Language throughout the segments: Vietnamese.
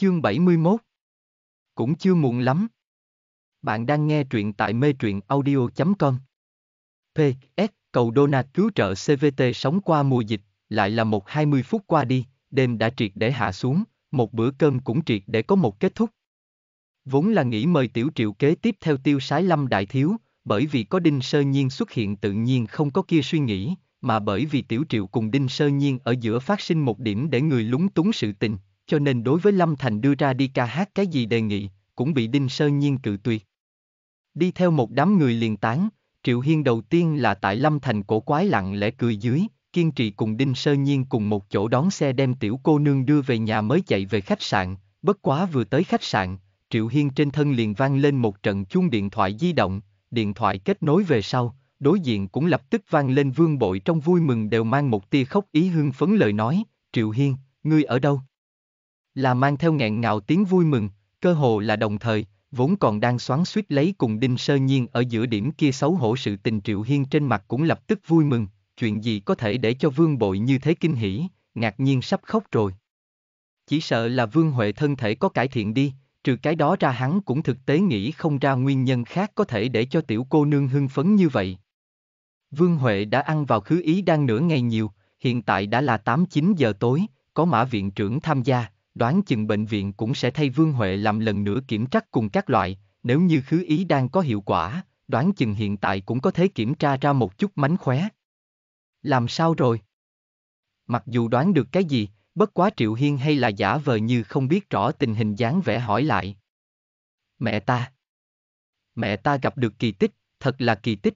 Chương 71 Cũng chưa muộn lắm. Bạn đang nghe truyện tại mê truyện audio.com P. S. Cầu Đô cứu trợ CVT sống qua mùa dịch, lại là một 20 phút qua đi, đêm đã triệt để hạ xuống, một bữa cơm cũng triệt để có một kết thúc. Vốn là nghĩ mời tiểu triệu kế tiếp theo tiêu sái lâm đại thiếu, bởi vì có đinh sơ nhiên xuất hiện tự nhiên không có kia suy nghĩ, mà bởi vì tiểu triệu cùng đinh sơ nhiên ở giữa phát sinh một điểm để người lúng túng sự tình, cho nên đối với Lâm Thành đưa ra đi ca hát cái gì đề nghị, cũng bị Đinh Sơn Nhiên cự tuyệt. Đi theo một đám người liền tán, Triệu Hiên đầu tiên là tại Lâm Thành cổ quái lặng lẽ cười dưới, kiên trì cùng Đinh Sơ Nhiên cùng một chỗ đón xe đem tiểu cô nương đưa về nhà mới chạy về khách sạn, bất quá vừa tới khách sạn, Triệu Hiên trên thân liền vang lên một trận chuông điện thoại di động, điện thoại kết nối về sau, đối diện cũng lập tức vang lên vương bội trong vui mừng đều mang một tia khóc ý hương phấn lời nói, Triệu Hiên, ngươi ở đâu? là mang theo nghẹn ngào tiếng vui mừng, cơ hồ là đồng thời, vốn còn đang xoắn suýt lấy cùng Đinh Sơ Nhiên ở giữa điểm kia xấu hổ sự tình Triệu Hiên trên mặt cũng lập tức vui mừng, chuyện gì có thể để cho Vương Bội như thế kinh hỉ, ngạc nhiên sắp khóc rồi. Chỉ sợ là Vương Huệ thân thể có cải thiện đi, trừ cái đó ra hắn cũng thực tế nghĩ không ra nguyên nhân khác có thể để cho tiểu cô nương hưng phấn như vậy. Vương Huệ đã ăn vào khứ ý đang nửa ngày nhiều, hiện tại đã là 8-9 giờ tối, có mã viện trưởng tham gia, đoán chừng bệnh viện cũng sẽ thay Vương Huệ làm lần nữa kiểm tra cùng các loại, nếu như khứ ý đang có hiệu quả, đoán chừng hiện tại cũng có thể kiểm tra ra một chút mánh khóe. Làm sao rồi? Mặc dù đoán được cái gì, bất quá Triệu Hiên hay là giả vờ như không biết rõ tình hình dáng vẻ hỏi lại. Mẹ ta. Mẹ ta gặp được kỳ tích, thật là kỳ tích.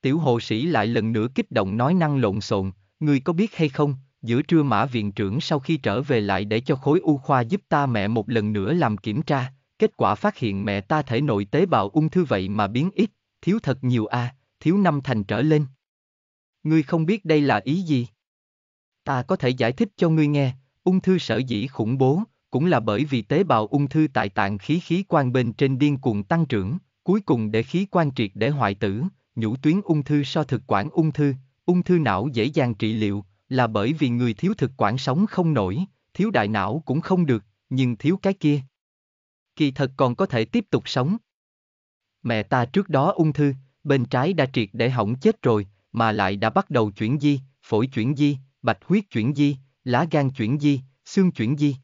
Tiểu hồ sĩ lại lần nữa kích động nói năng lộn xộn, ngươi có biết hay không, giữa trưa Mã Viện trưởng sau khi trở về lại để cho khối u khoa giúp ta mẹ một lần nữa làm kiểm tra, kết quả phát hiện mẹ ta thể nội tế bào ung thư vậy mà biến ít, thiếu thật nhiều a, à, thiếu năm thành trở lên. Ngươi không biết đây là ý gì? Ta có thể giải thích cho ngươi nghe, ung thư sở dĩ khủng bố, cũng là bởi vì tế bào ung thư tại tạng khí khí quan bên trên điên cuồng tăng trưởng, cuối cùng để khí quan triệt để hoại tử, nhũ tuyến ung thư so thực quản ung thư, ung thư não dễ dàng trị liệu, là bởi vì người thiếu thực quản sống không nổi, thiếu đại não cũng không được, nhưng thiếu cái kia. Kỳ thật còn có thể tiếp tục sống. Mẹ ta trước đó ung thư, bên trái đã triệt để hỏng chết rồi, mà lại đã bắt đầu chuyển di, phổi chuyển di, bạch huyết chuyển di, lá gan chuyển di, xương chuyển di.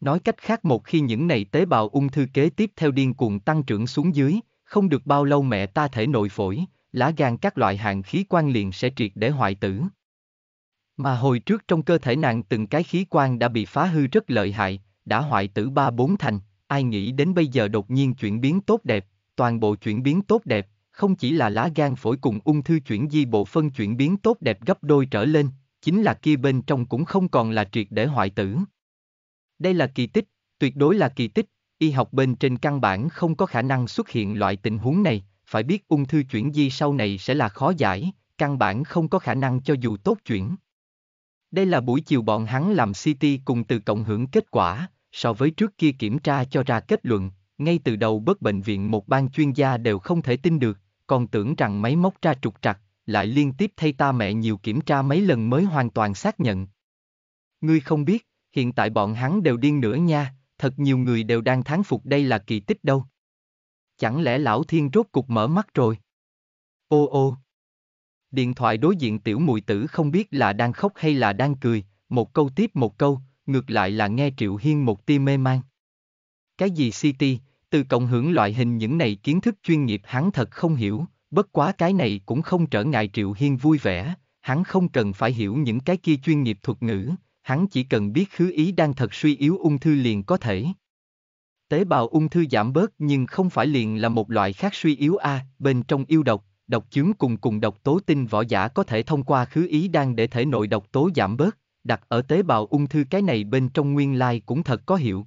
Nói cách khác một khi những này tế bào ung thư kế tiếp theo điên cuồng tăng trưởng xuống dưới, không được bao lâu mẹ ta thể nội phổi, lá gan các loại hàng khí quan liền sẽ triệt để hoại tử. Mà hồi trước trong cơ thể nàng từng cái khí quan đã bị phá hư rất lợi hại, đã hoại tử ba bốn thành, ai nghĩ đến bây giờ đột nhiên chuyển biến tốt đẹp, toàn bộ chuyển biến tốt đẹp, không chỉ là lá gan phổi cùng ung thư chuyển di bộ phân chuyển biến tốt đẹp gấp đôi trở lên, chính là kia bên trong cũng không còn là triệt để hoại tử. Đây là kỳ tích, tuyệt đối là kỳ tích, y học bên trên căn bản không có khả năng xuất hiện loại tình huống này, phải biết ung thư chuyển di sau này sẽ là khó giải, căn bản không có khả năng cho dù tốt chuyển. Đây là buổi chiều bọn hắn làm CT cùng từ cộng hưởng kết quả, so với trước kia kiểm tra cho ra kết luận, ngay từ đầu bất bệnh viện một ban chuyên gia đều không thể tin được, còn tưởng rằng máy móc ra trục trặc, lại liên tiếp thay ta mẹ nhiều kiểm tra mấy lần mới hoàn toàn xác nhận. Ngươi không biết, hiện tại bọn hắn đều điên nữa nha, thật nhiều người đều đang thán phục đây là kỳ tích đâu. Chẳng lẽ lão thiên rốt cục mở mắt rồi? Ô ô, Điện thoại đối diện tiểu mùi tử không biết là đang khóc hay là đang cười, một câu tiếp một câu, ngược lại là nghe Triệu Hiên một tim mê man. Cái gì CT, từ cộng hưởng loại hình những này kiến thức chuyên nghiệp hắn thật không hiểu, bất quá cái này cũng không trở ngại Triệu Hiên vui vẻ, hắn không cần phải hiểu những cái kia chuyên nghiệp thuật ngữ, hắn chỉ cần biết khứ ý đang thật suy yếu ung thư liền có thể. Tế bào ung thư giảm bớt nhưng không phải liền là một loại khác suy yếu A, bên trong yêu độc, độc chứng cùng cùng độc tố tinh võ giả có thể thông qua khứ ý đang để thể nội độc tố giảm bớt, đặt ở tế bào ung thư cái này bên trong nguyên lai cũng thật có hiệu.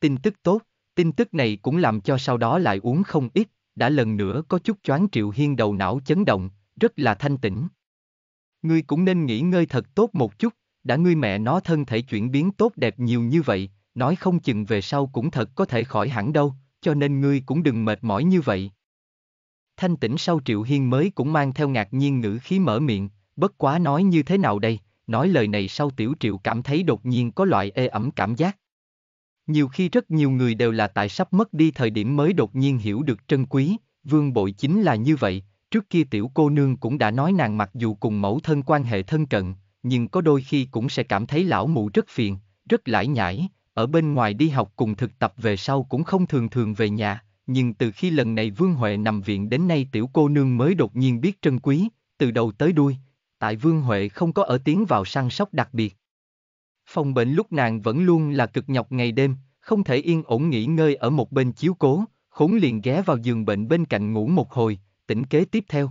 Tin tức tốt, tin tức này cũng làm cho sau đó lại uống không ít, đã lần nữa có chút choáng triệu hiên đầu não chấn động, rất là thanh tĩnh. Ngươi cũng nên nghỉ ngơi thật tốt một chút, đã ngươi mẹ nó thân thể chuyển biến tốt đẹp nhiều như vậy, nói không chừng về sau cũng thật có thể khỏi hẳn đâu, cho nên ngươi cũng đừng mệt mỏi như vậy thanh tỉnh sau Triệu Hiên mới cũng mang theo ngạc nhiên ngữ khí mở miệng, bất quá nói như thế nào đây, nói lời này sau Tiểu Triệu cảm thấy đột nhiên có loại ê ẩm cảm giác. Nhiều khi rất nhiều người đều là tại sắp mất đi thời điểm mới đột nhiên hiểu được trân quý, vương bội chính là như vậy, trước kia tiểu cô nương cũng đã nói nàng mặc dù cùng mẫu thân quan hệ thân cận, nhưng có đôi khi cũng sẽ cảm thấy lão mụ rất phiền, rất lải nhải, ở bên ngoài đi học cùng thực tập về sau cũng không thường thường về nhà, nhưng từ khi lần này Vương Huệ nằm viện đến nay tiểu cô nương mới đột nhiên biết trân quý, từ đầu tới đuôi, tại Vương Huệ không có ở tiếng vào săn sóc đặc biệt. Phòng bệnh lúc nàng vẫn luôn là cực nhọc ngày đêm, không thể yên ổn nghỉ ngơi ở một bên chiếu cố, khốn liền ghé vào giường bệnh bên cạnh ngủ một hồi, tỉnh kế tiếp theo.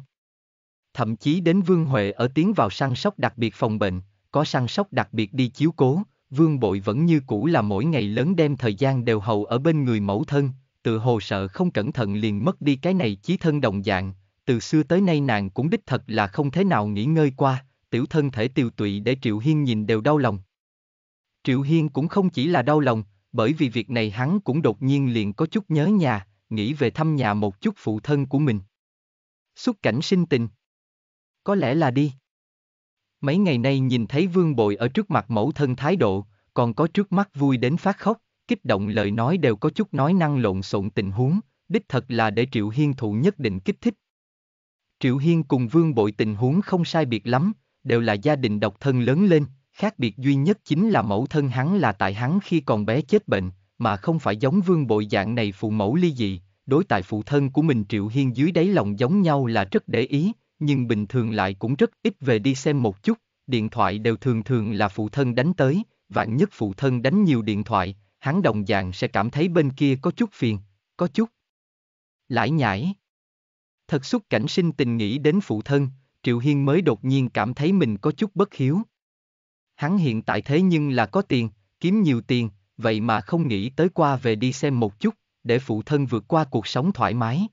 Thậm chí đến Vương Huệ ở tiếng vào săn sóc đặc biệt phòng bệnh, có săn sóc đặc biệt đi chiếu cố, Vương Bội vẫn như cũ là mỗi ngày lớn đem thời gian đều hầu ở bên người mẫu thân, tự hồ sợ không cẩn thận liền mất đi cái này chí thân đồng dạng, từ xưa tới nay nàng cũng đích thật là không thế nào nghỉ ngơi qua, tiểu thân thể tiêu tụy để Triệu Hiên nhìn đều đau lòng. Triệu Hiên cũng không chỉ là đau lòng, bởi vì việc này hắn cũng đột nhiên liền có chút nhớ nhà, nghĩ về thăm nhà một chút phụ thân của mình. Xuất cảnh sinh tình. Có lẽ là đi. Mấy ngày nay nhìn thấy vương bội ở trước mặt mẫu thân thái độ, còn có trước mắt vui đến phát khóc, kích động lời nói đều có chút nói năng lộn xộn tình huống, đích thật là để Triệu Hiên thụ nhất định kích thích. Triệu Hiên cùng Vương Bội tình huống không sai biệt lắm, đều là gia đình độc thân lớn lên, khác biệt duy nhất chính là mẫu thân hắn là tại hắn khi còn bé chết bệnh, mà không phải giống Vương Bội dạng này phụ mẫu ly dị, đối tại phụ thân của mình Triệu Hiên dưới đáy lòng giống nhau là rất để ý, nhưng bình thường lại cũng rất ít về đi xem một chút, điện thoại đều thường thường là phụ thân đánh tới, vạn nhất phụ thân đánh nhiều điện thoại, hắn đồng dạng sẽ cảm thấy bên kia có chút phiền, có chút lải nhải. Thật xúc cảnh sinh tình nghĩ đến phụ thân, Triệu Hiên mới đột nhiên cảm thấy mình có chút bất hiếu. Hắn hiện tại thế nhưng là có tiền, kiếm nhiều tiền, vậy mà không nghĩ tới qua về đi xem một chút, để phụ thân vượt qua cuộc sống thoải mái.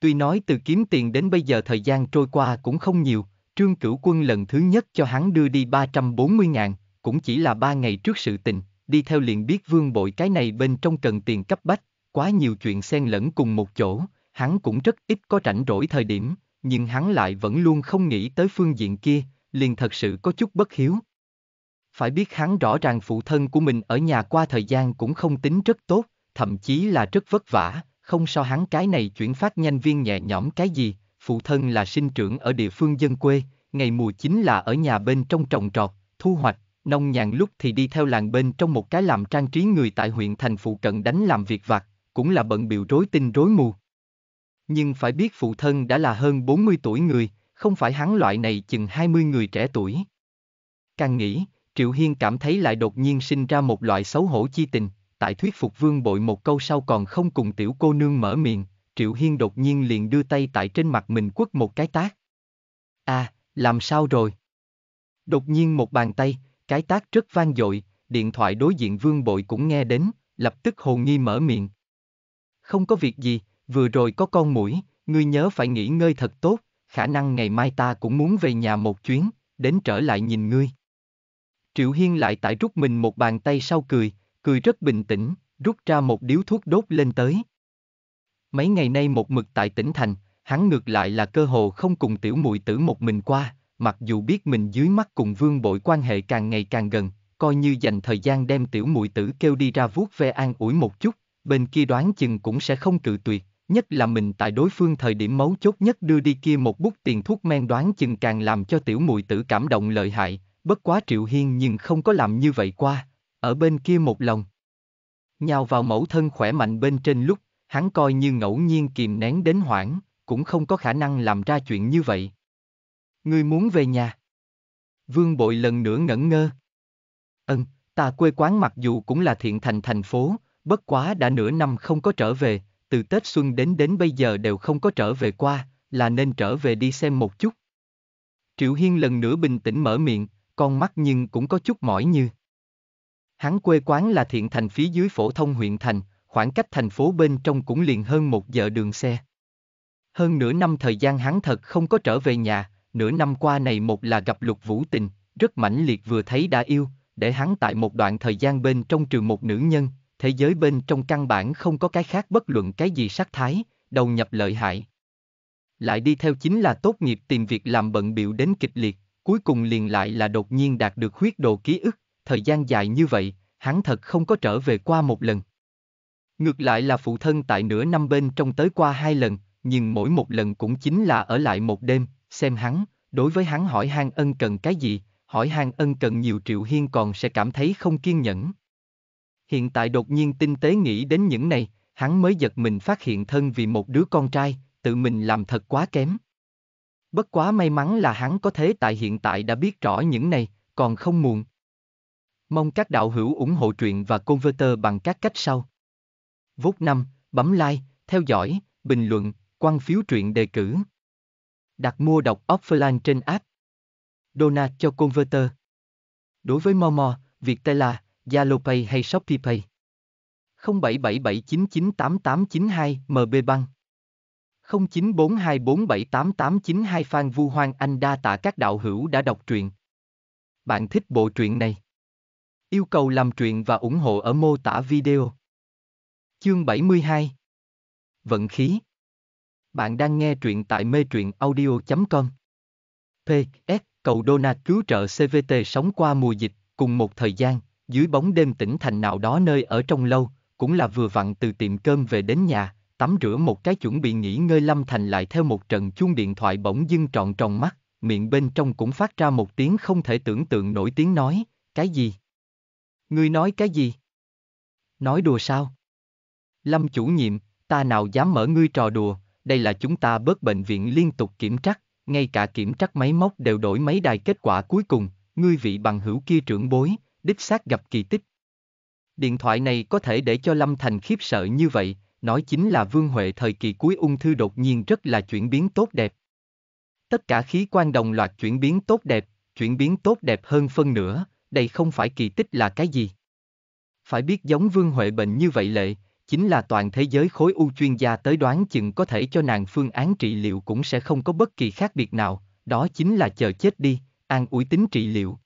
Tuy nói từ kiếm tiền đến bây giờ thời gian trôi qua cũng không nhiều, Trương Cửu Quân lần thứ nhất cho hắn đưa đi 340 ngàn, cũng chỉ là ba ngày trước sự tình, đi theo liền biết vương bội cái này bên trong cần tiền cấp bách, quá nhiều chuyện xen lẫn cùng một chỗ, hắn cũng rất ít có rảnh rỗi thời điểm, nhưng hắn lại vẫn luôn không nghĩ tới phương diện kia, liền thật sự có chút bất hiếu. Phải biết hắn rõ ràng phụ thân của mình ở nhà qua thời gian cũng không tính rất tốt, thậm chí là rất vất vả, không so hắn cái này chuyển phát nhanh viên nhẹ nhõm cái gì, phụ thân là sinh trưởng ở địa phương dân quê, ngày mùa chính là ở nhà bên trong trồng trọt, thu hoạch, Nông nhàn lúc thì đi theo làng bên trong một cái làm trang trí người tại huyện thành phụ cận đánh làm việc vặt, cũng là bận biểu rối tinh rối mù. Nhưng phải biết phụ thân đã là hơn 40 tuổi người, không phải hắn loại này chừng 20 người trẻ tuổi. Càng nghĩ, Triệu Hiên cảm thấy lại đột nhiên sinh ra một loại xấu hổ chi tình, tại thuyết phục vương bội một câu sau còn không cùng tiểu cô nương mở miệng, Triệu Hiên đột nhiên liền đưa tay tại trên mặt mình quất một cái tác. À, làm sao rồi? Đột nhiên một bàn tay, cái tác rất vang dội, điện thoại đối diện vương bội cũng nghe đến, lập tức hồ nghi mở miệng. Không có việc gì, vừa rồi có con mũi, ngươi nhớ phải nghỉ ngơi thật tốt, khả năng ngày mai ta cũng muốn về nhà một chuyến, đến trở lại nhìn ngươi. Triệu Hiên lại tại rút mình một bàn tay sau cười, cười rất bình tĩnh, rút ra một điếu thuốc đốt lên tới. Mấy ngày nay một mực tại tỉnh thành, hắn ngược lại là cơ hồ không cùng tiểu mùi tử một mình qua, mặc dù biết mình dưới mắt cùng vương bội quan hệ càng ngày càng gần, coi như dành thời gian đem tiểu muội tử kêu đi ra vuốt ve an ủi một chút, bên kia đoán chừng cũng sẽ không cự tuyệt, nhất là mình tại đối phương thời điểm mấu chốt nhất đưa đi kia một bút tiền thuốc men đoán chừng càng làm cho tiểu muội tử cảm động lợi hại, bất quá Triệu Hiên nhưng không có làm như vậy qua, ở bên kia một lòng. Nhào vào mẫu thân khỏe mạnh bên trên lúc, hắn coi như ngẫu nhiên kìm nén đến hoảng, cũng không có khả năng làm ra chuyện như vậy. Ngươi muốn về nhà? Vương bội lần nữa ngẩn ngơ. Ân, ta quê quán mặc dù cũng là thiện thành thành phố, bất quá đã nửa năm không có trở về, từ Tết Xuân đến đến bây giờ đều không có trở về qua, là nên trở về đi xem một chút. Triệu Hiên lần nữa bình tĩnh mở miệng, con mắt nhưng cũng có chút mỏi như. Hắn quê quán là thiện thành phía dưới phổ thông huyện thành, khoảng cách thành phố bên trong cũng liền hơn một giờ đường xe. Hơn nửa năm thời gian hắn thật không có trở về nhà, nửa năm qua này một là gặp lục vũ tình, rất mãnh liệt vừa thấy đã yêu, để hắn tại một đoạn thời gian bên trong trừ một nữ nhân, thế giới bên trong căn bản không có cái khác bất luận cái gì sắc thái, đầu nhập lợi hại. Lại đi theo chính là tốt nghiệp tìm việc làm bận biểu đến kịch liệt, cuối cùng liền lại là đột nhiên đạt được huyết độ ký ức, thời gian dài như vậy, hắn thật không có trở về qua một lần. Ngược lại là phụ thân tại nửa năm bên trong tới qua hai lần, nhưng mỗi một lần cũng chính là ở lại một đêm, xem hắn, đối với hắn hỏi han ân cần cái gì, hỏi han ân cần nhiều Triệu Hiên còn sẽ cảm thấy không kiên nhẫn. Hiện tại đột nhiên tinh tế nghĩ đến những này, hắn mới giật mình phát hiện thân vì một đứa con trai, tự mình làm thật quá kém. Bất quá may mắn là hắn có thế tại hiện tại đã biết rõ những này, còn không muộn. Mong các đạo hữu ủng hộ truyện và converter bằng các cách sau. Vút 5, bấm like, theo dõi, bình luận, quan phiếu truyện đề cử. Đặt mua đọc Offerland trên app. Donate cho Converter. Đối với Momo, Viettel, Zalopay hay Shopee Pay. 0777998892 MB Băng. 0942478892 Phan Vu Hoang Anh đa tạ các đạo hữu đã đọc truyện. Bạn thích bộ truyện này? Yêu cầu làm truyện và ủng hộ ở mô tả video. Chương 72 Vận khí bạn đang nghe truyện tại mê truyện audio.com. P. S. Cầu Donat cứu trợ CVT sống qua mùa dịch, cùng một thời gian, dưới bóng đêm tỉnh thành nào đó nơi ở trong lâu, cũng là vừa vặn từ tiệm cơm về đến nhà, tắm rửa một cái chuẩn bị nghỉ ngơi Lâm Thành lại theo một trận chuông điện thoại bỗng dưng trọn tròn mắt, miệng bên trong cũng phát ra một tiếng không thể tưởng tượng nổi tiếng nói, cái gì? Ngươi nói cái gì? Nói đùa sao? Lâm chủ nhiệm, ta nào dám mở ngươi trò đùa, đây là chúng ta bớt bệnh viện liên tục kiểm trắc, ngay cả kiểm trắc máy móc đều đổi mấy đài kết quả cuối cùng, ngươi vị bằng hữu kia trưởng bối, đích xác gặp kỳ tích. Điện thoại này có thể để cho Lâm Thành khiếp sợ như vậy, nói chính là Vương Huệ thời kỳ cuối ung thư đột nhiên rất là chuyển biến tốt đẹp. Tất cả khí quan đồng loạt chuyển biến tốt đẹp, chuyển biến tốt đẹp hơn phân nửa, đây không phải kỳ tích là cái gì. Phải biết giống Vương Huệ bệnh như vậy lệ, chính là toàn thế giới khối u chuyên gia tới đoán chừng có thể cho nàng phương án trị liệu cũng sẽ không có bất kỳ khác biệt nào, đó chính là chờ chết đi, an ủi tính trị liệu.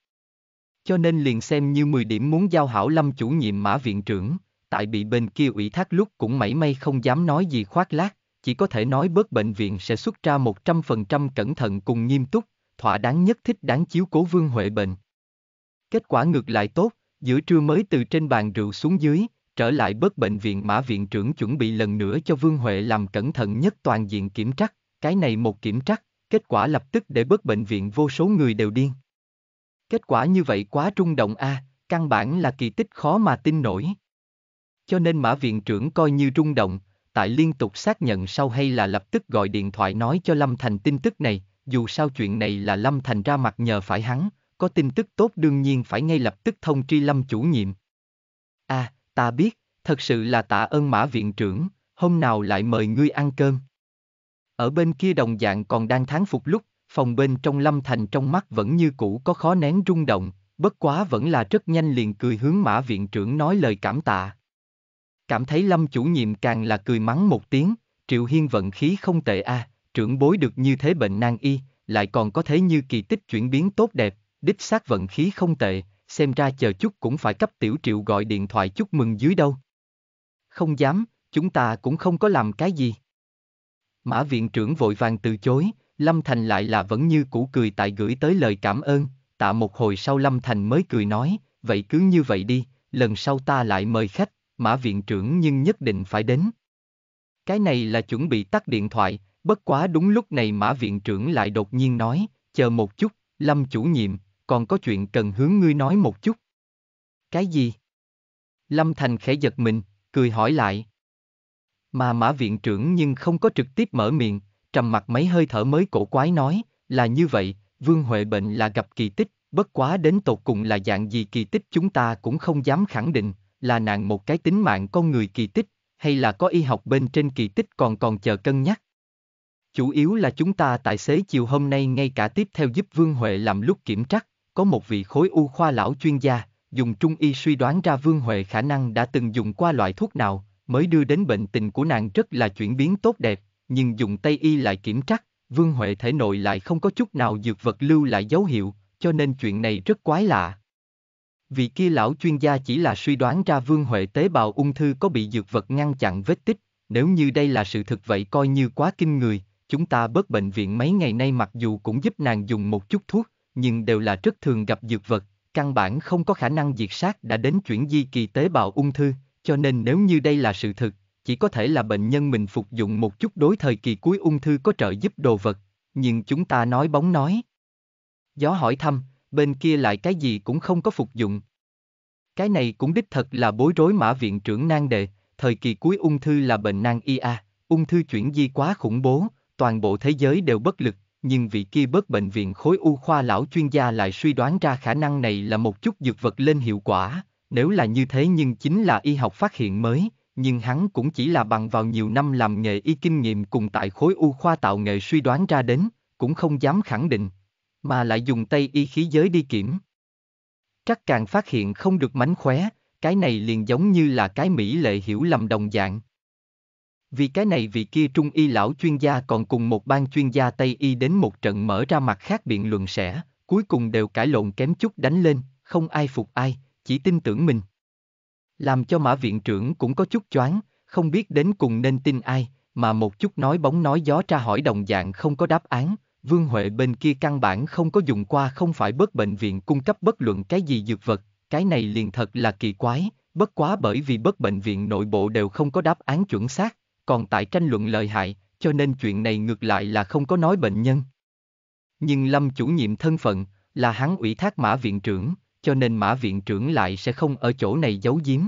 Cho nên liền xem như 10 điểm muốn giao hảo lâm chủ nhiệm mã viện trưởng, tại bị bên kia ủy thác lúc cũng mảy may không dám nói gì khoác lác, chỉ có thể nói bớt bệnh viện sẽ xuất ra 100% cẩn thận cùng nghiêm túc, thỏa đáng nhất thích đáng chiếu cố Vương Huệ Bệnh. Kết quả ngược lại tốt, giữa trưa mới từ trên bàn rượu xuống dưới, trở lại bớt bệnh viện mã viện trưởng chuẩn bị lần nữa cho Vương Huệ làm cẩn thận nhất toàn diện kiểm tra cái này một kiểm tra kết quả lập tức để bớt bệnh viện vô số người đều điên. Kết quả như vậy quá trung động a, à, căn bản là kỳ tích khó mà tin nổi. Cho nên mã viện trưởng coi như trung động, tại liên tục xác nhận sau hay là lập tức gọi điện thoại nói cho Lâm Thành tin tức này, dù sao chuyện này là Lâm Thành ra mặt nhờ phải hắn, có tin tức tốt đương nhiên phải ngay lập tức thông tri Lâm chủ nhiệm. À, Ta biết, thật sự là tạ ơn Mã Viện trưởng, hôm nào lại mời ngươi ăn cơm. Ở bên kia đồng dạng còn đang tháng phục lúc, phòng bên trong lâm thành trong mắt vẫn như cũ có khó nén rung động, bất quá vẫn là rất nhanh liền cười hướng Mã Viện trưởng nói lời cảm tạ. Cảm thấy lâm chủ nhiệm càng là cười mắng một tiếng, triệu hiên vận khí không tệ a à, trưởng bối được như thế bệnh nan y, lại còn có thế như kỳ tích chuyển biến tốt đẹp, đích xác vận khí không tệ, xem ra chờ chút cũng phải cấp tiểu triệu gọi điện thoại chúc mừng dưới đâu. Không dám, chúng ta cũng không có làm cái gì. Mã viện trưởng vội vàng từ chối, Lâm Thành lại là vẫn như cũ cười tại gửi tới lời cảm ơn, tạ một hồi sau Lâm Thành mới cười nói, vậy cứ như vậy đi, lần sau ta lại mời khách, mã viện trưởng nhưng nhất định phải đến. Cái này là chuẩn bị tắt điện thoại, bất quá đúng lúc này mã viện trưởng lại đột nhiên nói, chờ một chút, Lâm chủ nhiệm, còn có chuyện cần hướng ngươi nói một chút. Cái gì? Lâm Thành khẽ giật mình, cười hỏi lại. Mà mã viện trưởng nhưng không có trực tiếp mở miệng, trầm mặt mấy hơi thở mới cổ quái nói, là như vậy, Vương Huệ bệnh là gặp kỳ tích, bất quá đến tột cùng là dạng gì kỳ tích chúng ta cũng không dám khẳng định, là nàng một cái tính mạng con người kỳ tích, hay là có y học bên trên kỳ tích còn còn chờ cân nhắc. Chủ yếu là chúng ta tài xế chiều hôm nay ngay cả tiếp theo giúp Vương Huệ làm lúc kiểm trắc, có một vị khối u khoa lão chuyên gia, dùng trung y suy đoán ra Vương Huệ khả năng đã từng dùng qua loại thuốc nào, mới đưa đến bệnh tình của nàng rất là chuyển biến tốt đẹp, nhưng dùng Tây y lại kiểm trắc, Vương Huệ thể nội lại không có chút nào dược vật lưu lại dấu hiệu, cho nên chuyện này rất quái lạ. Vị kia lão chuyên gia chỉ là suy đoán ra Vương Huệ tế bào ung thư có bị dược vật ngăn chặn vết tích, nếu như đây là sự thực vậy coi như quá kinh người, chúng ta bớt bệnh viện mấy ngày nay mặc dù cũng giúp nàng dùng một chút thuốc, nhưng đều là rất thường gặp dược vật, căn bản không có khả năng diệt sát đã đến chuyển di kỳ tế bào ung thư, cho nên nếu như đây là sự thực, chỉ có thể là bệnh nhân mình phục dụng một chút đối thời kỳ cuối ung thư có trợ giúp đồ vật, nhưng chúng ta nói bóng nói. Gió hỏi thăm, bên kia lại cái gì cũng không có phục dụng. Cái này cũng đích thật là bối rối mã viện trưởng nan đề, thời kỳ cuối ung thư là bệnh nan IA, ung thư chuyển di quá khủng bố, toàn bộ thế giới đều bất lực, nhưng vị kia bớt bệnh viện khối u khoa lão chuyên gia lại suy đoán ra khả năng này là một chút dược vật lên hiệu quả, nếu là như thế nhưng chính là y học phát hiện mới, nhưng hắn cũng chỉ là bằng vào nhiều năm làm nghề y kinh nghiệm cùng tại khối u khoa tạo nghệ suy đoán ra đến, cũng không dám khẳng định, mà lại dùng tay y khí giới đi kiểm. chắc càng phát hiện không được mánh khóe, cái này liền giống như là cái mỹ lệ hiểu lầm đồng dạng vì cái này vì kia trung y lão chuyên gia còn cùng một ban chuyên gia Tây y đến một trận mở ra mặt khác biện luận sẻ cuối cùng đều cãi lộn kém chút đánh lên, không ai phục ai, chỉ tin tưởng mình. Làm cho mã viện trưởng cũng có chút choáng, không biết đến cùng nên tin ai, mà một chút nói bóng nói gió tra hỏi đồng dạng không có đáp án, Vương Huệ bên kia căn bản không có dùng qua không phải bất bệnh viện cung cấp bất luận cái gì dược vật, cái này liền thật là kỳ quái, bất quá bởi vì bất bệnh viện nội bộ đều không có đáp án chuẩn xác, còn tại tranh luận lợi hại, cho nên chuyện này ngược lại là không có nói bệnh nhân. Nhưng Lâm chủ nhiệm thân phận, là hắn ủy thác Mã Viện trưởng, cho nên Mã Viện trưởng lại sẽ không ở chỗ này giấu giếm.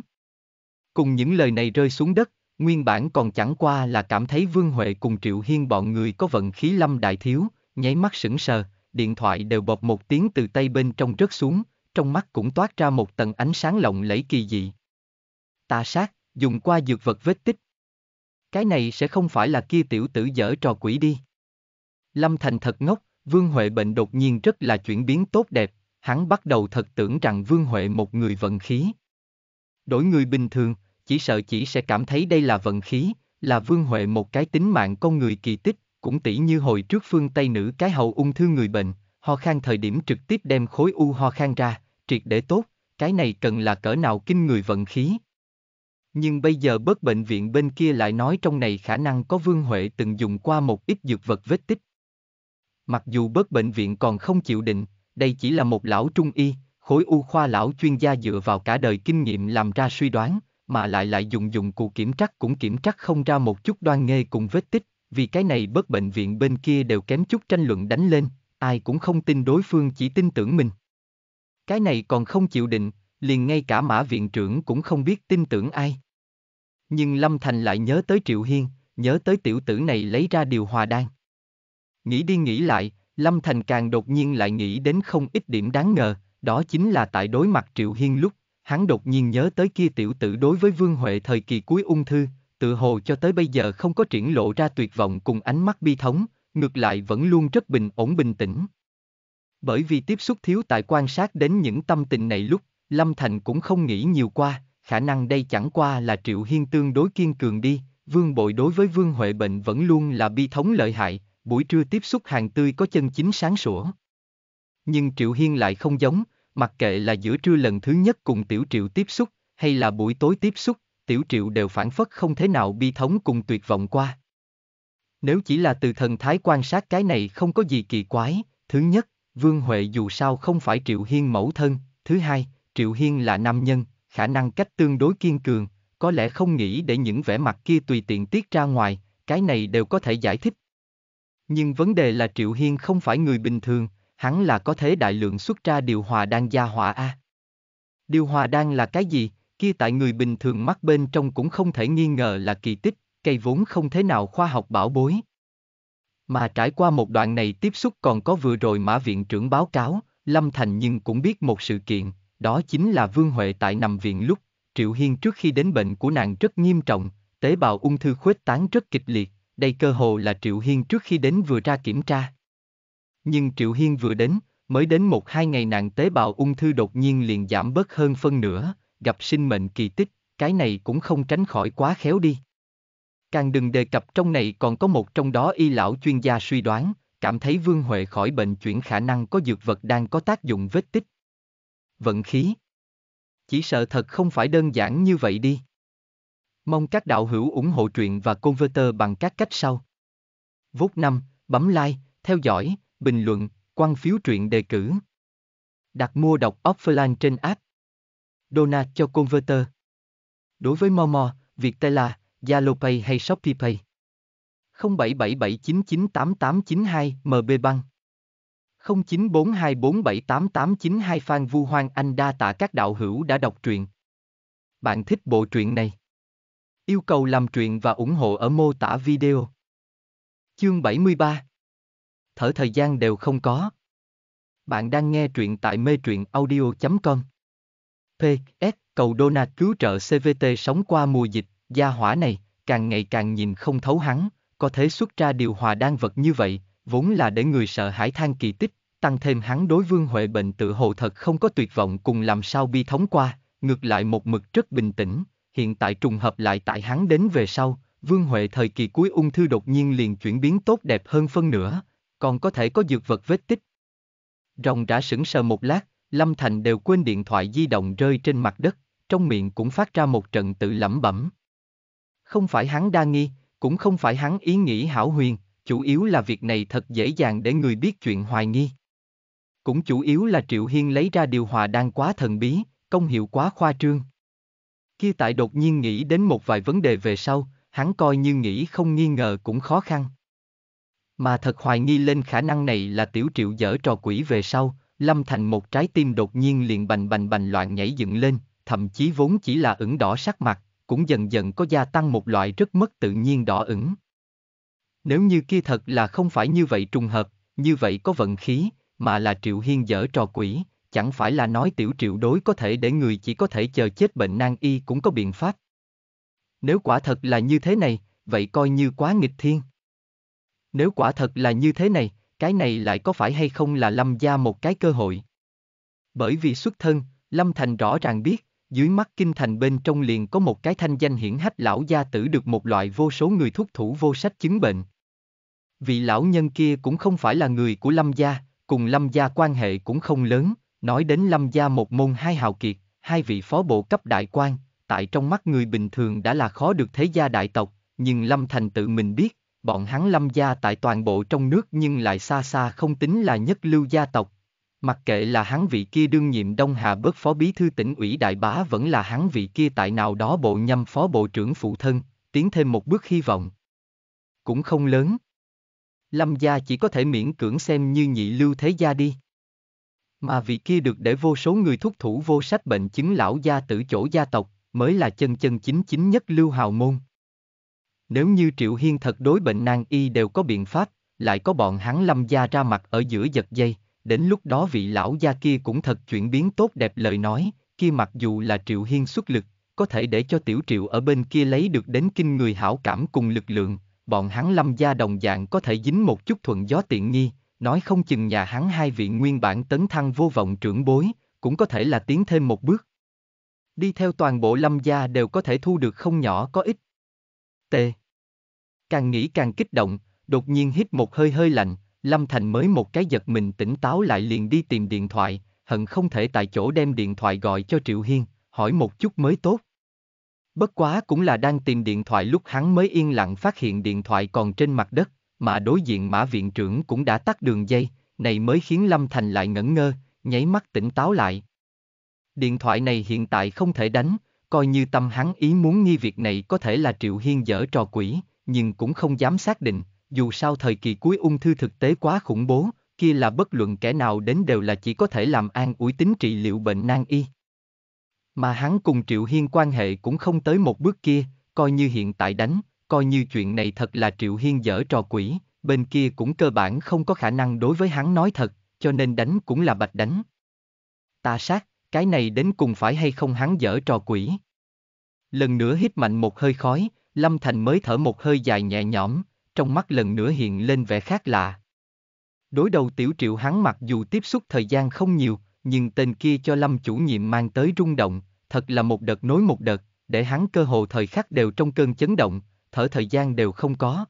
Cùng những lời này rơi xuống đất, nguyên bản còn chẳng qua là cảm thấy Vương Huệ cùng Triệu Hiên bọn người có vận khí Lâm đại thiếu, nháy mắt sững sờ, điện thoại đều bọc một tiếng từ tay bên trong rớt xuống, trong mắt cũng toát ra một tầng ánh sáng lộng lẫy kỳ dị. Ta sát, dùng qua dược vật vết tích, cái này sẽ không phải là kia tiểu tử dở trò quỷ đi. Lâm Thành thật ngốc, Vương Huệ bệnh đột nhiên rất là chuyển biến tốt đẹp, hắn bắt đầu thật tưởng rằng Vương Huệ một người vận khí. Đổi người bình thường, chỉ sợ chỉ sẽ cảm thấy đây là vận khí, là Vương Huệ một cái tính mạng con người kỳ tích, cũng tỷ như hồi trước phương Tây nữ cái hậu ung thư người bệnh, ho khan thời điểm trực tiếp đem khối u ho khan ra, triệt để tốt, cái này cần là cỡ nào kinh người vận khí, nhưng bây giờ bớt bệnh viện bên kia lại nói trong này khả năng có Vương Huệ từng dùng qua một ít dược vật vết tích. Mặc dù bớt bệnh viện còn không chịu định, đây chỉ là một lão trung y, khối u khoa lão chuyên gia dựa vào cả đời kinh nghiệm làm ra suy đoán, mà lại lại dùng dụng cụ kiểm trắc cũng kiểm trắc không ra một chút đoan nghê cùng vết tích, vì cái này bớt bệnh viện bên kia đều kém chút tranh luận đánh lên, ai cũng không tin đối phương chỉ tin tưởng mình. Cái này còn không chịu định, liền ngay cả mã viện trưởng cũng không biết tin tưởng ai. Nhưng Lâm Thành lại nhớ tới Triệu Hiên, nhớ tới tiểu tử này lấy ra điều hòa đan. Nghĩ đi nghĩ lại, Lâm Thành càng đột nhiên lại nghĩ đến không ít điểm đáng ngờ, đó chính là tại đối mặt Triệu Hiên lúc, hắn đột nhiên nhớ tới kia tiểu tử đối với Vương Huệ thời kỳ cuối ung thư, tự hồ cho tới bây giờ không có triển lộ ra tuyệt vọng cùng ánh mắt bi thống, ngược lại vẫn luôn rất bình ổn bình tĩnh. Bởi vì tiếp xúc thiếu tại quan sát đến những tâm tình này lúc, Lâm Thành cũng không nghĩ nhiều qua, khả năng đây chẳng qua là Triệu Hiên tương đối kiên cường đi, vương bội đối với vương huệ bệnh vẫn luôn là bi thống lợi hại, buổi trưa tiếp xúc hàng tươi có chân chính sáng sủa. Nhưng Triệu Hiên lại không giống, mặc kệ là giữa trưa lần thứ nhất cùng Tiểu Triệu tiếp xúc, hay là buổi tối tiếp xúc, Tiểu Triệu đều phản phất không thế nào bi thống cùng tuyệt vọng qua. Nếu chỉ là từ thần thái quan sát cái này không có gì kỳ quái, thứ nhất, Vương Huệ dù sao không phải Triệu Hiên mẫu thân, thứ hai, Triệu Hiên là nam nhân, khả năng cách tương đối kiên cường, có lẽ không nghĩ để những vẻ mặt kia tùy tiện tiết ra ngoài, cái này đều có thể giải thích. Nhưng vấn đề là Triệu Hiên không phải người bình thường, hắn là có thế đại lượng xuất ra điều hòa đan gia hỏa A. Điều hòa đan là cái gì, kia tại người bình thường mắt bên trong cũng không thể nghi ngờ là kỳ tích, cây vốn không thế nào khoa học bảo bối. Mà trải qua một đoạn này tiếp xúc còn có vừa rồi Mã Viện trưởng báo cáo, Lâm Thành nhưng cũng biết một sự kiện, đó chính là Vương Huệ tại nằm viện lúc, Triệu Hiên trước khi đến bệnh của nàng rất nghiêm trọng, tế bào ung thư khuếch tán rất kịch liệt, đây cơ hồ là Triệu Hiên trước khi đến vừa ra kiểm tra. Nhưng Triệu Hiên vừa đến, mới đến một hai ngày nàng tế bào ung thư đột nhiên liền giảm bớt hơn phân nửa, gặp sinh mệnh kỳ tích, cái này cũng không tránh khỏi quá khéo đi. Càng đừng đề cập trong này còn có một trong đó y lão chuyên gia suy đoán, cảm thấy Vương Huệ khỏi bệnh chuyển khả năng có dược vật đang có tác dụng vết tích, vận khí. Chỉ sợ thật không phải đơn giản như vậy đi. Mong các đạo hữu ủng hộ truyện và Converter bằng các cách sau. Vốt 5, bấm like, theo dõi, bình luận, quan phiếu truyện đề cử. Đặt mua đọc offline trên app. Donate cho Converter. Đối với Momo, Viettel, Zalopay hay ShopeePay. 0777998892 MB Băng 0942478892 Phan Vu Hoang Anh đa tạ các đạo hữu đã đọc truyện. Bạn thích bộ truyện này? Yêu cầu làm truyện và ủng hộ ở mô tả video. Chương 73 Thở thời gian đều không có. Bạn đang nghe truyện tại mê truyện audio.com P. S. Cầu Donat cứu trợ CVT sống qua mùa dịch, gia hỏa này, càng ngày càng nhìn không thấu hắn, có thể xuất ra điều hòa đan vật như vậy, vốn là để người sợ hãi than kỳ tích, tăng thêm hắn đối Vương Huệ bệnh tự hồ thật không có tuyệt vọng cùng làm sao bi thống qua, ngược lại một mực rất bình tĩnh, hiện tại trùng hợp lại tại hắn đến về sau, Vương Huệ thời kỳ cuối ung thư đột nhiên liền chuyển biến tốt đẹp hơn phân nửa, còn có thể có dược vật vết tích. Rồng đã sững sờ một lát, Lâm Thành đều quên điện thoại di động rơi trên mặt đất, trong miệng cũng phát ra một trận tự lẩm bẩm. Không phải hắn đa nghi, cũng không phải hắn ý nghĩ hảo huyền, chủ yếu là việc này thật dễ dàng để người biết chuyện hoài nghi. Cũng chủ yếu là Triệu Hiên lấy ra điều hòa đang quá thần bí, công hiệu quá khoa trương. Kia tại đột nhiên nghĩ đến một vài vấn đề về sau, hắn coi như nghĩ không nghi ngờ cũng khó khăn. Mà thật hoài nghi lên khả năng này là tiểu triệu dở trò quỷ về sau, lâm thành một trái tim đột nhiên liền bành bành bành loạn nhảy dựng lên, thậm chí vốn chỉ là ửng đỏ sắc mặt, cũng dần dần có gia tăng một loại rất mất tự nhiên đỏ ửng. Nếu như kia thật là không phải như vậy trùng hợp, như vậy có vận khí, mà là Triệu Hiên dở trò quỷ, chẳng phải là nói tiểu triệu đối có thể để người chỉ có thể chờ chết bệnh nan y cũng có biện pháp. Nếu quả thật là như thế này, vậy coi như quá nghịch thiên. Nếu quả thật là như thế này, cái này lại có phải hay không là Lâm gia một cái cơ hội? Bởi vì xuất thân, Lâm Thành rõ ràng biết, dưới mắt kinh thành bên trong liền có một cái thanh danh hiển hách lão gia tử được một loại vô số người thúc thủ vô sách chứng bệnh. Vị lão nhân kia cũng không phải là người của Lâm gia, cùng Lâm gia quan hệ cũng không lớn, nói đến Lâm gia một môn hai hào kiệt, hai vị phó bộ cấp đại quan, tại trong mắt người bình thường đã là khó được thế gia đại tộc, nhưng Lâm Thành tự mình biết, bọn hắn Lâm gia tại toàn bộ trong nước nhưng lại xa xa không tính là nhất lưu gia tộc. Mặc kệ là hắn vị kia đương nhiệm Đông Hà bớt phó bí thư tỉnh ủy đại bá vẫn là hắn vị kia tại nào đó bộ nhâm phó bộ trưởng phụ thân, tiến thêm một bước hy vọng. Cũng không lớn, Lâm gia chỉ có thể miễn cưỡng xem như nhị lưu thế gia đi. Mà vị kia được để vô số người thúc thủ vô sách bệnh chứng lão gia tử chỗ gia tộc, mới là chân chân chính chính nhất lưu hào môn. Nếu như Triệu Hiên thật đối bệnh nan y đều có biện pháp, lại có bọn hắn lâm gia ra mặt ở giữa giật dây, đến lúc đó vị lão gia kia cũng thật chuyển biến tốt đẹp lời nói, kia mặc dù là Triệu Hiên xuất lực, có thể để cho tiểu Triệu ở bên kia lấy được đến kinh người hảo cảm cùng lực lượng, bọn hắn lâm gia đồng dạng có thể dính một chút thuận gió tiện nghi, nói không chừng nhà hắn hai vị nguyên bản tấn thăng vô vọng trưởng bối, cũng có thể là tiến thêm một bước. Đi theo toàn bộ lâm gia đều có thể thu được không nhỏ có ích. T. Càng nghĩ càng kích động, đột nhiên hít một hơi hơi lạnh, Lâm Thành mới một cái giật mình tỉnh táo lại liền đi tìm điện thoại, hận không thể tại chỗ đem điện thoại gọi cho Triệu Hiên, hỏi một chút mới tốt. Bất quá cũng là đang tìm điện thoại lúc hắn mới yên lặng phát hiện điện thoại còn trên mặt đất, mà đối diện mã viện trưởng cũng đã tắt đường dây, này mới khiến Lâm Thành lại ngẩn ngơ, nháy mắt tỉnh táo lại. Điện thoại này hiện tại không thể đánh, coi như tâm hắn ý muốn nghi việc này có thể là Triệu Hiên dở trò quỷ, nhưng cũng không dám xác định, dù sao thời kỳ cuối ung thư thực tế quá khủng bố, kia là bất luận kẻ nào đến đều là chỉ có thể làm an ủi tính trị liệu bệnh nan y. Mà hắn cùng Triệu Hiên quan hệ cũng không tới một bước kia, coi như hiện tại đánh, coi như chuyện này thật là Triệu Hiên dở trò quỷ, bên kia cũng cơ bản không có khả năng đối với hắn nói thật, cho nên đánh cũng là bạch đánh. Ta sát, cái này đến cùng phải hay không hắn dở trò quỷ. Lần nữa hít mạnh một hơi khói, Lâm Thành mới thở một hơi dài nhẹ nhõm, trong mắt lần nữa hiện lên vẻ khác lạ. Đối đầu tiểu triệu hắn mặc dù tiếp xúc thời gian không nhiều, nhưng tên kia cho lâm chủ nhiệm mang tới rung động, thật là một đợt nối một đợt, để hắn cơ hồ thời khắc đều trong cơn chấn động, thở thời gian đều không có.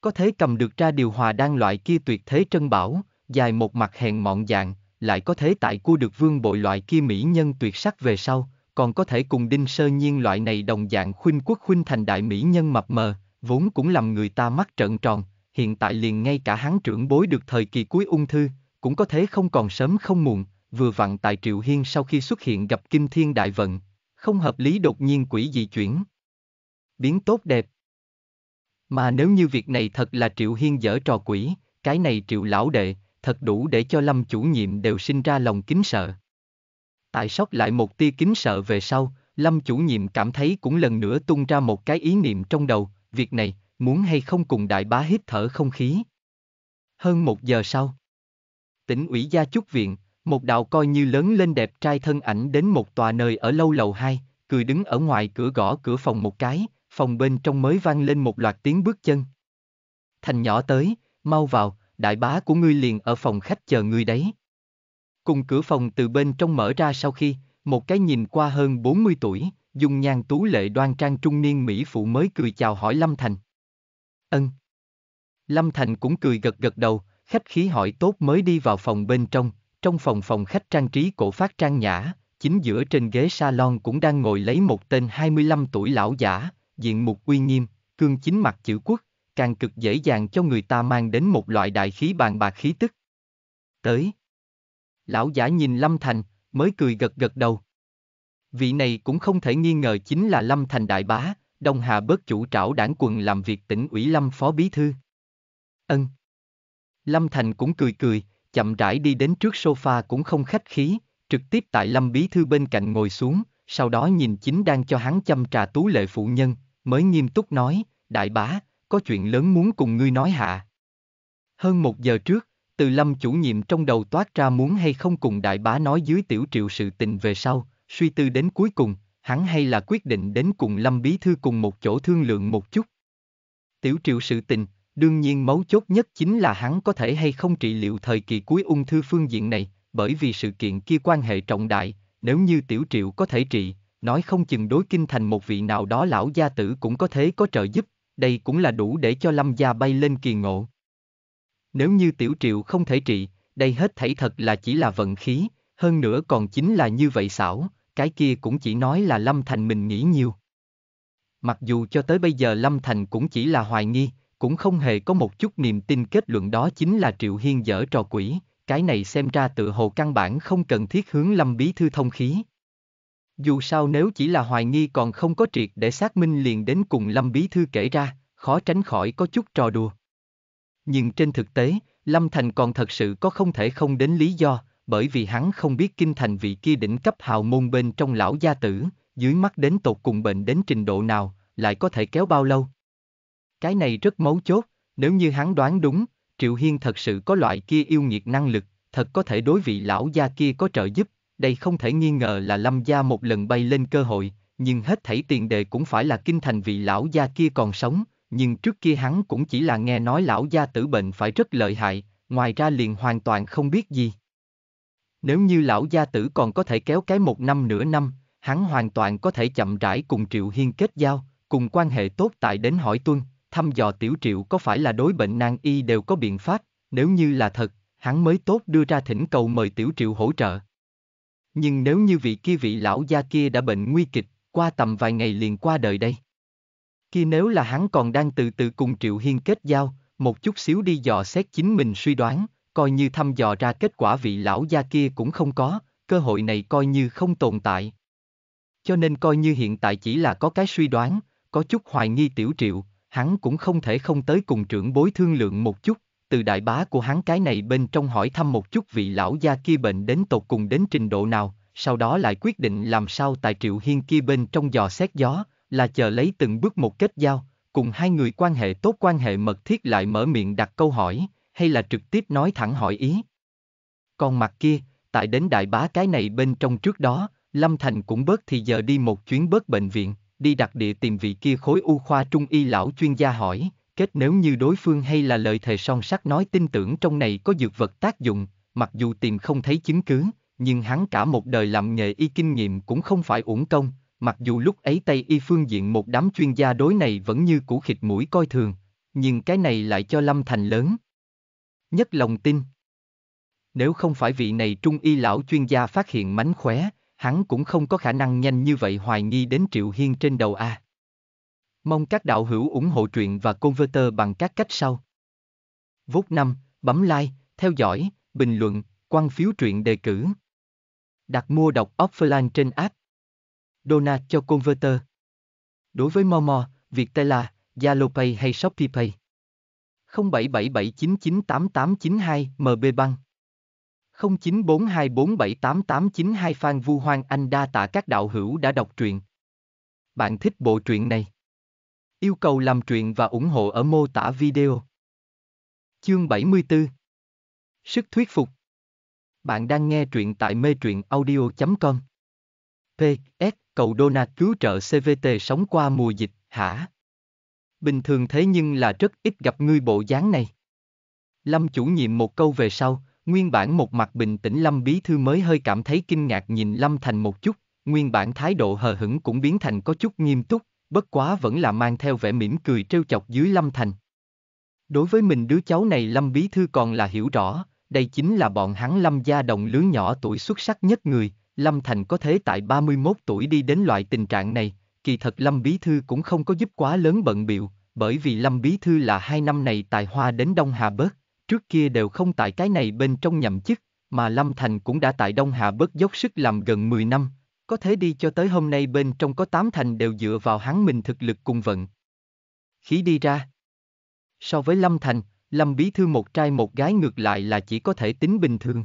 Có thế cầm được ra điều hòa đang loại kia tuyệt thế trân bảo, dài một mặt hèn mọn dạng, lại có thế tại cua được vương bội loại kia mỹ nhân tuyệt sắc về sau, còn có thể cùng đinh sơ nhiên loại này đồng dạng khuynh quốc khuynh thành đại mỹ nhân mập mờ, vốn cũng làm người ta mắt trợn tròn, hiện tại liền ngay cả hắn trưởng bối được thời kỳ cuối ung thư, cũng có thế không còn sớm không muộn, vừa vặn tại Triệu Hiên sau khi xuất hiện gặp kim thiên đại vận, không hợp lý đột nhiên quỷ dị chuyển. Biến tốt đẹp. Mà nếu như việc này thật là Triệu Hiên dở trò quỷ, cái này Triệu Lão Đệ, thật đủ để cho lâm chủ nhiệm đều sinh ra lòng kính sợ. Tại sót lại một tia kính sợ về sau, lâm chủ nhiệm cảm thấy cũng lần nữa tung ra một cái ý niệm trong đầu, việc này, muốn hay không cùng đại bá hít thở không khí. Hơn một giờ sau, tỉnh ủy gia chúc viện, một đạo coi như lớn lên đẹp trai thân ảnh đến một tòa nơi ở lâu lầu hai, cười đứng ở ngoài cửa gõ cửa phòng một cái, phòng bên trong mới vang lên một loạt tiếng bước chân. Thành nhỏ tới, mau vào, đại bá của ngươi liền ở phòng khách chờ ngươi đấy. Cùng cửa phòng từ bên trong mở ra sau khi, một cái nhìn qua hơn 40 tuổi, dùng nhan tú lệ đoan trang trung niên Mỹ phụ mới cười chào hỏi Lâm Thành. Ân. Lâm Thành cũng cười gật gật đầu, khách khí hỏi tốt mới đi vào phòng bên trong, trong phòng phòng khách trang trí cổ phát trang nhã, chính giữa trên ghế salon cũng đang ngồi lấy một tên 25 tuổi lão giả, diện mục uy nghiêm, cương chính mặt chữ quốc, càng cực dễ dàng cho người ta mang đến một loại đại khí bàn bạc khí tức. Tới. Lão giả nhìn Lâm Thành, mới cười gật gật đầu. Vị này cũng không thể nghi ngờ chính là Lâm Thành Đại Bá, Đông Hà bớt chủ trảo đảng quần làm việc tỉnh ủy Lâm Phó Bí Thư. Ân. Lâm Thành cũng cười cười, chậm rãi đi đến trước sofa cũng không khách khí, trực tiếp tại Lâm Bí Thư bên cạnh ngồi xuống, sau đó nhìn chính đang cho hắn chăm trà tú lệ phụ nhân, mới nghiêm túc nói, đại bá, có chuyện lớn muốn cùng ngươi nói hạ. Hơn một giờ trước, từ lâm chủ nhiệm trong đầu toát ra muốn hay không cùng đại bá nói dưới tiểu triệu sự tình về sau, suy tư đến cuối cùng, hắn hay là quyết định đến cùng lâm bí thư cùng một chỗ thương lượng một chút. Tiểu triệu sự tình, Đương nhiên mấu chốt nhất chính là hắn có thể hay không trị liệu thời kỳ cuối ung thư phương diện này, bởi vì sự kiện kia quan hệ trọng đại, nếu như tiểu triệu có thể trị, nói không chừng đối kinh thành một vị nào đó lão gia tử cũng có thế có trợ giúp, đây cũng là đủ để cho lâm gia bay lên kỳ ngộ. Nếu như tiểu triệu không thể trị, đây hết thảy thật là chỉ là vận khí, hơn nữa còn chính là như vậy xảo, cái kia cũng chỉ nói là lâm thành mình nghĩ nhiều. Mặc dù cho tới bây giờ Lâm Thành cũng chỉ là hoài nghi, cũng không hề có một chút niềm tin kết luận đó chính là Triệu Hiên dở trò quỷ, cái này xem ra tự hồ căn bản không cần thiết hướng Lâm Bí Thư thông khí. Dù sao nếu chỉ là hoài nghi còn không có triệt để xác minh liền đến cùng Lâm Bí Thư kể ra, khó tránh khỏi có chút trò đùa. Nhưng trên thực tế, Lâm Thành còn thật sự có không thể không đến lý do, bởi vì hắn không biết kinh thành vị kia đỉnh cấp hào môn bên trong lão gia tử, dưới mắt đến tột cùng bệnh đến trình độ nào, lại có thể kéo bao lâu. Cái này rất mấu chốt, nếu như hắn đoán đúng, Triệu Hiên thật sự có loại kia yêu nghiệt năng lực, thật có thể đối vị lão gia kia có trợ giúp, đây không thể nghi ngờ là lâm gia một lần bay lên cơ hội, nhưng hết thảy tiền đề cũng phải là kinh thành vị lão gia kia còn sống, nhưng trước kia hắn cũng chỉ là nghe nói lão gia tử bệnh phải rất lợi hại, ngoài ra liền hoàn toàn không biết gì. Nếu như lão gia tử còn có thể kéo cái một năm nửa năm, hắn hoàn toàn có thể chậm rãi cùng Triệu Hiên kết giao, cùng quan hệ tốt tại đến hỏi tuân, thăm dò tiểu triệu có phải là đối bệnh nan y đều có biện pháp, nếu như là thật, hắn mới tốt đưa ra thỉnh cầu mời tiểu triệu hỗ trợ. Nhưng nếu như vị kia vị lão gia kia đã bệnh nguy kịch, qua tầm vài ngày liền qua đời đây. Kia nếu là hắn còn đang từ từ cùng Triệu Hiên kết giao, một chút xíu đi dò xét chính mình suy đoán, coi như thăm dò ra kết quả vị lão gia kia cũng không có, cơ hội này coi như không tồn tại. Cho nên coi như hiện tại chỉ là có cái suy đoán, có chút hoài nghi tiểu triệu, hắn cũng không thể không tới cùng trưởng bối thương lượng một chút, từ đại bá của hắn cái này bên trong hỏi thăm một chút vị lão gia kia bệnh đến tột cùng đến trình độ nào, sau đó lại quyết định làm sao tại triệu hiên kia bên trong dò xét gió, là chờ lấy từng bước một kết giao, cùng hai người quan hệ tốt quan hệ mật thiết lại mở miệng đặt câu hỏi, hay là trực tiếp nói thẳng hỏi ý. Còn mặt kia, tại đến đại bá cái này bên trong trước đó, Lâm Thành cũng bớt thì giờ đi một chuyến bớt bệnh viện, đi đặc địa tìm vị kia khối u khoa trung y lão chuyên gia hỏi, kết nếu như đối phương hay là lời thề son sắt nói tin tưởng trong này có dược vật tác dụng, mặc dù tìm không thấy chứng cứ, nhưng hắn cả một đời làm nghề y kinh nghiệm cũng không phải uổng công, mặc dù lúc ấy Tây y phương diện một đám chuyên gia đối này vẫn như củ khịt mũi coi thường, nhưng cái này lại cho Lâm Thành lớn. Nhất lòng tin. Nếu không phải vị này trung y lão chuyên gia phát hiện mánh khóe, hắn cũng không có khả năng nhanh như vậy hoài nghi đến Triệu Hiên trên đầu A. Mong các đạo hữu ủng hộ truyện và Converter bằng các cách sau. Vút 5, bấm like, theo dõi, bình luận, quan phiếu truyện đề cử. Đặt mua đọc offline trên app. Donate cho Converter. Đối với Momo, Viettel, Zalopay hay ShopeePay. 0777998892 MB Băng 0942478892 Phan Vu Hoang Anh đa tạ các đạo hữu đã đọc truyện. Bạn thích bộ truyện này? Yêu cầu làm truyện và ủng hộ ở mô tả video. Chương 74 Sức thuyết phục Bạn đang nghe truyện tại mê truyện audio.com P. S. Cầu Donat cứu trợ CVT sống qua mùa dịch, hả? Bình thường thế nhưng là rất ít gặp ngươi bộ dáng này. Lâm chủ nhiệm một câu về sau, Nguyên bản một mặt bình tĩnh Lâm Bí Thư mới hơi cảm thấy kinh ngạc nhìn Lâm Thành một chút, nguyên bản thái độ hờ hững cũng biến thành có chút nghiêm túc, bất quá vẫn là mang theo vẻ mỉm cười trêu chọc dưới Lâm Thành. Đối với mình đứa cháu này Lâm Bí Thư còn là hiểu rõ, đây chính là bọn hắn Lâm gia đồng lứa nhỏ tuổi xuất sắc nhất người, Lâm Thành có thế tại 31 tuổi đi đến loại tình trạng này, kỳ thật Lâm Bí Thư cũng không có giúp quá lớn bận biệu, bởi vì Lâm Bí Thư là hai năm này tài hoa đến Đông Hà bớt, trước kia đều không tại cái này bên trong nhậm chức, mà Lâm Thành cũng đã tại Đông Hạ bớt dốc sức làm gần 10 năm, có thể đi cho tới hôm nay bên trong có 8 thành đều dựa vào hắn mình thực lực cùng vận. Khí đi ra. So với Lâm Thành, Lâm Bí Thư một trai một gái ngược lại là chỉ có thể tính bình thường.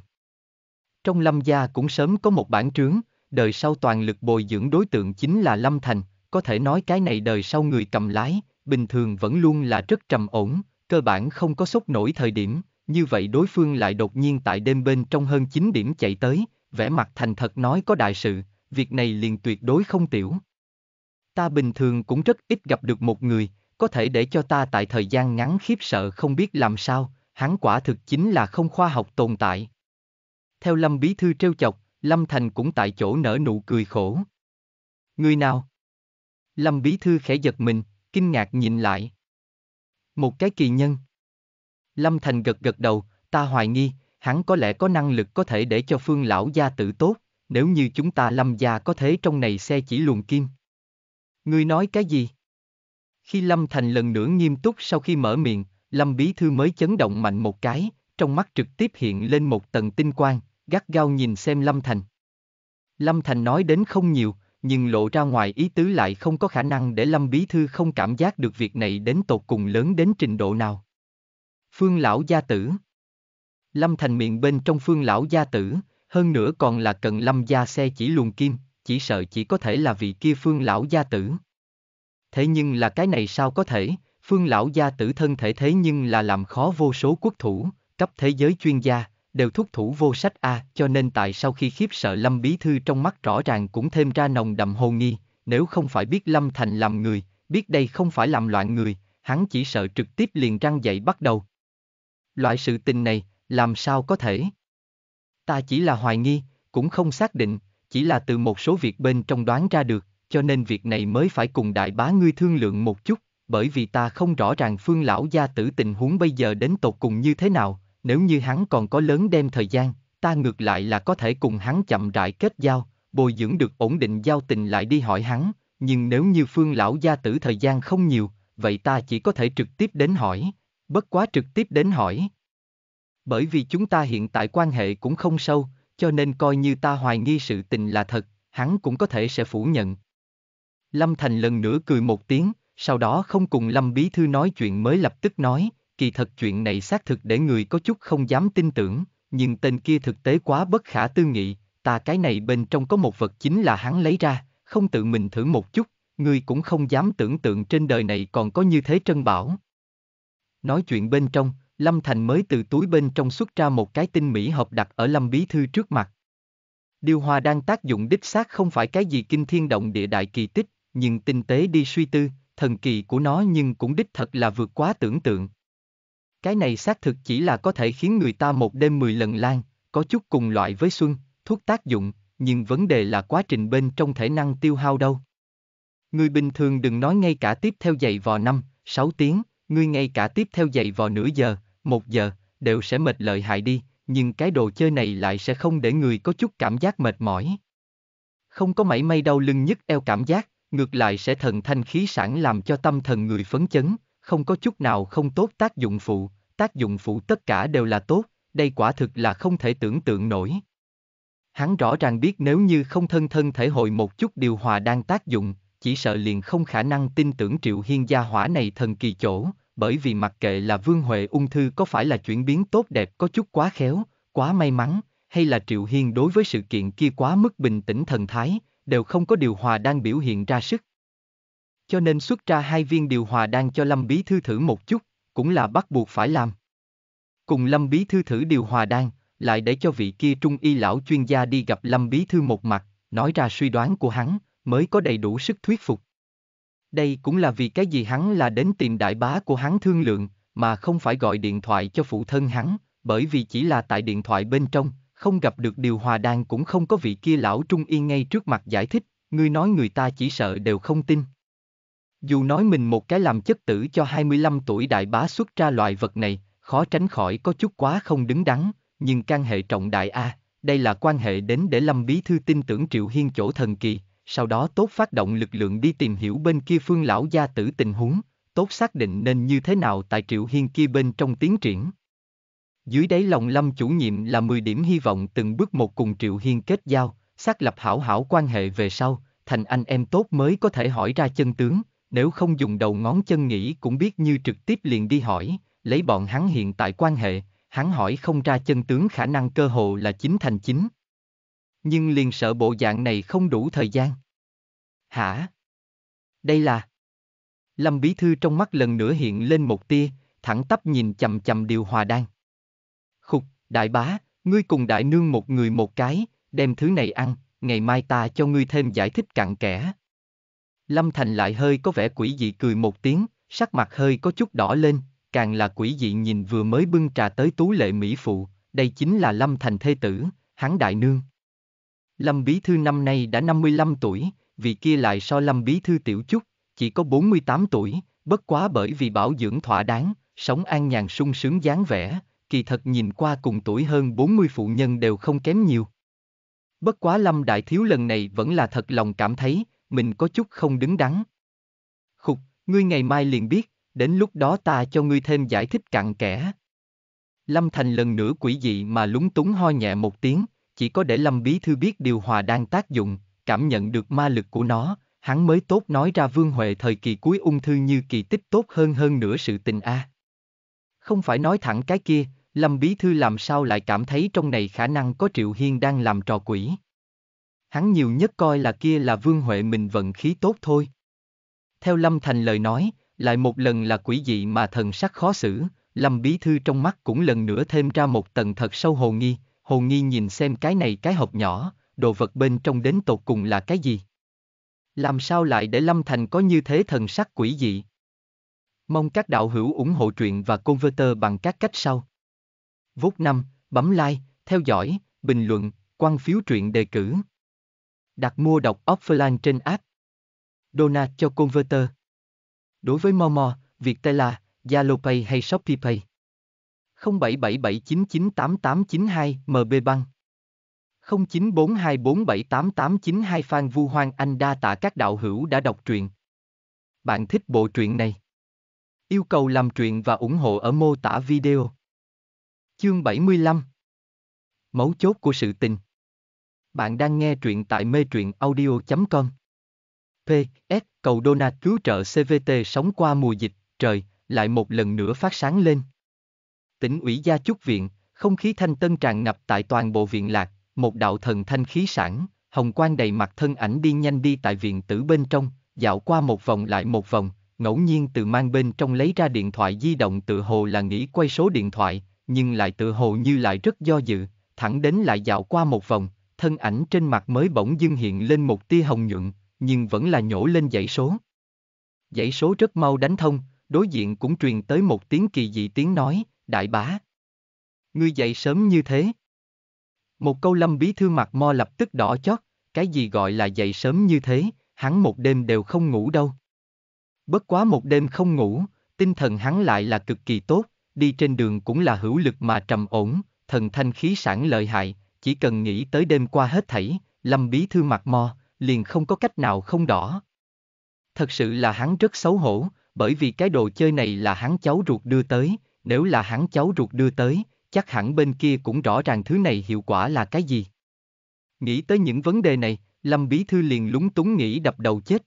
Trong Lâm gia cũng sớm có một bản trướng, đời sau toàn lực bồi dưỡng đối tượng chính là Lâm Thành, có thể nói cái này đời sau người cầm lái, bình thường vẫn luôn là rất trầm ổn, cơ bản không có sốc nổi thời điểm, như vậy đối phương lại đột nhiên tại đêm bên trong hơn 9 điểm chạy tới, vẻ mặt thành thật nói có đại sự, việc này liền tuyệt đối không tiểu. Ta bình thường cũng rất ít gặp được một người, có thể để cho ta tại thời gian ngắn khiếp sợ không biết làm sao, hắn quả thực chính là không khoa học tồn tại. Theo Lâm Bí Thư trêu chọc, Lâm Thành cũng tại chỗ nở nụ cười khổ. Người nào? Lâm Bí Thư khẽ giật mình, kinh ngạc nhìn lại. Một cái kỳ nhân. Lâm Thành gật gật đầu, ta hoài nghi, hắn có lẽ có năng lực có thể để cho phương lão gia tự tốt, nếu như chúng ta lâm gia có thế trong này xe chỉ luồn kim. Ngươi nói cái gì? Khi Lâm Thành lần nữa nghiêm túc sau khi mở miệng, Lâm Bí Thư mới chấn động mạnh một cái, trong mắt trực tiếp hiện lên một tầng tinh quang, gắt gao nhìn xem Lâm Thành. Lâm Thành nói đến không nhiều, nhưng lộ ra ngoài ý tứ lại không có khả năng để Lâm Bí Thư không cảm giác được việc này đến tột cùng lớn đến trình độ nào. Phương Lão Gia Tử Lâm Thành miệng bên trong Phương Lão Gia Tử, hơn nữa còn là cần Lâm Gia xe chỉ luồng kim, chỉ sợ chỉ có thể là vị kia Phương Lão Gia Tử. Thế nhưng là cái này sao có thể, Phương Lão Gia Tử thân thể thế nhưng là làm khó vô số quốc thủ, cấp thế giới chuyên gia, đều thúc thủ vô sách a, cho nên tại sau khi khiếp sợ Lâm Bí Thư trong mắt rõ ràng cũng thêm ra nồng đậm hồ nghi, nếu không phải biết Lâm Thành làm người, biết đây không phải làm loạn người, hắn chỉ sợ trực tiếp liền răng dậy bắt đầu. Loại sự tình này, làm sao có thể? Ta chỉ là hoài nghi, cũng không xác định, chỉ là từ một số việc bên trong đoán ra được, cho nên việc này mới phải cùng đại bá ngươi thương lượng một chút, bởi vì ta không rõ ràng phương lão gia tử tình huống bây giờ đến tột cùng như thế nào, nếu như hắn còn có lớn đem thời gian, ta ngược lại là có thể cùng hắn chậm rãi kết giao, bồi dưỡng được ổn định giao tình lại đi hỏi hắn, nhưng nếu như phương lão gia tử thời gian không nhiều, vậy ta chỉ có thể trực tiếp đến hỏi, bất quá trực tiếp đến hỏi. Bởi vì chúng ta hiện tại quan hệ cũng không sâu, cho nên coi như ta hoài nghi sự tình là thật, hắn cũng có thể sẽ phủ nhận. Lâm Thành lần nữa cười một tiếng, sau đó không cùng Lâm Bí Thư nói chuyện mới lập tức nói, kỳ thật chuyện này xác thực để người có chút không dám tin tưởng, nhưng tên kia thực tế quá bất khả tư nghị, ta cái này bên trong có một vật chính là hắn lấy ra, không tự mình thử một chút, người cũng không dám tưởng tượng trên đời này còn có như thế trân bảo. Nói chuyện bên trong, Lâm Thành mới từ túi bên trong xuất ra một cái tinh mỹ hộp đặt ở Lâm Bí Thư trước mặt. Điều hòa đang tác dụng đích xác không phải cái gì kinh thiên động địa đại kỳ tích, nhưng tinh tế đi suy tư, thần kỳ của nó nhưng cũng đích thật là vượt quá tưởng tượng, cái này xác thực chỉ là có thể khiến người ta một đêm mười lần lan, có chút cùng loại với xuân, thuốc tác dụng, nhưng vấn đề là quá trình bên trong thể năng tiêu hao đâu. Người bình thường đừng nói ngay cả tiếp theo dậy vò 5, 6 tiếng, người ngay cả tiếp theo dậy vò nửa giờ, một giờ, đều sẽ mệt lợi hại đi, nhưng cái đồ chơi này lại sẽ không để người có chút cảm giác mệt mỏi. Không có mảy may đau lưng nhất eo cảm giác, ngược lại sẽ thần thanh khí sản làm cho tâm thần người phấn chấn, không có chút nào không tốt tác dụng phụ, tác dụng phụ tất cả đều là tốt, đây quả thực là không thể tưởng tượng nổi. Hắn rõ ràng biết nếu như không thân thân thể hội một chút điều hòa đang tác dụng, chỉ sợ liền không khả năng tin tưởng Triệu Hiên gia hỏa này thần kỳ chỗ, bởi vì mặc kệ là Vương Huệ ung thư có phải là chuyển biến tốt đẹp có chút quá khéo, quá may mắn, hay là Triệu Hiên đối với sự kiện kia quá mức bình tĩnh thần thái, đều không có điều hòa đang biểu hiện ra sức cho nên xuất ra hai viên điều hòa đang cho Lâm Bí Thư thử một chút, cũng là bắt buộc phải làm. Cùng Lâm Bí Thư thử điều hòa đang, lại để cho vị kia trung y lão chuyên gia đi gặp Lâm Bí Thư một mặt, nói ra suy đoán của hắn, mới có đầy đủ sức thuyết phục. Đây cũng là vì cái gì hắn là đến tìm đại bá của hắn thương lượng, mà không phải gọi điện thoại cho phụ thân hắn, bởi vì chỉ là tại điện thoại bên trong, không gặp được điều hòa đang cũng không có vị kia lão trung y ngay trước mặt giải thích, người nói người ta chỉ sợ đều không tin. Dù nói mình một cái làm chất tử cho 25 tuổi đại bá xuất ra loại vật này, khó tránh khỏi có chút quá không đứng đắn, nhưng can hệ trọng đại A, đây là quan hệ đến để Lâm Bí Thư tin tưởng Triệu Hiên chỗ thần kỳ, sau đó tốt phát động lực lượng đi tìm hiểu bên kia phương lão gia tử tình huống, tốt xác định nên như thế nào tại Triệu Hiên kia bên trong tiến triển. Dưới đáy lòng Lâm chủ nhiệm là 10 điểm hy vọng từng bước một cùng Triệu Hiên kết giao, xác lập hảo hảo quan hệ về sau, thành anh em tốt mới có thể hỏi ra chân tướng, nếu không dùng đầu ngón chân nghĩ cũng biết như trực tiếp liền đi hỏi, lấy bọn hắn hiện tại quan hệ, hắn hỏi không ra chân tướng khả năng cơ hồ là chính thành chính. Nhưng liền sợ bộ dạng này không đủ thời gian. Hả? Đây là... Lâm Bí Thư trong mắt lần nữa hiện lên một tia, thẳng tắp nhìn chầm chầm điều hòa đang Khục, đại bá, ngươi cùng đại nương một người một cái, đem thứ này ăn, ngày mai ta cho ngươi thêm giải thích cặn kẽ. Lâm Thành lại hơi có vẻ quỷ dị cười một tiếng, sắc mặt hơi có chút đỏ lên, càng là quỷ dị nhìn vừa mới bưng trà tới tú lệ mỹ phụ, đây chính là Lâm Thành thê tử, hắn đại nương. Lâm Bí Thư năm nay đã 55 tuổi, vị kia lại so Lâm Bí Thư tiểu chút, chỉ có 48 tuổi, bất quá bởi vì bảo dưỡng thỏa đáng, sống an nhàn sung sướng dáng vẻ, kỳ thật nhìn qua cùng tuổi hơn 40 phụ nhân đều không kém nhiều. Bất quá Lâm Đại Thiếu lần này vẫn là thật lòng cảm thấy, mình có chút không đứng đắn. Khục, ngươi ngày mai liền biết, đến lúc đó ta cho ngươi thêm giải thích cặn kẽ. Lâm Thành lần nữa quỷ dị mà lúng túng ho nhẹ một tiếng, chỉ có để Lâm Bí Thư biết điều hòa đang tác dụng, cảm nhận được ma lực của nó, hắn mới tốt nói ra Vương Huệ thời kỳ cuối ung thư như kỳ tích tốt hơn hơn nữa sự tình a. Không phải nói thẳng cái kia, Lâm Bí Thư làm sao lại cảm thấy trong này khả năng có Triệu Hiên đang làm trò quỷ hắn nhiều nhất coi là kia là Vương Huệ mình vận khí tốt thôi. Theo Lâm Thành lời nói, lại một lần là quỷ dị mà thần sắc khó xử, Lâm Bí Thư trong mắt cũng lần nữa thêm ra một tầng thật sâu hồ nghi, hồ nghi nhìn xem cái này cái hộp nhỏ, đồ vật bên trong đến tột cùng là cái gì. Làm sao lại để Lâm Thành có như thế thần sắc quỷ dị? Mong các đạo hữu ủng hộ truyện và converter bằng các cách sau. Vốt 5, bấm like, theo dõi, bình luận, quan phiếu truyện đề cử. Đặt mua đọc offline trên app. Donate cho Converter. Đối với Momo, Viettel, Zalopay hay ShopeePay. 0777998892 MB Bank. 0942478892 Phan Vu Hoang Anh đa tạ các đạo hữu đã đọc truyện. Bạn thích bộ truyện này? Yêu cầu làm truyện và ủng hộ ở mô tả video. Chương 75 Mấu chốt của sự tình bạn đang nghe truyện tại mê truyện audio.com. P. S. Cầu Donat cứu trợ CVT sống qua mùa dịch, trời, lại một lần nữa phát sáng lên. Tỉnh ủy gia chúc viện, không khí thanh tân tràn ngập tại toàn bộ viện lạc, một đạo thần thanh khí sản, hồng quang đầy mặt thân ảnh đi nhanh đi tại viện tử bên trong, dạo qua một vòng lại một vòng, ngẫu nhiên từ mang bên trong lấy ra điện thoại di động tự hồ là nghĩ quay số điện thoại, nhưng lại tự hồ như lại rất do dự, thẳng đến lại dạo qua một vòng, thân ảnh trên mặt mới bỗng dưng hiện lên một tia hồng nhuận, nhưng vẫn là nhổ lên dãy số. Dãy số rất mau đánh thông, đối diện cũng truyền tới một tiếng kỳ dị tiếng nói, đại bá. Ngươi dậy sớm như thế. Một câu lâm bí thư mặt mo lập tức đỏ chót, cái gì gọi là dậy sớm như thế, hắn một đêm đều không ngủ đâu. Bất quá một đêm không ngủ, tinh thần hắn lại là cực kỳ tốt, đi trên đường cũng là hữu lực mà trầm ổn, thần thanh khí sản lợi hại, chỉ cần nghĩ tới đêm qua hết thảy, Lâm Bí Thư mặt mò, liền không có cách nào không đỏ. Thật sự là hắn rất xấu hổ, bởi vì cái đồ chơi này là hắn cháu ruột đưa tới, nếu là hắn cháu ruột đưa tới, chắc hẳn bên kia cũng rõ ràng thứ này hiệu quả là cái gì. Nghĩ tới những vấn đề này, Lâm Bí Thư liền lúng túng nghĩ đập đầu chết.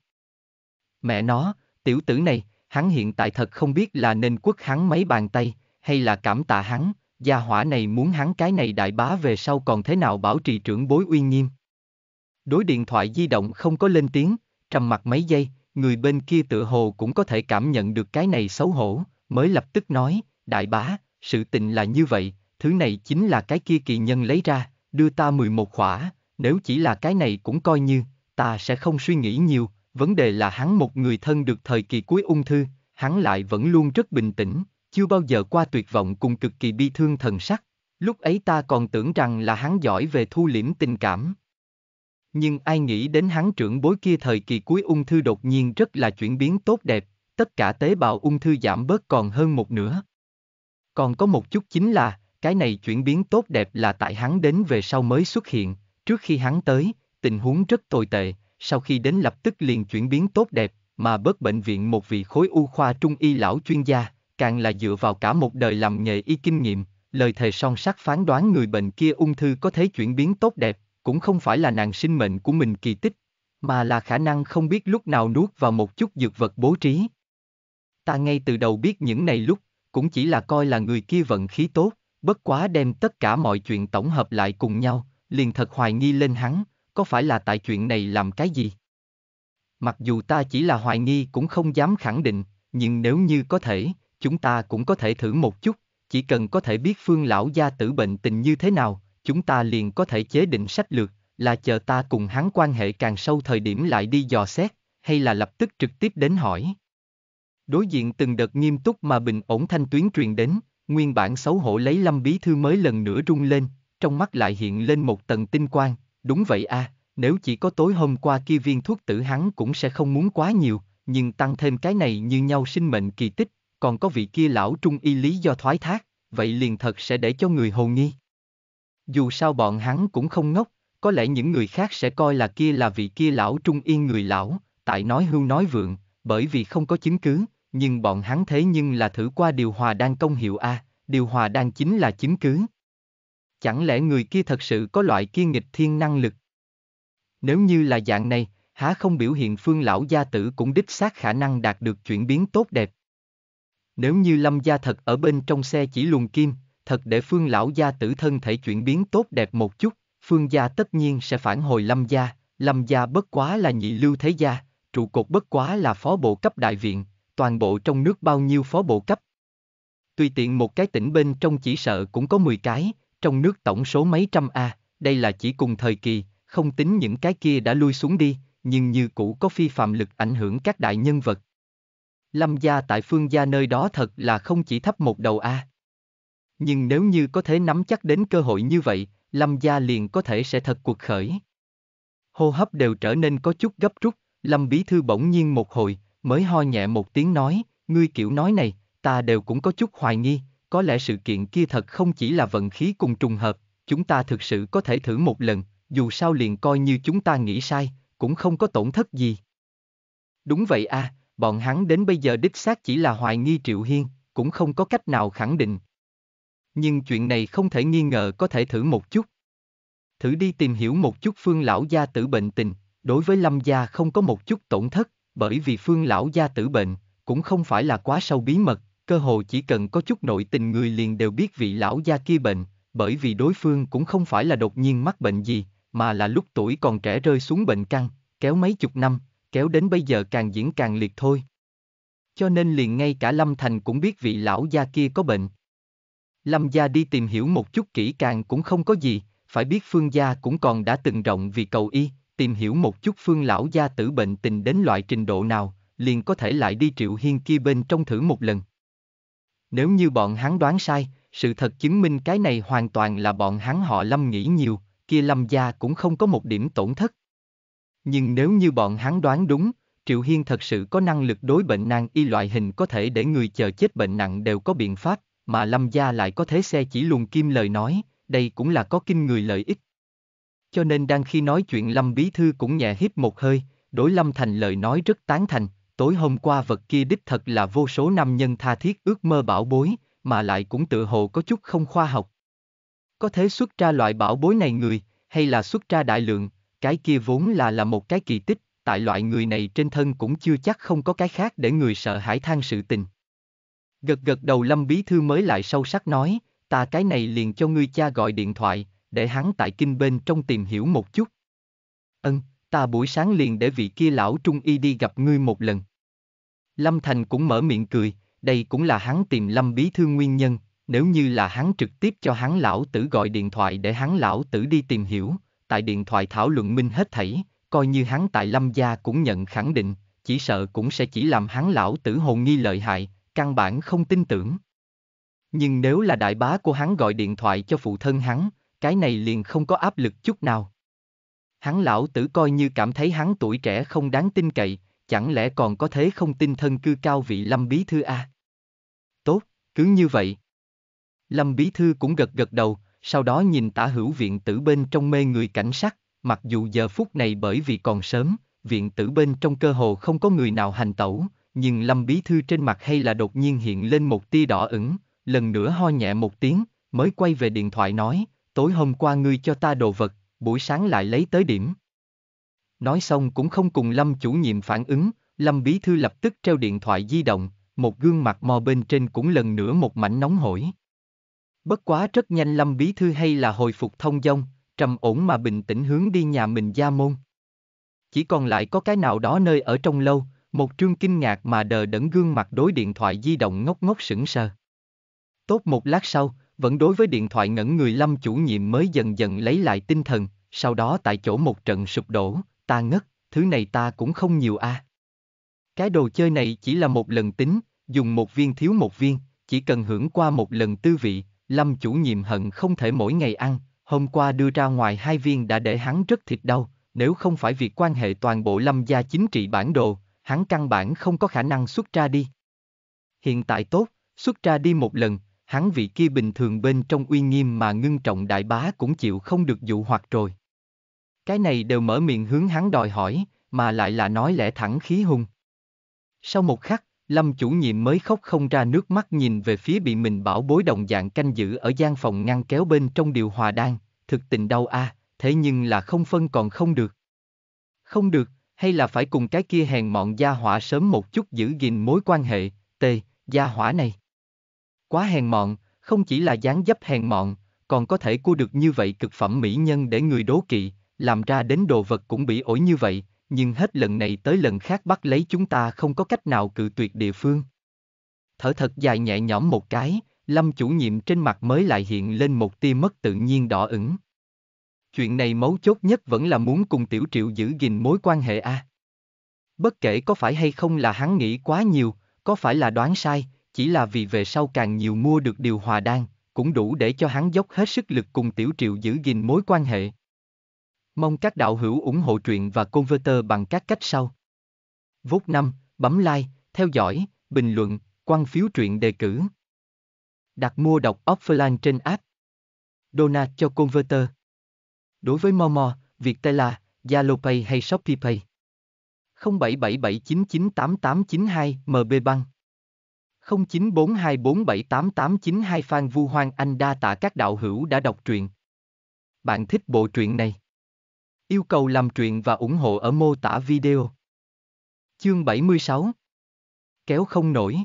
Mẹ nó, tiểu tử này, hắn hiện tại thật không biết là nên quất hắn mấy bàn tay, hay là cảm tạ hắn, gia hỏa này muốn hắn cái này đại bá về sau còn thế nào bảo trì trưởng bối uy nghiêm. Đối điện thoại di động không có lên tiếng, trầm mặt mấy giây, người bên kia tự hồ cũng có thể cảm nhận được cái này xấu hổ, mới lập tức nói, đại bá, sự tình là như vậy, thứ này chính là cái kia kỳ nhân lấy ra, đưa ta 11 khỏa, nếu chỉ là cái này cũng coi như, ta sẽ không suy nghĩ nhiều, vấn đề là hắn một người thân được thời kỳ cuối ung thư, hắn lại vẫn luôn rất bình tĩnh, chưa bao giờ qua tuyệt vọng cùng cực kỳ bi thương thần sắc, lúc ấy ta còn tưởng rằng là hắn giỏi về thu liễm tình cảm. Nhưng ai nghĩ đến hắn trưởng bối kia thời kỳ cuối ung thư đột nhiên rất là chuyển biến tốt đẹp, tất cả tế bào ung thư giảm bớt còn hơn một nửa. Còn có một chút chính là, cái này chuyển biến tốt đẹp là tại hắn đến về sau mới xuất hiện, trước khi hắn tới, tình huống rất tồi tệ, sau khi đến lập tức liền chuyển biến tốt đẹp, mà bớt bệnh viện một vị khối u khoa trung y lão chuyên gia, càng là dựa vào cả một đời làm nghề y kinh nghiệm, lời thề son sắc phán đoán người bệnh kia ung thư có thể chuyển biến tốt đẹp, cũng không phải là nàng sinh mệnh của mình kỳ tích, mà là khả năng không biết lúc nào nuốt vào một chút dược vật bố trí. Ta ngay từ đầu biết những này lúc, cũng chỉ là coi là người kia vận khí tốt, bất quá đem tất cả mọi chuyện tổng hợp lại cùng nhau, liền thật hoài nghi lên hắn, có phải là tại chuyện này làm cái gì? Mặc dù ta chỉ là hoài nghi cũng không dám khẳng định, nhưng nếu như có thể, chúng ta cũng có thể thử một chút, chỉ cần có thể biết phương lão gia tử bệnh tình như thế nào, chúng ta liền có thể chế định sách lược, là chờ ta cùng hắn quan hệ càng sâu thời điểm lại đi dò xét, hay là lập tức trực tiếp đến hỏi. Đối diện từng đợt nghiêm túc mà bình ổn thanh tuyến truyền đến, nguyên bản xấu hổ lấy lâm bí thư mới lần nữa rung lên, trong mắt lại hiện lên một tầng tinh quang, đúng vậy a, à, nếu chỉ có tối hôm qua kia viên thuốc tử hắn cũng sẽ không muốn quá nhiều, nhưng tăng thêm cái này như nhau sinh mệnh kỳ tích, còn có vị kia lão trung y lý do thoái thác, vậy liền thật sẽ để cho người hồ nghi. Dù sao bọn hắn cũng không ngốc, có lẽ những người khác sẽ coi là kia là vị kia lão trung y người lão, tại nói hưu nói vượng, bởi vì không có chứng cứ, nhưng bọn hắn thế nhưng là thử qua điều hòa đang công hiệu A, điều hòa đang chính là chứng cứ. Chẳng lẽ người kia thật sự có loại kia nghịch thiên năng lực? Nếu như là dạng này, há không biểu hiện phương lão gia tử cũng đích xác khả năng đạt được chuyển biến tốt đẹp. Nếu như Lâm Gia thật ở bên trong xe chỉ luồn kim, thật để Phương lão gia tử thân thể chuyển biến tốt đẹp một chút, Phương gia tất nhiên sẽ phản hồi Lâm gia, Lâm gia bất quá là nhị lưu thế gia, trụ cột bất quá là phó bộ cấp đại viện, toàn bộ trong nước bao nhiêu phó bộ cấp. Tùy tiện một cái tỉnh bên trong chỉ sợ cũng có 10 cái, trong nước tổng số mấy trăm A, đây là chỉ cùng thời kỳ, không tính những cái kia đã lui xuống đi, nhưng như cũ có phi phạm lực ảnh hưởng các đại nhân vật. Lâm gia tại phương gia nơi đó thật là không chỉ thấp một đầu A. Nhưng nếu như có thể nắm chắc đến cơ hội như vậy, Lâm gia liền có thể sẽ thật cuộc khởi. Hô hấp đều trở nên có chút gấp rút, Lâm bí thư bỗng nhiên một hồi, mới ho nhẹ một tiếng nói, ngươi kiểu nói này, ta đều cũng có chút hoài nghi, có lẽ sự kiện kia thật không chỉ là vận khí cùng trùng hợp, chúng ta thực sự có thể thử một lần, dù sao liền coi như chúng ta nghĩ sai, cũng không có tổn thất gì. Đúng vậy a, à, bọn hắn đến bây giờ đích xác chỉ là hoài nghi Triệu Hiên, cũng không có cách nào khẳng định. Nhưng chuyện này không thể nghi ngờ có thể thử một chút. Thử đi tìm hiểu một chút phương lão gia tử bệnh tình, đối với lâm gia không có một chút tổn thất, bởi vì phương lão gia tử bệnh, cũng không phải là quá sâu bí mật, cơ hồ chỉ cần có chút nội tình người liền đều biết vị lão gia kia bệnh, bởi vì đối phương cũng không phải là đột nhiên mắc bệnh gì, mà là lúc tuổi còn trẻ rơi xuống bệnh căn, kéo mấy chục năm, kéo đến bây giờ càng diễn càng liệt thôi. Cho nên liền ngay cả Lâm Thành cũng biết vị lão gia kia có bệnh. Lâm gia đi tìm hiểu một chút kỹ càng cũng không có gì, phải biết Phương gia cũng còn đã từng rộng vì cầu y, tìm hiểu một chút Phương lão gia tử bệnh tình đến loại trình độ nào, liền có thể lại đi Triệu Hiên kia bên trong thử một lần. Nếu như bọn hắn đoán sai, sự thật chứng minh cái này hoàn toàn là bọn hắn họ Lâm nghĩ nhiều, kia Lâm gia cũng không có một điểm tổn thất. Nhưng nếu như bọn hắn đoán đúng, Triệu Hiên thật sự có năng lực đối bệnh nan y loại hình có thể để người chờ chết bệnh nặng đều có biện pháp, mà Lâm Gia lại có thế xe chỉ luồn kim lời nói, đây cũng là có kinh người lợi ích. Cho nên đang khi nói chuyện Lâm Bí Thư cũng nhẹ hít một hơi, đối Lâm Thành lời nói rất tán thành, tối hôm qua vật kia đích thật là vô số nam nhân tha thiết ước mơ bảo bối, mà lại cũng tự hồ có chút không khoa học. Có thể xuất ra loại bảo bối này người, hay là xuất ra đại lượng, cái kia vốn là là một cái kỳ tích, tại loại người này trên thân cũng chưa chắc không có cái khác để người sợ hãi than sự tình. Gật gật đầu Lâm Bí Thư mới lại sâu sắc nói, ta cái này liền cho ngươi cha gọi điện thoại, để hắn tại kinh bên trong tìm hiểu một chút. Ân, ta buổi sáng liền để vị kia lão trung y đi gặp ngươi một lần. Lâm Thành cũng mở miệng cười, đây cũng là hắn tìm Lâm Bí Thư nguyên nhân, nếu như là hắn trực tiếp cho hắn lão tử gọi điện thoại để hắn lão tử đi tìm hiểu, tại điện thoại thảo luận minh hết thảy, coi như hắn tại lâm gia cũng nhận khẳng định, chỉ sợ cũng sẽ chỉ làm hắn lão tử hồn nghi lợi hại, căn bản không tin tưởng. Nhưng nếu là đại bá của hắn gọi điện thoại cho phụ thân hắn, cái này liền không có áp lực chút nào. Hắn lão tử coi như cảm thấy hắn tuổi trẻ không đáng tin cậy, chẳng lẽ còn có thế không tin thân cư cao vị Lâm Bí Thư a? Tốt, cứ như vậy. Lâm Bí Thư cũng gật gật đầu, sau đó nhìn tả hữu viện tử bên trong mê người cảnh sắc, mặc dù giờ phút này bởi vì còn sớm, viện tử bên trong cơ hồ không có người nào hành tẩu, nhưng Lâm Bí Thư trên mặt hay là đột nhiên hiện lên một tia đỏ ửng, lần nữa ho nhẹ một tiếng, mới quay về điện thoại nói, tối hôm qua ngươi cho ta đồ vật, buổi sáng lại lấy tới điểm. Nói xong cũng không cùng Lâm chủ nhiệm phản ứng, Lâm Bí Thư lập tức treo điện thoại di động, một gương mặt mò bên trên cũng lần nữa một mảnh nóng hổi. Bất quá rất nhanh Lâm Bí Thư hay là hồi phục thông dong trầm ổn mà bình tĩnh hướng đi nhà mình gia môn. Chỉ còn lại có cái nào đó nơi ở trong lâu, một trương kinh ngạc mà đờ đẫn gương mặt đối điện thoại di động ngốc ngốc sững sờ. Tốt một lát sau, vẫn đối với điện thoại ngẩn người Lâm chủ nhiệm mới dần dần lấy lại tinh thần, sau đó tại chỗ một trận sụp đổ, ta ngất, thứ này ta cũng không nhiều a. À. Cái đồ chơi này chỉ là một lần tính, dùng một viên thiếu một viên, chỉ cần hưởng qua một lần tư vị, Lâm chủ nhiệm hận không thể mỗi ngày ăn, hôm qua đưa ra ngoài hai viên đã để hắn rất thịt đau, nếu không phải việc quan hệ toàn bộ lâm gia chính trị bản đồ, hắn căn bản không có khả năng xuất ra đi. Hiện tại tốt, xuất ra đi một lần, hắn vị kia bình thường bên trong uy nghiêm mà ngưng trọng đại bá cũng chịu không được dụ hoặc rồi. Cái này đều mở miệng hướng hắn đòi hỏi, mà lại là nói lẽ thẳng khí hùng. Sau một khắc, Lâm chủ nhiệm mới khóc không ra nước mắt nhìn về phía bị mình bảo bối đồng dạng canh giữ ở gian phòng ngăn kéo bên trong điều hòa đan, thực tình đau a, à, thế nhưng là không phân còn không được. Không được, hay là phải cùng cái kia hèn mọn gia hỏa sớm một chút giữ gìn mối quan hệ, tê, gia hỏa này. Quá hèn mọn, không chỉ là dáng dấp hèn mọn, còn có thể cua được như vậy cực phẩm mỹ nhân để người đố kỵ, làm ra đến đồ vật cũng bị ổi như vậy, nhưng hết lần này tới lần khác bắt lấy chúng ta không có cách nào cự tuyệt địa phương. Thở thật dài nhẹ nhõm một cái, Lâm chủ nhiệm trên mặt mới lại hiện lên một tia mất tự nhiên đỏ ửng. Chuyện này mấu chốt nhất vẫn là muốn cùng Tiểu Triệu giữ gìn mối quan hệ a. À. Bất kể có phải hay không là hắn nghĩ quá nhiều, có phải là đoán sai, chỉ là vì về sau càng nhiều mua được điều hòa đan, cũng đủ để cho hắn dốc hết sức lực cùng Tiểu Triệu giữ gìn mối quan hệ. Mong các đạo hữu ủng hộ truyện và Converter bằng các cách sau. Vốt 5, bấm like, theo dõi, bình luận, quan phiếu truyện đề cử. Đặt mua đọc offline trên app. Donate cho Converter. Đối với Momo, Viettel, Zalopay hay ShopeePay. 0777998892 MB Băng. 0942478892 Phan Vu Hoang Anh đa tạ các đạo hữu đã đọc truyện. Bạn thích bộ truyện này? Yêu cầu làm truyện và ủng hộ ở mô tả video. Chương 76 Kéo không nổi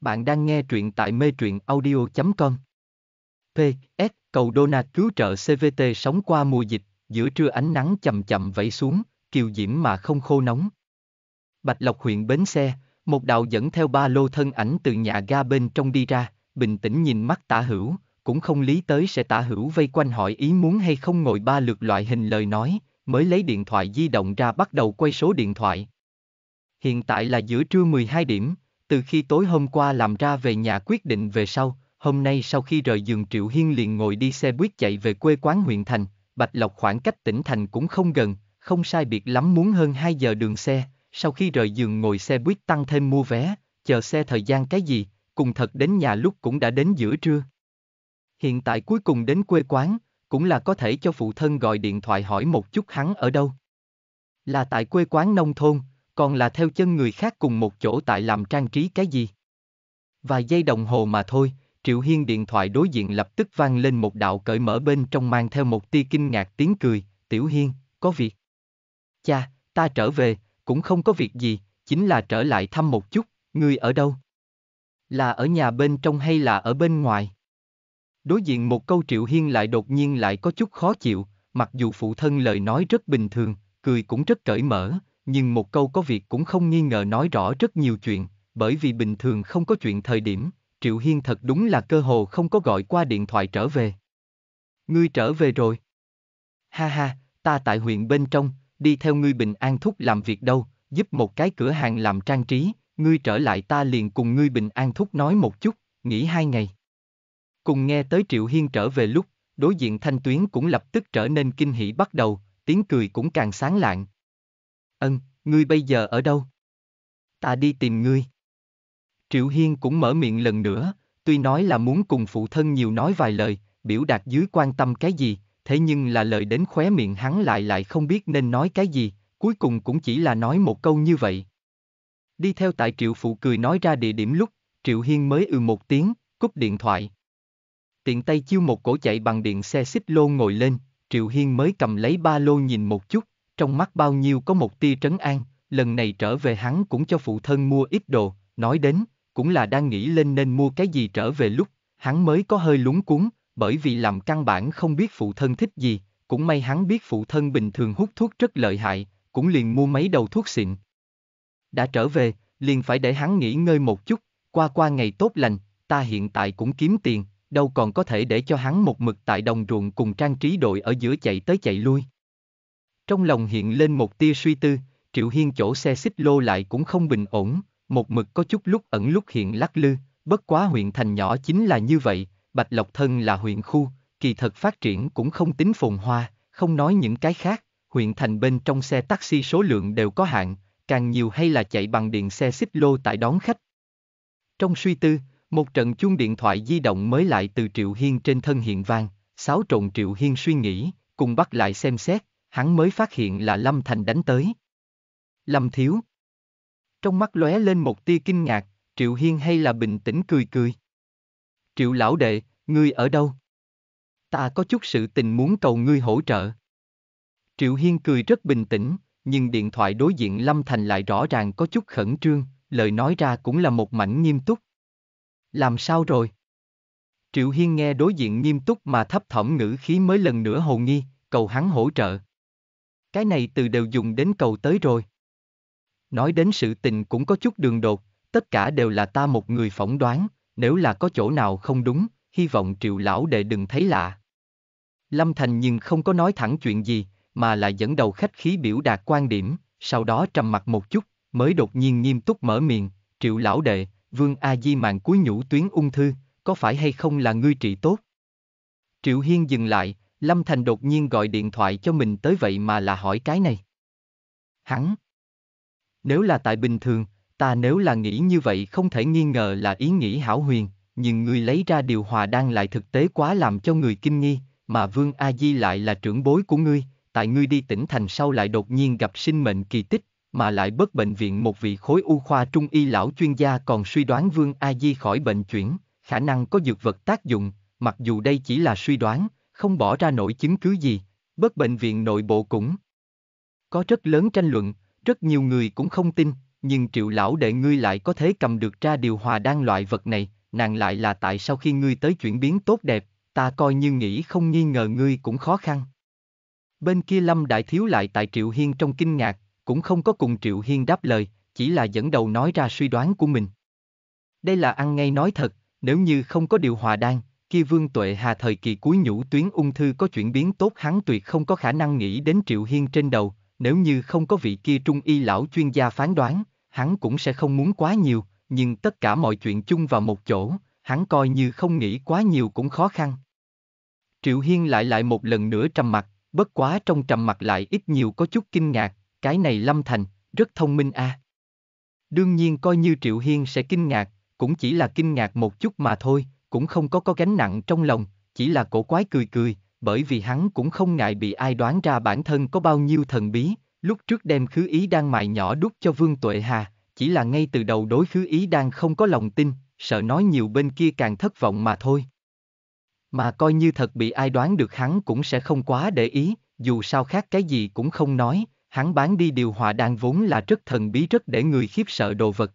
Bạn đang nghe truyện tại mê truyện audio.com P. S. Cầu Donat cứu trợ CVT sống qua mùa dịch, giữa trưa ánh nắng chậm chậm vẫy xuống, kiều diễm mà không khô nóng. Bạch Lộc huyện Bến Xe, một đạo dẫn theo ba lô thân ảnh từ nhà ga bên trong đi ra, bình tĩnh nhìn mắt tả hữu, cũng không lý tới sẽ tả hữu vây quanh hỏi ý muốn hay không ngồi ba lượt loại hình lời nói, mới lấy điện thoại di động ra bắt đầu quay số điện thoại. Hiện tại là giữa trưa 12 điểm, từ khi tối hôm qua làm ra về nhà quyết định về sau, hôm nay sau khi rời giường Triệu Hiên liền ngồi đi xe buýt chạy về quê quán huyện thành, Bạch Lộc khoảng cách tỉnh thành cũng không gần, không sai biệt lắm muốn hơn 2 giờ đường xe, sau khi rời giường ngồi xe buýt tăng thêm mua vé, chờ xe thời gian cái gì, cùng thật đến nhà lúc cũng đã đến giữa trưa. Hiện tại cuối cùng đến quê quán, cũng là có thể cho phụ thân gọi điện thoại hỏi một chút hắn ở đâu. Là tại quê quán nông thôn, còn là theo chân người khác cùng một chỗ tại làm trang trí cái gì. Vài giây đồng hồ mà thôi, Triệu Hiên điện thoại đối diện lập tức vang lên một đạo cởi mở bên trong mang theo một tia kinh ngạc tiếng cười, Tiểu Hiên, có việc. Cha, ta trở về, cũng không có việc gì, chính là trở lại thăm một chút, ngươi ở đâu? Là ở nhà bên trong hay là ở bên ngoài? Đối diện một câu Triệu Hiên lại đột nhiên lại có chút khó chịu, mặc dù phụ thân lời nói rất bình thường, cười cũng rất cởi mở, nhưng một câu có việc cũng không nghi ngờ nói rõ rất nhiều chuyện, bởi vì bình thường không có chuyện thời điểm, Triệu Hiên thật đúng là cơ hồ không có gọi qua điện thoại trở về. Ngươi trở về rồi. Ha ha, ta tại huyện bên trong, đi theo ngươi bình an thúc làm việc đâu, giúp một cái cửa hàng làm trang trí, ngươi trở lại ta liền cùng ngươi bình an thúc nói một chút, nghỉ hai ngày. Cùng nghe tới Triệu Hiên trở về lúc, đối diện Thanh Tuyến cũng lập tức trở nên kinh hỉ bắt đầu, tiếng cười cũng càng sáng lạng. Ân, ngươi bây giờ ở đâu? Ta đi tìm ngươi. Triệu Hiên cũng mở miệng lần nữa, tuy nói là muốn cùng phụ thân nhiều nói vài lời, biểu đạt dưới quan tâm cái gì, thế nhưng là lời đến khóe miệng hắn lại lại không biết nên nói cái gì, cuối cùng cũng chỉ là nói một câu như vậy. Đi theo tại Triệu Phụ cười nói ra địa điểm lúc, Triệu Hiên mới ừ một tiếng, cúp điện thoại tiện tay chiêu một cổ chạy bằng điện xe xích lô ngồi lên, Triệu Hiên mới cầm lấy ba lô nhìn một chút, trong mắt bao nhiêu có một tia trấn an, lần này trở về hắn cũng cho phụ thân mua ít đồ, nói đến, cũng là đang nghĩ lên nên mua cái gì trở về lúc, hắn mới có hơi lúng cuốn, bởi vì làm căn bản không biết phụ thân thích gì, cũng may hắn biết phụ thân bình thường hút thuốc rất lợi hại, cũng liền mua mấy đầu thuốc xịn. Đã trở về, liền phải để hắn nghỉ ngơi một chút, qua qua ngày tốt lành, ta hiện tại cũng kiếm tiền, đâu còn có thể để cho hắn một mực tại đồng ruộng cùng trang trí đội ở giữa chạy tới chạy lui. Trong lòng hiện lên một tia suy tư, Triệu Hiên chỗ xe xích lô lại cũng không bình ổn, một mực có chút lúc ẩn lúc hiện lắc lư, bất quá huyện thành nhỏ chính là như vậy, Bạch Lộc Thân là huyện khu, kỳ thật phát triển cũng không tính phồn hoa, không nói những cái khác, huyện thành bên trong xe taxi số lượng đều có hạn, càng nhiều hay là chạy bằng điện xe xích lô tại đón khách. Trong suy tư, một trận chuông điện thoại di động mới lại từ Triệu Hiên trên thân hiện vang, xáo trộn Triệu Hiên suy nghĩ, cùng bắt lại xem xét, hắn mới phát hiện là Lâm Thành đánh tới. Lâm Thiếu Trong mắt lóe lên một tia kinh ngạc, Triệu Hiên hay là bình tĩnh cười cười. Triệu lão đệ, ngươi ở đâu? Ta có chút sự tình muốn cầu ngươi hỗ trợ. Triệu Hiên cười rất bình tĩnh, nhưng điện thoại đối diện Lâm Thành lại rõ ràng có chút khẩn trương, lời nói ra cũng là một mảnh nghiêm túc. Làm sao rồi? Triệu Hiên nghe đối diện nghiêm túc mà thấp thỏm ngữ khí mới lần nữa hồ nghi, cầu hắn hỗ trợ. Cái này từ đều dùng đến cầu tới rồi. Nói đến sự tình cũng có chút đường đột, tất cả đều là ta một người phỏng đoán, nếu là có chỗ nào không đúng, hy vọng triệu lão đệ đừng thấy lạ. Lâm Thành nhưng không có nói thẳng chuyện gì, mà là dẫn đầu khách khí biểu đạt quan điểm, sau đó trầm mặt một chút, mới đột nhiên nghiêm túc mở miệng, triệu lão đệ, Vương A Di mạng cuối nhũ tuyến ung thư, có phải hay không là ngươi trị tốt? Triệu Hiên dừng lại, Lâm Thành đột nhiên gọi điện thoại cho mình tới vậy mà là hỏi cái này. Hắn. Nếu là tại bình thường, ta nếu là nghĩ như vậy không thể nghi ngờ là ý nghĩ hảo huyền, nhưng ngươi lấy ra điều hòa đang lại thực tế quá làm cho người kinh nghi, mà Vương A Di lại là trưởng bối của ngươi, tại ngươi đi tỉnh thành sau lại đột nhiên gặp sinh mệnh kỳ tích, mà lại bất bệnh viện một vị khối u khoa trung y lão chuyên gia còn suy đoán Vương A Di khỏi bệnh chuyển, khả năng có dược vật tác dụng, mặc dù đây chỉ là suy đoán, không bỏ ra nổi chứng cứ gì, bất bệnh viện nội bộ cũng có rất lớn tranh luận, rất nhiều người cũng không tin, nhưng triệu lão đệ ngươi lại có thể cầm được ra điều hòa đan loại vật này, nàng lại là tại sao khi ngươi tới chuyển biến tốt đẹp, ta coi như nghĩ không nghi ngờ ngươi cũng khó khăn. Bên kia Lâm Đại Thiếu lại tại Triệu Hiên trong kinh ngạc, cũng không có cùng Triệu Hiên đáp lời, chỉ là dẫn đầu nói ra suy đoán của mình. Đây là ăn ngay nói thật, nếu như không có điều hòa đan, kia Vương Tuệ Hà thời kỳ cuối nhũ tuyến ung thư có chuyển biến tốt hắn tuyệt không có khả năng nghĩ đến Triệu Hiên trên đầu, nếu như không có vị kia trung y lão chuyên gia phán đoán, hắn cũng sẽ không muốn quá nhiều, nhưng tất cả mọi chuyện chung vào một chỗ, hắn coi như không nghĩ quá nhiều cũng khó khăn. Triệu Hiên lại lại một lần nữa trầm mặt, bất quá trong trầm mặt lại ít nhiều có chút kinh ngạc, cái này Lâm Thành, rất thông minh a. À. Đương nhiên coi như Triệu Hiên sẽ kinh ngạc, cũng chỉ là kinh ngạc một chút mà thôi, cũng không có có gánh nặng trong lòng, chỉ là cổ quái cười cười, bởi vì hắn cũng không ngại bị ai đoán ra bản thân có bao nhiêu thần bí, lúc trước đem khứ ý đang mài nhỏ đút cho Vương Tuệ Hà, chỉ là ngay từ đầu đối khứ ý đang không có lòng tin, sợ nói nhiều bên kia càng thất vọng mà thôi. Mà coi như thật bị ai đoán được hắn cũng sẽ không quá để ý, dù sao khác cái gì cũng không nói, hắn bán đi điều hòa đang vốn là rất thần bí rất để người khiếp sợ đồ vật.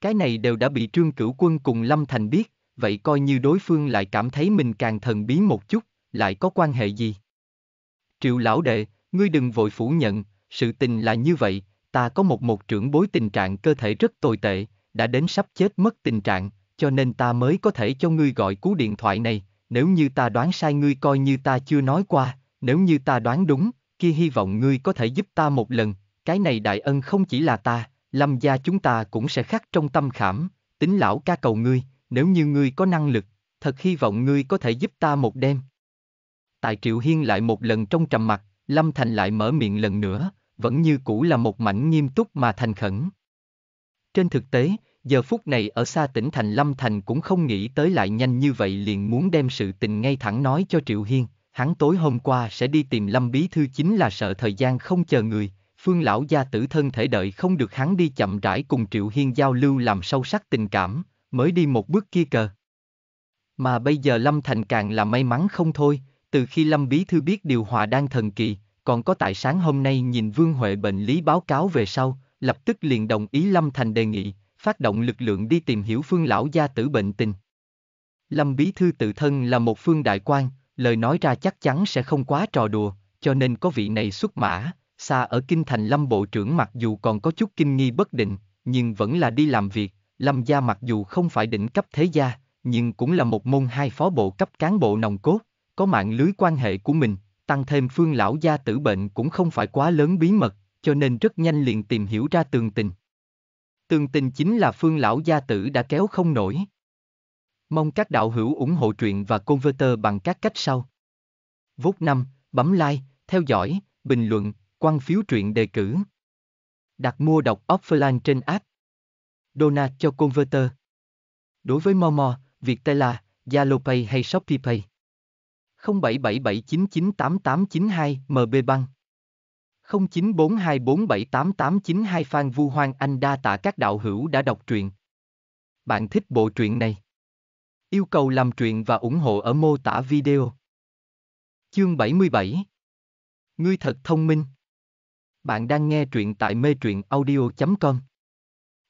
Cái này đều đã bị trương cửu quân cùng Lâm Thành biết, vậy coi như đối phương lại cảm thấy mình càng thần bí một chút, lại có quan hệ gì? Triệu lão đệ, ngươi đừng vội phủ nhận, sự tình là như vậy, ta có một một trưởng bối tình trạng cơ thể rất tồi tệ, đã đến sắp chết mất tình trạng, cho nên ta mới có thể cho ngươi gọi cú điện thoại này, nếu như ta đoán sai ngươi coi như ta chưa nói qua, nếu như ta đoán đúng, kia hy vọng ngươi có thể giúp ta một lần, cái này đại ân không chỉ là ta, lâm gia chúng ta cũng sẽ khắc trong tâm khảm, tính lão ca cầu ngươi, nếu như ngươi có năng lực, thật hy vọng ngươi có thể giúp ta một đêm. Tại Triệu Hiên lại một lần trong trầm mặt, Lâm Thành lại mở miệng lần nữa, vẫn như cũ là một mảnh nghiêm túc mà thành khẩn. Trên thực tế, giờ phút này ở xa tỉnh thành Lâm Thành cũng không nghĩ tới lại nhanh như vậy liền muốn đem sự tình ngay thẳng nói cho Triệu Hiên, hắn tối hôm qua sẽ đi tìm Lâm Bí Thư chính là sợ thời gian không chờ người, phương lão gia tử thân thể đợi không được hắn đi chậm rãi cùng Triệu Hiên giao lưu làm sâu sắc tình cảm, mới đi một bước kia cờ. Mà bây giờ Lâm Thành càng là may mắn không thôi, từ khi Lâm Bí Thư biết điều hòa đang thần kỳ, còn có tại sáng hôm nay nhìn Vương Huệ bệnh lý báo cáo về sau, lập tức liền đồng ý Lâm Thành đề nghị, phát động lực lượng đi tìm hiểu phương lão gia tử bệnh tình. Lâm Bí Thư tự thân là một phương đại quan, lời nói ra chắc chắn sẽ không quá trò đùa, cho nên có vị này xuất mã, xa ở kinh thành lâm bộ trưởng mặc dù còn có chút kinh nghi bất định, nhưng vẫn là đi làm việc, lâm gia mặc dù không phải đỉnh cấp thế gia, nhưng cũng là một môn hai phó bộ cấp cán bộ nòng cốt, có mạng lưới quan hệ của mình, tăng thêm phương lão gia tử bệnh cũng không phải quá lớn bí mật, cho nên rất nhanh liền tìm hiểu ra tường tình. Tường tình chính là phương lão gia tử đã kéo không nổi. Mong các đạo hữu ủng hộ truyện và Converter bằng các cách sau. Vút 5, bấm like, theo dõi, bình luận, quan phiếu truyện đề cử. Đặt mua đọc offline trên app. Donate cho Converter. Đối với Momo, Viettel, Zalopay hay ShopeePay. 0777998892 MB Băng. 0942478892 Phan Vu Hoang Anh đa tạ các đạo hữu đã đọc truyện. Bạn thích bộ truyện này? Yêu cầu làm truyện và ủng hộ ở mô tả video. Chương 77 Ngươi thật thông minh. Bạn đang nghe truyện tại mê truyện audio.com.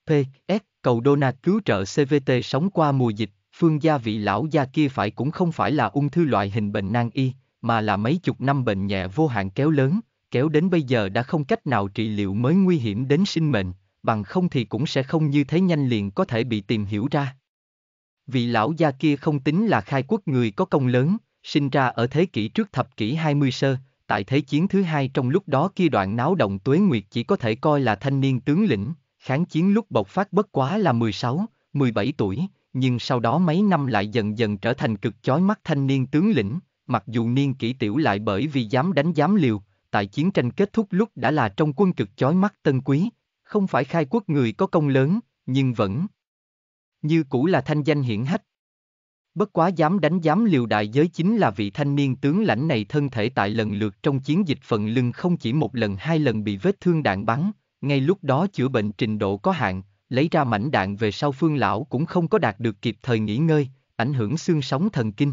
P. S. Cầu Đô cứu trợ CVT sống qua mùa dịch, phương gia vị lão gia kia phải cũng không phải là ung thư loại hình bệnh nan y, mà là mấy chục năm bệnh nhẹ vô hạn kéo lớn, kéo đến bây giờ đã không cách nào trị liệu mới nguy hiểm đến sinh mệnh, bằng không thì cũng sẽ không như thế nhanh liền có thể bị tìm hiểu ra vị lão gia kia không tính là khai quốc người có công lớn, sinh ra ở thế kỷ trước thập kỷ 20 sơ, tại Thế chiến thứ hai trong lúc đó kia đoạn náo động tuế nguyệt chỉ có thể coi là thanh niên tướng lĩnh, kháng chiến lúc bộc phát bất quá là 16, 17 tuổi, nhưng sau đó mấy năm lại dần dần trở thành cực chói mắt thanh niên tướng lĩnh, mặc dù niên kỷ tiểu lại bởi vì dám đánh dám liều, tại chiến tranh kết thúc lúc đã là trong quân cực chói mắt tân quý, không phải khai quốc người có công lớn, nhưng vẫn như cũ là thanh danh hiển hách. Bất quá dám đánh dám liều đại giới chính là vị thanh niên tướng lãnh này thân thể tại lần lượt trong chiến dịch phần lưng không chỉ một lần hai lần bị vết thương đạn bắn, ngay lúc đó chữa bệnh trình độ có hạn, lấy ra mảnh đạn về sau phương lão cũng không có đạt được kịp thời nghỉ ngơi, ảnh hưởng xương sống thần kinh.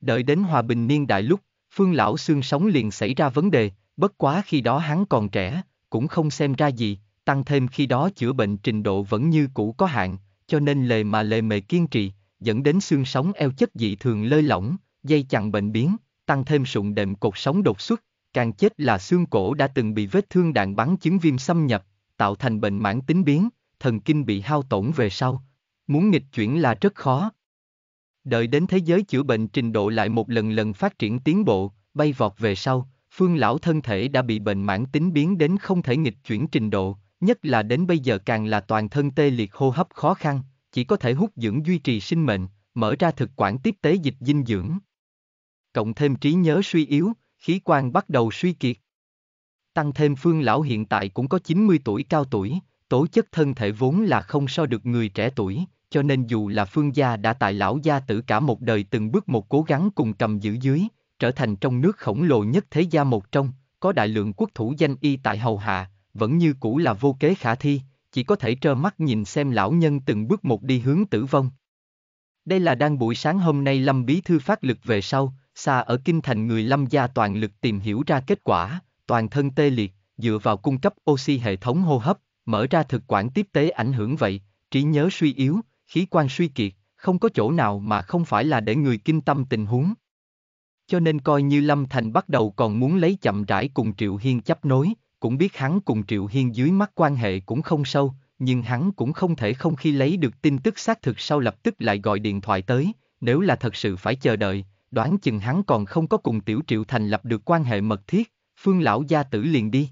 Đợi đến hòa bình niên đại lúc, phương lão xương sống liền xảy ra vấn đề, bất quá khi đó hắn còn trẻ, cũng không xem ra gì, tăng thêm khi đó chữa bệnh trình độ vẫn như cũ có hạn, cho nên lề mà lề mề kiên trì, dẫn đến xương sống eo chất dị thường lơi lỏng, dây chằng bệnh biến, tăng thêm sụn đệm cột sống đột xuất, càng chết là xương cổ đã từng bị vết thương đạn bắn chứng viêm xâm nhập, tạo thành bệnh mãn tính biến, thần kinh bị hao tổn về sau. Muốn nghịch chuyển là rất khó. Đợi đến thế giới chữa bệnh trình độ lại một lần lần phát triển tiến bộ, bay vọt về sau, phương lão thân thể đã bị bệnh mãn tính biến đến không thể nghịch chuyển trình độ, nhất là đến bây giờ càng là toàn thân tê liệt hô hấp khó khăn, chỉ có thể hút dưỡng duy trì sinh mệnh, mở ra thực quản tiếp tế dịch dinh dưỡng. Cộng thêm trí nhớ suy yếu, khí quan bắt đầu suy kiệt. Tăng thêm phương lão hiện tại cũng có 90 tuổi cao tuổi, tố chất thân thể vốn là không so được người trẻ tuổi, cho nên dù là phương gia đã tại lão gia tử cả một đời từng bước một cố gắng cùng cầm giữ dưới, trở thành trong nước khổng lồ nhất thế gia một trong, có đại lượng quốc thủ danh y tại hầu hạ, vẫn như cũ là vô kế khả thi, chỉ có thể trơ mắt nhìn xem lão nhân từng bước một đi hướng tử vong. Đây là đang buổi sáng hôm nay Lâm Bí Thư phát lực về sau, xa ở kinh thành người Lâm gia toàn lực tìm hiểu ra kết quả, toàn thân tê liệt, dựa vào cung cấp oxy hệ thống hô hấp, mở ra thực quản tiếp tế ảnh hưởng vậy, trí nhớ suy yếu, khí quan suy kiệt, không có chỗ nào mà không phải là để người kinh tâm tình huống. Cho nên coi như Lâm Thành bắt đầu còn muốn lấy chậm rãi cùng Triệu Hiên chấp nối, cũng biết hắn cùng Triệu Hiên dưới mắt quan hệ cũng không sâu, nhưng hắn cũng không thể không khi lấy được tin tức xác thực sau lập tức lại gọi điện thoại tới, nếu là thật sự phải chờ đợi, đoán chừng hắn còn không có cùng Tiểu Triệu thành lập được quan hệ mật thiết, Phương lão gia tử liền đi.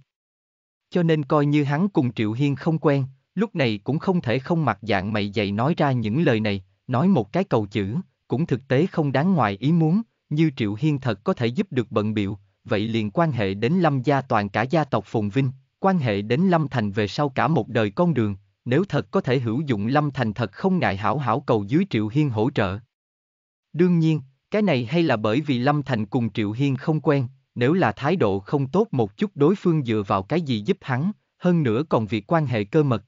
Cho nên coi như hắn cùng Triệu Hiên không quen, lúc này cũng không thể không mặc dạng mày dày nói ra những lời này, nói một cái cầu chữ, cũng thực tế không đáng ngoài ý muốn, như Triệu Hiên thật có thể giúp được bận biệu, vậy liền quan hệ đến lâm gia toàn cả gia tộc phồn vinh, quan hệ đến lâm thành về sau cả một đời con đường, nếu thật có thể hữu dụng lâm thành thật không ngại hảo hảo cầu dưới Triệu Hiên hỗ trợ. Đương nhiên, cái này hay là bởi vì lâm thành cùng Triệu Hiên không quen, nếu là thái độ không tốt một chút đối phương dựa vào cái gì giúp hắn, hơn nữa còn việc quan hệ cơ mật.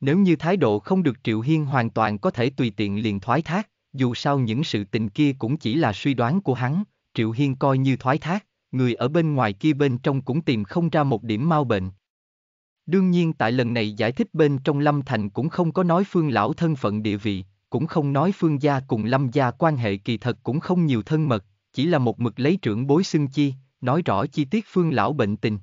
Nếu như thái độ không được Triệu Hiên hoàn toàn có thể tùy tiện liền thoái thác, dù sao những sự tình kia cũng chỉ là suy đoán của hắn, Triệu Hiên coi như thoái thác người ở bên ngoài kia bên trong cũng tìm không ra một điểm mau bệnh. Đương nhiên tại lần này giải thích bên trong Lâm Thành cũng không có nói phương lão thân phận địa vị, cũng không nói phương gia cùng Lâm gia quan hệ kỳ thật cũng không nhiều thân mật, chỉ là một mực lấy trưởng bối xưng chi, nói rõ chi tiết phương lão bệnh tình.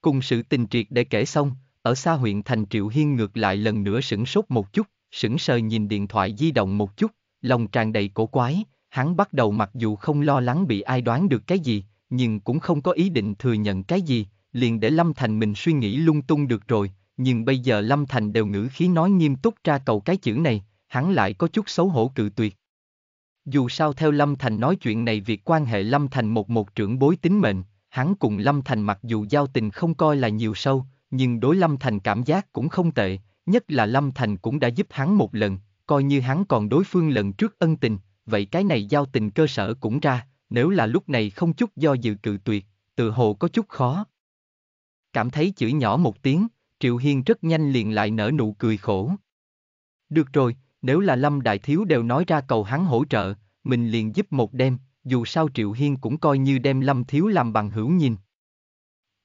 Cùng sự tình triệt để kể xong, ở xa huyện thành Triệu Hiên ngược lại lần nữa sửng sốt một chút, sững sờ nhìn điện thoại di động một chút, lòng tràn đầy cổ quái, hắn bắt đầu mặc dù không lo lắng bị ai đoán được cái gì, nhưng cũng không có ý định thừa nhận cái gì, liền để Lâm Thành mình suy nghĩ lung tung được rồi, nhưng bây giờ Lâm Thành đều ngữ khí nói nghiêm túc ra cầu cái chữ này, hắn lại có chút xấu hổ cự tuyệt. Dù sao theo Lâm Thành nói chuyện này việc quan hệ Lâm Thành một một trưởng bối tính mệnh, hắn cùng Lâm Thành mặc dù giao tình không coi là nhiều sâu, nhưng đối Lâm Thành cảm giác cũng không tệ, nhất là Lâm Thành cũng đã giúp hắn một lần, coi như hắn còn đối phương lần trước ân tình, vậy cái này giao tình cơ sở cũng ra, nếu là lúc này không chút do dự cự tuyệt, tự hồ có chút khó. Cảm thấy chửi nhỏ một tiếng, Triệu Hiên rất nhanh liền lại nở nụ cười khổ. Được rồi, nếu là Lâm Đại Thiếu đều nói ra cầu hắn hỗ trợ, mình liền giúp một đêm, dù sao Triệu Hiên cũng coi như đem Lâm Thiếu làm bằng hữu nhìn.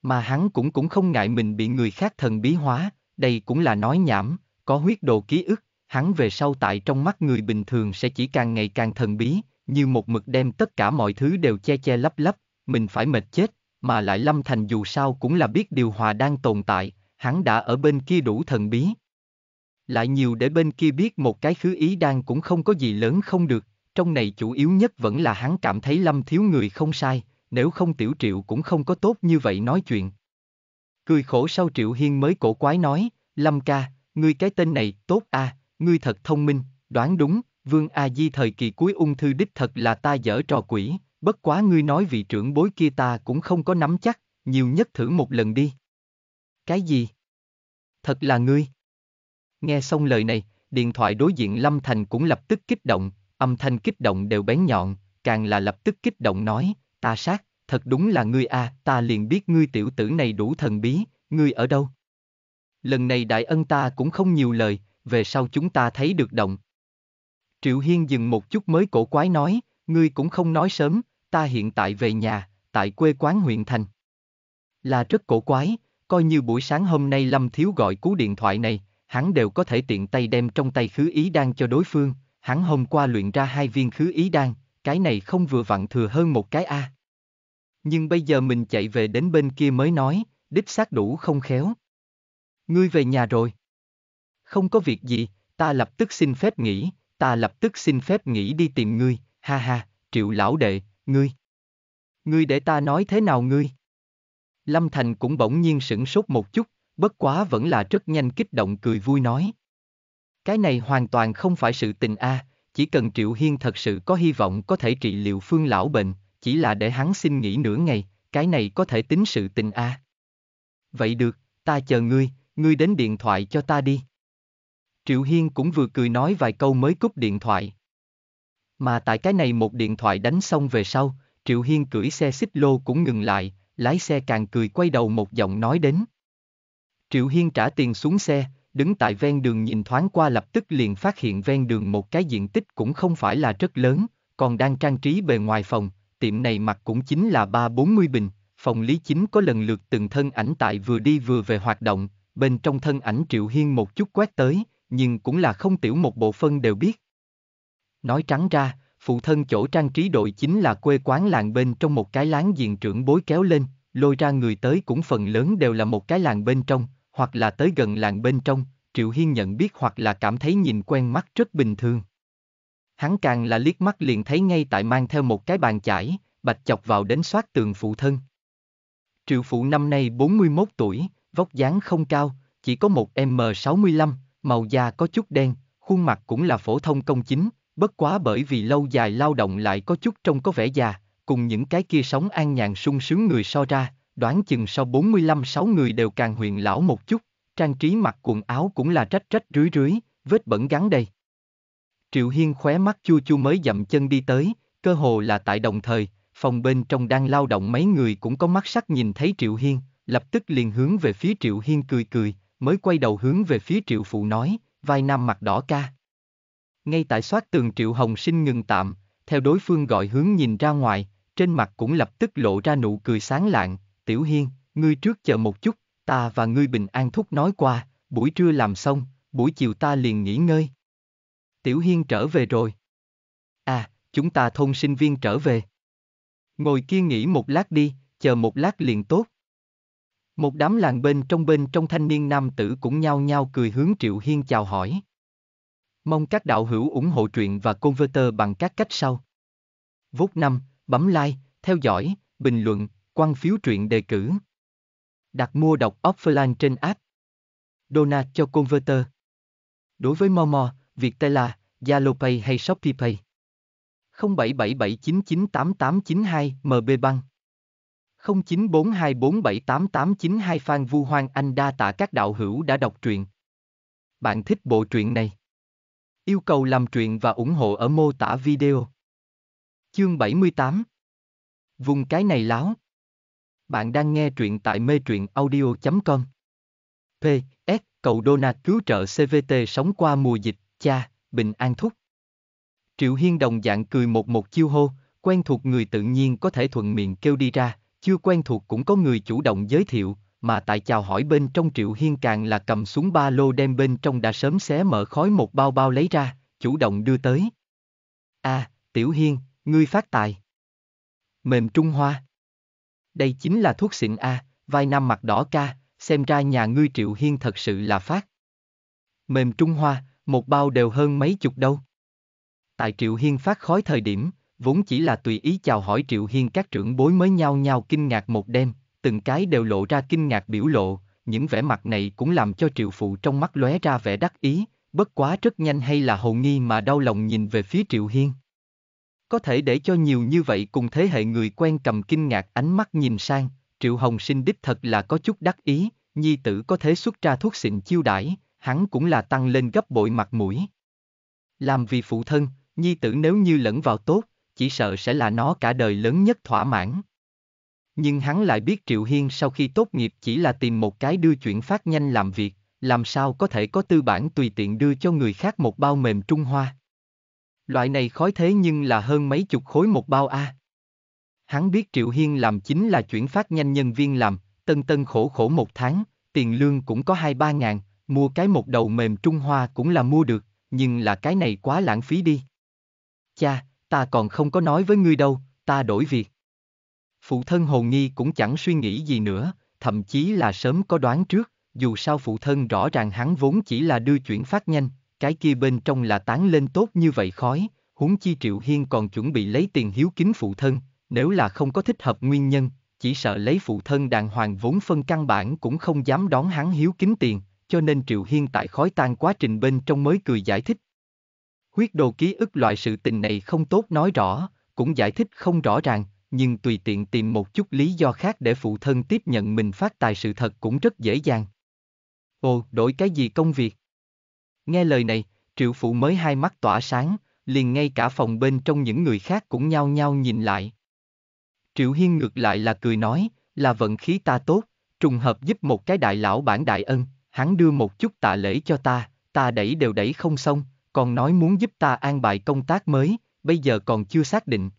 Mà hắn cũng cũng không ngại mình bị người khác thần bí hóa, đây cũng là nói nhảm, có huyết đồ ký ức, hắn về sau tại trong mắt người bình thường sẽ chỉ càng ngày càng thần bí, như một mực đem tất cả mọi thứ đều che che lấp lấp, mình phải mệt chết, mà lại Lâm Thành dù sao cũng là biết điều hòa đang tồn tại, hắn đã ở bên kia đủ thần bí. Lại nhiều để bên kia biết một cái khứ ý đang cũng không có gì lớn không được, trong này chủ yếu nhất vẫn là hắn cảm thấy Lâm thiếu người không sai, nếu không tiểu triệu cũng không có tốt như vậy nói chuyện. Cười khổ sau triệu hiên mới cổ quái nói, Lâm ca, ngươi cái tên này tốt à, ngươi thật thông minh, đoán đúng, Vương A Di thời kỳ cuối ung thư đích thật là ta dở trò quỷ, bất quá ngươi nói vị trưởng bối kia ta cũng không có nắm chắc, nhiều nhất thử một lần đi. Cái gì? Thật là ngươi. Nghe xong lời này, điện thoại đối diện Lâm Thành cũng lập tức kích động, âm thanh kích động đều bén nhọn, càng là lập tức kích động nói, ta sát, thật đúng là ngươi a, à, ta liền biết ngươi tiểu tử này đủ thần bí, ngươi ở đâu? Lần này đại ân ta cũng không nhiều lời, về sau chúng ta thấy được động, Triệu Hiên dừng một chút mới cổ quái nói, ngươi cũng không nói sớm, ta hiện tại về nhà, tại quê quán huyện thành. Là rất cổ quái, coi như buổi sáng hôm nay Lâm Thiếu gọi cú điện thoại này, hắn đều có thể tiện tay đem trong tay khứ ý đan cho đối phương, hắn hôm qua luyện ra hai viên khứ ý đan, cái này không vừa vặn thừa hơn một cái A. Nhưng bây giờ mình chạy về đến bên kia mới nói, đích xác đủ không khéo. Ngươi về nhà rồi. Không có việc gì, ta lập tức xin phép nghỉ, ta lập tức xin phép nghỉ đi tìm ngươi, ha ha, triệu lão đệ, ngươi. Ngươi để ta nói thế nào ngươi? Lâm Thành cũng bỗng nhiên sửng sốt một chút, bất quá vẫn là rất nhanh kích động cười vui nói. Cái này hoàn toàn không phải sự tình a, chỉ cần Triệu Hiên thật sự có hy vọng có thể trị liệu phương lão bệnh, chỉ là để hắn xin nghỉ nửa ngày, cái này có thể tính sự tình a. Vậy được, ta chờ ngươi, ngươi đến điện thoại cho ta đi. Triệu Hiên cũng vừa cười nói vài câu mới cúp điện thoại. Mà tại cái này một điện thoại đánh xong về sau, Triệu Hiên cưỡi xe xích lô cũng ngừng lại, lái xe càng cười quay đầu một giọng nói đến. Triệu Hiên trả tiền xuống xe, đứng tại ven đường nhìn thoáng qua lập tức liền phát hiện ven đường một cái diện tích cũng không phải là rất lớn, còn đang trang trí bề ngoài phòng, tiệm này mặt cũng chính là 3-40 bình, phòng lý chính có lần lượt từng thân ảnh tại vừa đi vừa về hoạt động, bên trong thân ảnh Triệu Hiên một chút quét tới, nhưng cũng là không tiểu một bộ phân đều biết. Nói trắng ra, phụ thân chỗ trang trí đội chính là quê quán làng bên trong một cái láng diện trưởng bối kéo lên, lôi ra người tới cũng phần lớn đều là một cái làng bên trong, hoặc là tới gần làng bên trong, Triệu Hiên nhận biết hoặc là cảm thấy nhìn quen mắt rất bình thường. Hắn càng là liếc mắt liền thấy ngay tại mang theo một cái bàn chải, bạch chọc vào đến soát tường phụ thân. Triệu phụ năm nay 41 tuổi, vóc dáng không cao, chỉ có một M65, Màu da có chút đen, khuôn mặt cũng là phổ thông công chính, bất quá bởi vì lâu dài lao động lại có chút trông có vẻ già, cùng những cái kia sống an nhàn sung sướng người so ra, đoán chừng sau 45-6 người đều càng huyền lão một chút, trang trí mặc quần áo cũng là trách trách rưới rưới, vết bẩn gắn đầy. Triệu Hiên khóe mắt chua chua mới dậm chân đi tới, cơ hồ là tại đồng thời, phòng bên trong đang lao động mấy người cũng có mắt sắc nhìn thấy Triệu Hiên, lập tức liền hướng về phía Triệu Hiên cười cười, mới quay đầu hướng về phía triệu phụ nói, vai nam mặt đỏ ca. Ngay tại soát tường triệu hồng sinh ngừng tạm, theo đối phương gọi hướng nhìn ra ngoài, trên mặt cũng lập tức lộ ra nụ cười sáng lạng, tiểu hiên, ngươi trước chờ một chút, ta và ngươi bình an thúc nói qua, buổi trưa làm xong, buổi chiều ta liền nghỉ ngơi. Tiểu hiên trở về rồi. À, chúng ta thôn sinh viên trở về. Ngồi kia nghỉ một lát đi, chờ một lát liền tốt. Một đám làng bên trong bên trong thanh niên nam tử cũng nhao nhao cười hướng Triệu Hiên chào hỏi. Mong các đạo hữu ủng hộ truyện và converter bằng các cách sau. Vốt năm, bấm like, theo dõi, bình luận, quan phiếu truyện đề cử. Đặt mua đọc offline trên app. Donate cho converter. Đối với Momo, Viettel, Zalopay hay ShopeePay. 0777998892 MB Bank 0942478892 Phan Vu Hoang Anh đa tạ các đạo hữu đã đọc truyện. Bạn thích bộ truyện này? Yêu cầu làm truyện và ủng hộ ở mô tả video. Chương 78 Vùng cái này láo Bạn đang nghe truyện tại mê truyện audio.com P. S. Cầu Donat cứu trợ CVT sống qua mùa dịch, cha, bình an thúc. Triệu Hiên đồng dạng cười một một chiêu hô, quen thuộc người tự nhiên có thể thuận miệng kêu đi ra, chưa quen thuộc cũng có người chủ động giới thiệu, mà tại chào hỏi bên trong Triệu Hiên càng là cầm xuống ba lô đem bên trong đã sớm xé mở khói một bao bao lấy ra, chủ động đưa tới. a à, Tiểu Hiên, ngươi phát tài. Mềm Trung Hoa. Đây chính là thuốc xịn A, vai nam mặt đỏ ca, xem ra nhà ngươi Triệu Hiên thật sự là phát. Mềm Trung Hoa, một bao đều hơn mấy chục đâu. Tại Triệu Hiên phát khói thời điểm, vốn chỉ là tùy ý chào hỏi Triệu Hiên các trưởng bối mới nhao nhao kinh ngạc một đêm, từng cái đều lộ ra kinh ngạc biểu lộ, những vẻ mặt này cũng làm cho Triệu Phụ trong mắt lóe ra vẻ đắc ý, bất quá rất nhanh hay là hồ nghi mà đau lòng nhìn về phía Triệu Hiên. Có thể để cho nhiều như vậy cùng thế hệ người quen cầm kinh ngạc ánh mắt nhìn sang, Triệu Hồng sinh đích thật là có chút đắc ý, nhi tử có thể xuất ra thuốc xịn chiêu đãi, hắn cũng là tăng lên gấp bội mặt mũi. Làm vì phụ thân, nhi tử nếu như lẫn vào tốt, chỉ sợ sẽ là nó cả đời lớn nhất thỏa mãn. Nhưng hắn lại biết Triệu Hiên sau khi tốt nghiệp chỉ là tìm một cái đưa chuyển phát nhanh làm việc, làm sao có thể có tư bản tùy tiện đưa cho người khác một bao mềm Trung Hoa. Loại này khói thế nhưng là hơn mấy chục khối một bao A. Hắn biết Triệu Hiên làm chính là chuyển phát nhanh nhân viên làm, tân tân khổ khổ một tháng, tiền lương cũng có hai ba ngàn, mua cái một đầu mềm Trung Hoa cũng là mua được, nhưng là cái này quá lãng phí đi. Cha, ta còn không có nói với ngươi đâu, ta đổi việc. Phụ thân Hồ Nghi cũng chẳng suy nghĩ gì nữa, thậm chí là sớm có đoán trước, dù sao phụ thân rõ ràng hắn vốn chỉ là đưa chuyển phát nhanh, cái kia bên trong là tán lên tốt như vậy khói, huống chi Triệu Hiên còn chuẩn bị lấy tiền hiếu kính phụ thân, nếu là không có thích hợp nguyên nhân, chỉ sợ lấy phụ thân đàng hoàng vốn phân căn bản cũng không dám đón hắn hiếu kính tiền, cho nên Triệu Hiên tại khói tan quá trình bên trong mới cười giải thích, Huyết đồ ký ức loại sự tình này không tốt nói rõ, cũng giải thích không rõ ràng, nhưng tùy tiện tìm một chút lý do khác để phụ thân tiếp nhận mình phát tài sự thật cũng rất dễ dàng. Ồ, đổi cái gì công việc? Nghe lời này, triệu phụ mới hai mắt tỏa sáng, liền ngay cả phòng bên trong những người khác cũng nhao nhao nhìn lại. Triệu Hiên ngược lại là cười nói, là vận khí ta tốt, trùng hợp giúp một cái đại lão bản đại ân, hắn đưa một chút tạ lễ cho ta, ta đẩy đều đẩy không xong, còn nói muốn giúp ta an bài công tác mới, bây giờ còn chưa xác định.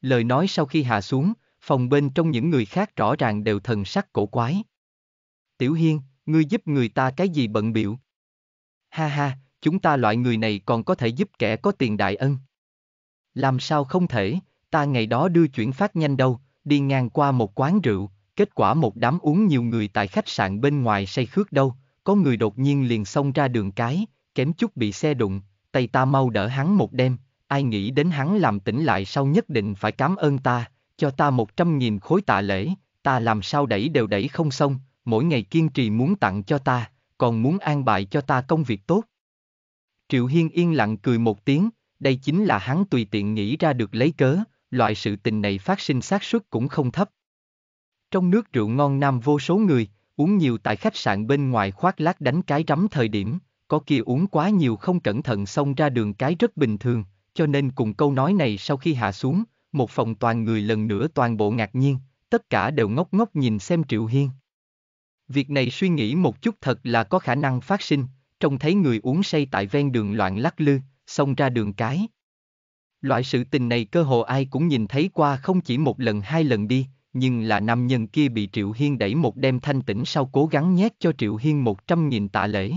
Lời nói sau khi hạ xuống, phòng bên trong những người khác rõ ràng đều thần sắc cổ quái. Tiểu Hiên, ngươi giúp người ta cái gì bận biểu? Ha ha, chúng ta loại người này còn có thể giúp kẻ có tiền đại ân. Làm sao không thể, ta ngày đó đưa chuyển phát nhanh đâu, đi ngang qua một quán rượu, kết quả một đám uống nhiều người tại khách sạn bên ngoài say khước đâu, có người đột nhiên liền xông ra đường cái, kém chút bị xe đụng, tay ta mau đỡ hắn một đêm, ai nghĩ đến hắn làm tỉnh lại sau nhất định phải cảm ơn ta, cho ta một trăm nghìn khối tạ lễ, ta làm sao đẩy đều đẩy không xong, mỗi ngày kiên trì muốn tặng cho ta, còn muốn an bài cho ta công việc tốt. Triệu Hiên yên lặng cười một tiếng, đây chính là hắn tùy tiện nghĩ ra được lấy cớ, loại sự tình này phát sinh xác suất cũng không thấp. Trong nước rượu ngon nam vô số người, uống nhiều tại khách sạn bên ngoài khoác lác đánh cái rắm thời điểm, có kia uống quá nhiều không cẩn thận xông ra đường cái rất bình thường, cho nên cùng câu nói này sau khi hạ xuống, một phòng toàn người lần nữa toàn bộ ngạc nhiên, tất cả đều ngốc ngốc nhìn xem Triệu Hiên. Việc này suy nghĩ một chút thật là có khả năng phát sinh, trông thấy người uống say tại ven đường loạn lắc lư, xông ra đường cái. Loại sự tình này cơ hồ ai cũng nhìn thấy qua không chỉ một lần hai lần đi, nhưng là nam nhân kia bị Triệu Hiên đẩy một đêm thanh tĩnh sau cố gắng nhét cho Triệu Hiên một trăm nghìn tạ lễ.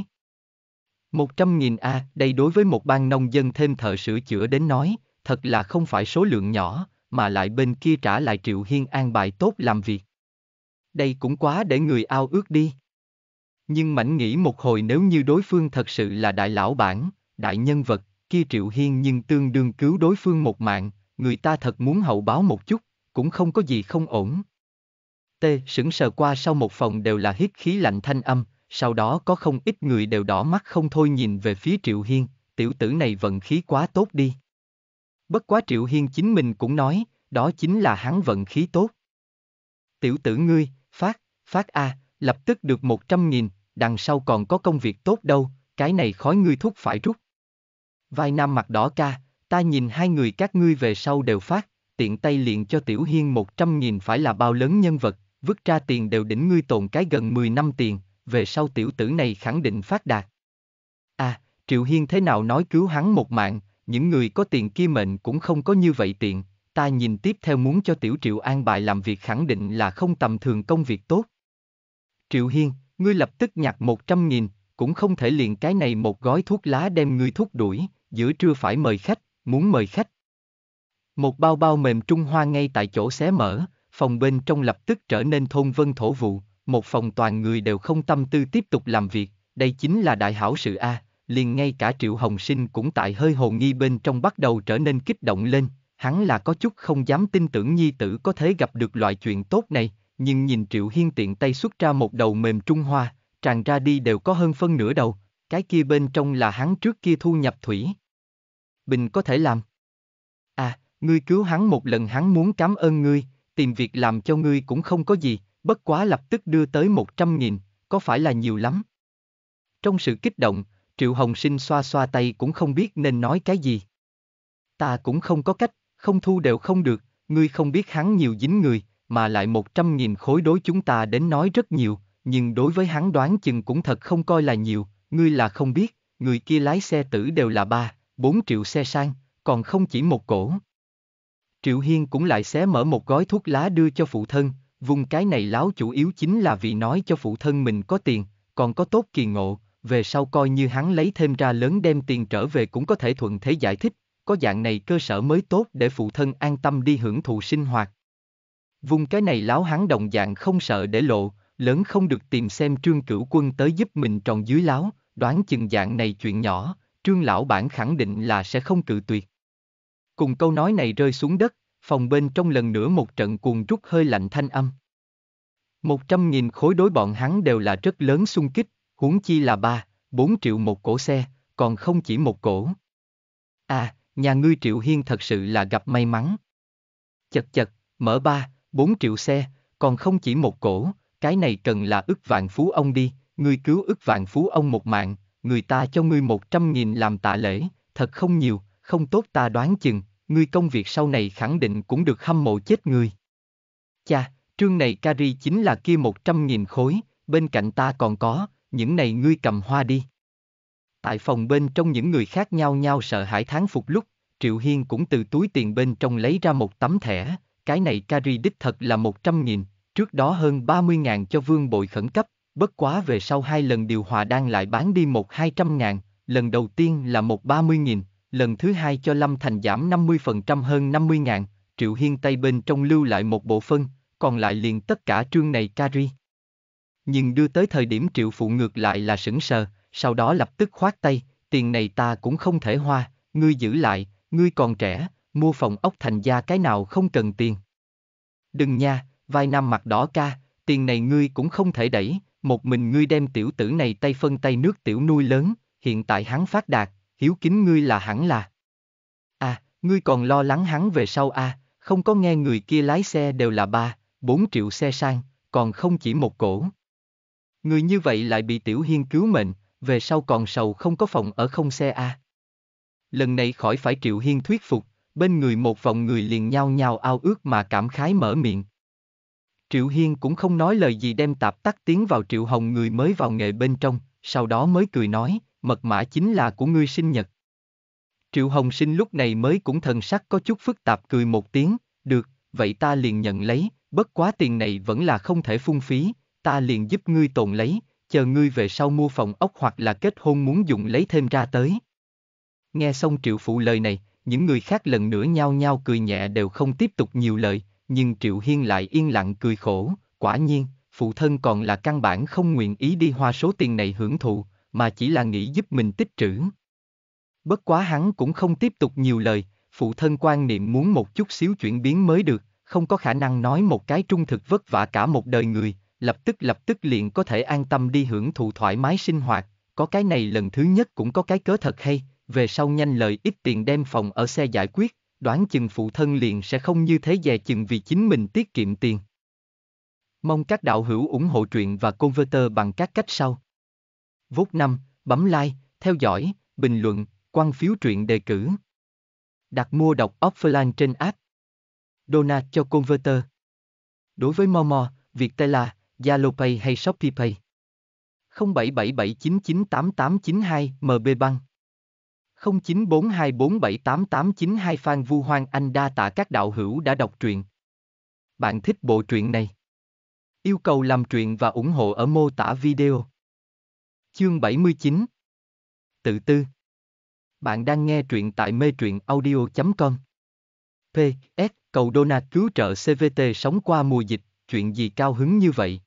100.000 A, đây đối với một bang nông dân thêm thợ sửa chữa đến nói, thật là không phải số lượng nhỏ, mà lại bên kia trả lại Triệu Hiên an bài tốt làm việc. Đây cũng quá để người ao ước đi. Nhưng mảnh nghĩ một hồi nếu như đối phương thật sự là đại lão bản, đại nhân vật, kia Triệu Hiên nhưng tương đương cứu đối phương một mạng, người ta thật muốn hậu báo một chút, cũng không có gì không ổn. T. sững sờ qua sau một phòng đều là hít khí lạnh thanh âm, sau đó có không ít người đều đỏ mắt không thôi nhìn về phía Triệu Hiên, tiểu tử này vận khí quá tốt đi. Bất quá Triệu Hiên chính mình cũng nói, đó chính là hắn vận khí tốt. Tiểu tử ngươi, phát, phát A, lập tức được 100 nghìn, đằng sau còn có công việc tốt đâu, cái này khói ngươi thúc phải rút. Vai nam mặt đỏ ca, ta nhìn hai người các ngươi về sau đều phát, tiện tay liền cho Tiểu Hiên 100 nghìn phải là bao lớn nhân vật, vứt ra tiền đều đỉnh ngươi tồn cái gần 10 năm tiền, về sau tiểu tử này khẳng định phát đạt. À, Triệu Hiên thế nào nói cứu hắn một mạng, những người có tiền kia mệnh cũng không có như vậy tiện, ta nhìn tiếp theo muốn cho tiểu Triệu an bài làm việc khẳng định là không tầm thường công việc tốt. Triệu Hiên, ngươi lập tức nhặt 100 nghìn, cũng không thể liền cái này một gói thuốc lá đem ngươi thúc đuổi, giữa trưa phải mời khách, muốn mời khách. Một bao bao mềm Trung Hoa ngay tại chỗ xé mở, phòng bên trong lập tức trở nên thôn vân thổ vụ, một phòng toàn người đều không tâm tư tiếp tục làm việc, đây chính là đại hảo sự A, liền ngay cả Triệu Hồng Sinh cũng tại hơi hồ nghi bên trong bắt đầu trở nên kích động lên, hắn là có chút không dám tin tưởng nhi tử có thể gặp được loại chuyện tốt này, nhưng nhìn Triệu Hiên tiện tay xuất ra một đầu mềm Trung Hoa, tràn ra đi đều có hơn phân nửa đầu, cái kia bên trong là hắn trước kia thu nhập thủy. Bình có thể làm. À, ngươi cứu hắn một lần hắn muốn cảm ơn ngươi, tìm việc làm cho ngươi cũng không có gì, bất quá lập tức đưa tới 100.000, có phải là nhiều lắm? Trong sự kích động, Triệu Hồng Sinh xoa xoa tay cũng không biết nên nói cái gì. Ta cũng không có cách, không thu đều không được, ngươi không biết hắn nhiều dính người, mà lại 100.000 khối đối chúng ta đến nói rất nhiều, nhưng đối với hắn đoán chừng cũng thật không coi là nhiều, ngươi là không biết, người kia lái xe tử đều là ba, 4 triệu xe sang, còn không chỉ một cổ. Triệu Hiên cũng lại xé mở một gói thuốc lá đưa cho phụ thân, Vùng cái này láo chủ yếu chính là vì nói cho phụ thân mình có tiền, còn có tốt kỳ ngộ, về sau coi như hắn lấy thêm ra lớn đem tiền trở về cũng có thể thuận thế giải thích, có dạng này cơ sở mới tốt để phụ thân an tâm đi hưởng thụ sinh hoạt. Vùng cái này láo hắn đồng dạng không sợ để lộ, lớn không được tìm xem trương cửu quân tới giúp mình tròn dưới láo, đoán chừng dạng này chuyện nhỏ, trương lão bản khẳng định là sẽ không cự tuyệt. Cùng câu nói này rơi xuống đất, phòng bên trong lần nữa một trận cuồng rút hơi lạnh thanh âm. Một trăm nghìn khối đối bọn hắn đều là rất lớn xung kích, huống chi là ba, bốn triệu một cổ xe, còn không chỉ một cổ. À, nhà ngươi Triệu Hiên thật sự là gặp may mắn. Chật chật, mở ba, bốn triệu xe, còn không chỉ một cổ, cái này cần là ức vạn phú ông đi, ngươi cứu ức vạn phú ông một mạng, người ta cho ngươi một trăm nghìn làm tạ lễ, thật không nhiều, không tốt ta đoán chừng, ngươi công việc sau này khẳng định cũng được hâm mộ chết người. Cha, trương này Kari chính là kia một trăm nghìn khối, bên cạnh ta còn có, những này ngươi cầm hoa đi. Tại phòng bên trong những người khác nhau nhau sợ hãi tháng phục lúc, Triệu Hiên cũng từ túi tiền bên trong lấy ra một tấm thẻ, cái này Kari đích thật là một trăm nghìn, trước đó hơn ba mươi ngàn cho vương bội khẩn cấp, bất quá về sau hai lần điều hòa đang lại bán đi một hai trăm ngàn, lần đầu tiên là một ba mươi nghìn, lần thứ hai cho Lâm Thành giảm 50% hơn 50 ngàn, Triệu Hiên tay bên trong lưu lại một bộ phân, còn lại liền tất cả trương này carry. Nhưng đưa tới thời điểm Triệu Phụ ngược lại là sững sờ, sau đó lập tức khoát tay, tiền này ta cũng không thể hoa, ngươi giữ lại, ngươi còn trẻ, mua phòng ốc thành gia cái nào không cần tiền. Đừng nha, vài năm mặt đỏ ca, tiền này ngươi cũng không thể đẩy, một mình ngươi đem tiểu tử này tay phân tay nước tiểu nuôi lớn, hiện tại hắn phát đạt, hiếu kính ngươi là hẳn là. À, ngươi còn lo lắng hắn về sau à, không có nghe người kia lái xe đều là ba, bốn triệu xe sang, còn không chỉ một cổ. Người như vậy lại bị Tiểu Hiên cứu mệnh, về sau còn sầu không có phòng ở không xe à. Lần này khỏi phải Triệu Hiên thuyết phục, bên người một vòng người liền nhau nhau ao ước mà cảm khái mở miệng. Triệu Hiên cũng không nói lời gì đem tạp tắt tiếng vào Triệu Hồng người mới vào nghề bên trong, sau đó mới cười nói, mật mã chính là của ngươi sinh nhật. Triệu Hồng Sinh lúc này mới cũng thần sắc có chút phức tạp cười một tiếng, được, vậy ta liền nhận lấy, bất quá tiền này vẫn là không thể phung phí, ta liền giúp ngươi tồn lấy, chờ ngươi về sau mua phòng ốc hoặc là kết hôn muốn dùng lấy thêm ra tới. Nghe xong Triệu Phụ lời này, những người khác lần nữa nhao nhao cười nhẹ đều không tiếp tục nhiều lời, nhưng Triệu Hiên lại yên lặng cười khổ, quả nhiên, phụ thân còn là căn bản không nguyện ý đi hoa số tiền này hưởng thụ, mà chỉ là nghĩ giúp mình tích trữ. Bất quá hắn cũng không tiếp tục nhiều lời, phụ thân quan niệm muốn một chút xíu chuyển biến mới được, không có khả năng nói một cái trung thực vất vả cả một đời người, lập tức lập tức liền có thể an tâm đi hưởng thụ thoải mái sinh hoạt, có cái này lần thứ nhất cũng có cái cớ thật hay, về sau nhanh lời ít tiền đem phòng ở xe giải quyết, đoán chừng phụ thân liền sẽ không như thế dè chừng vì chính mình tiết kiệm tiền. Mong các đạo hữu ủng hộ truyện và converter bằng các cách sau. Vốt năm, bấm like, theo dõi, bình luận, quăng phiếu truyện đề cử. Đặt mua đọc offline trên app. Donate cho Converter. Đối với Momo, Viettel, Zalopay hay ShopeePay. 0777998892 MB Bank. 0942478892 Phan Vu Hoang Anh đa tạ các đạo hữu đã đọc truyện. Bạn thích bộ truyện này? Yêu cầu làm truyện và ủng hộ ở mô tả video. Chương 79 Tự tư Bạn đang nghe truyện tại mê truyện audio.com P. S. Cầu Đô cứu trợ CVT sống qua mùa dịch, chuyện gì cao hứng như vậy?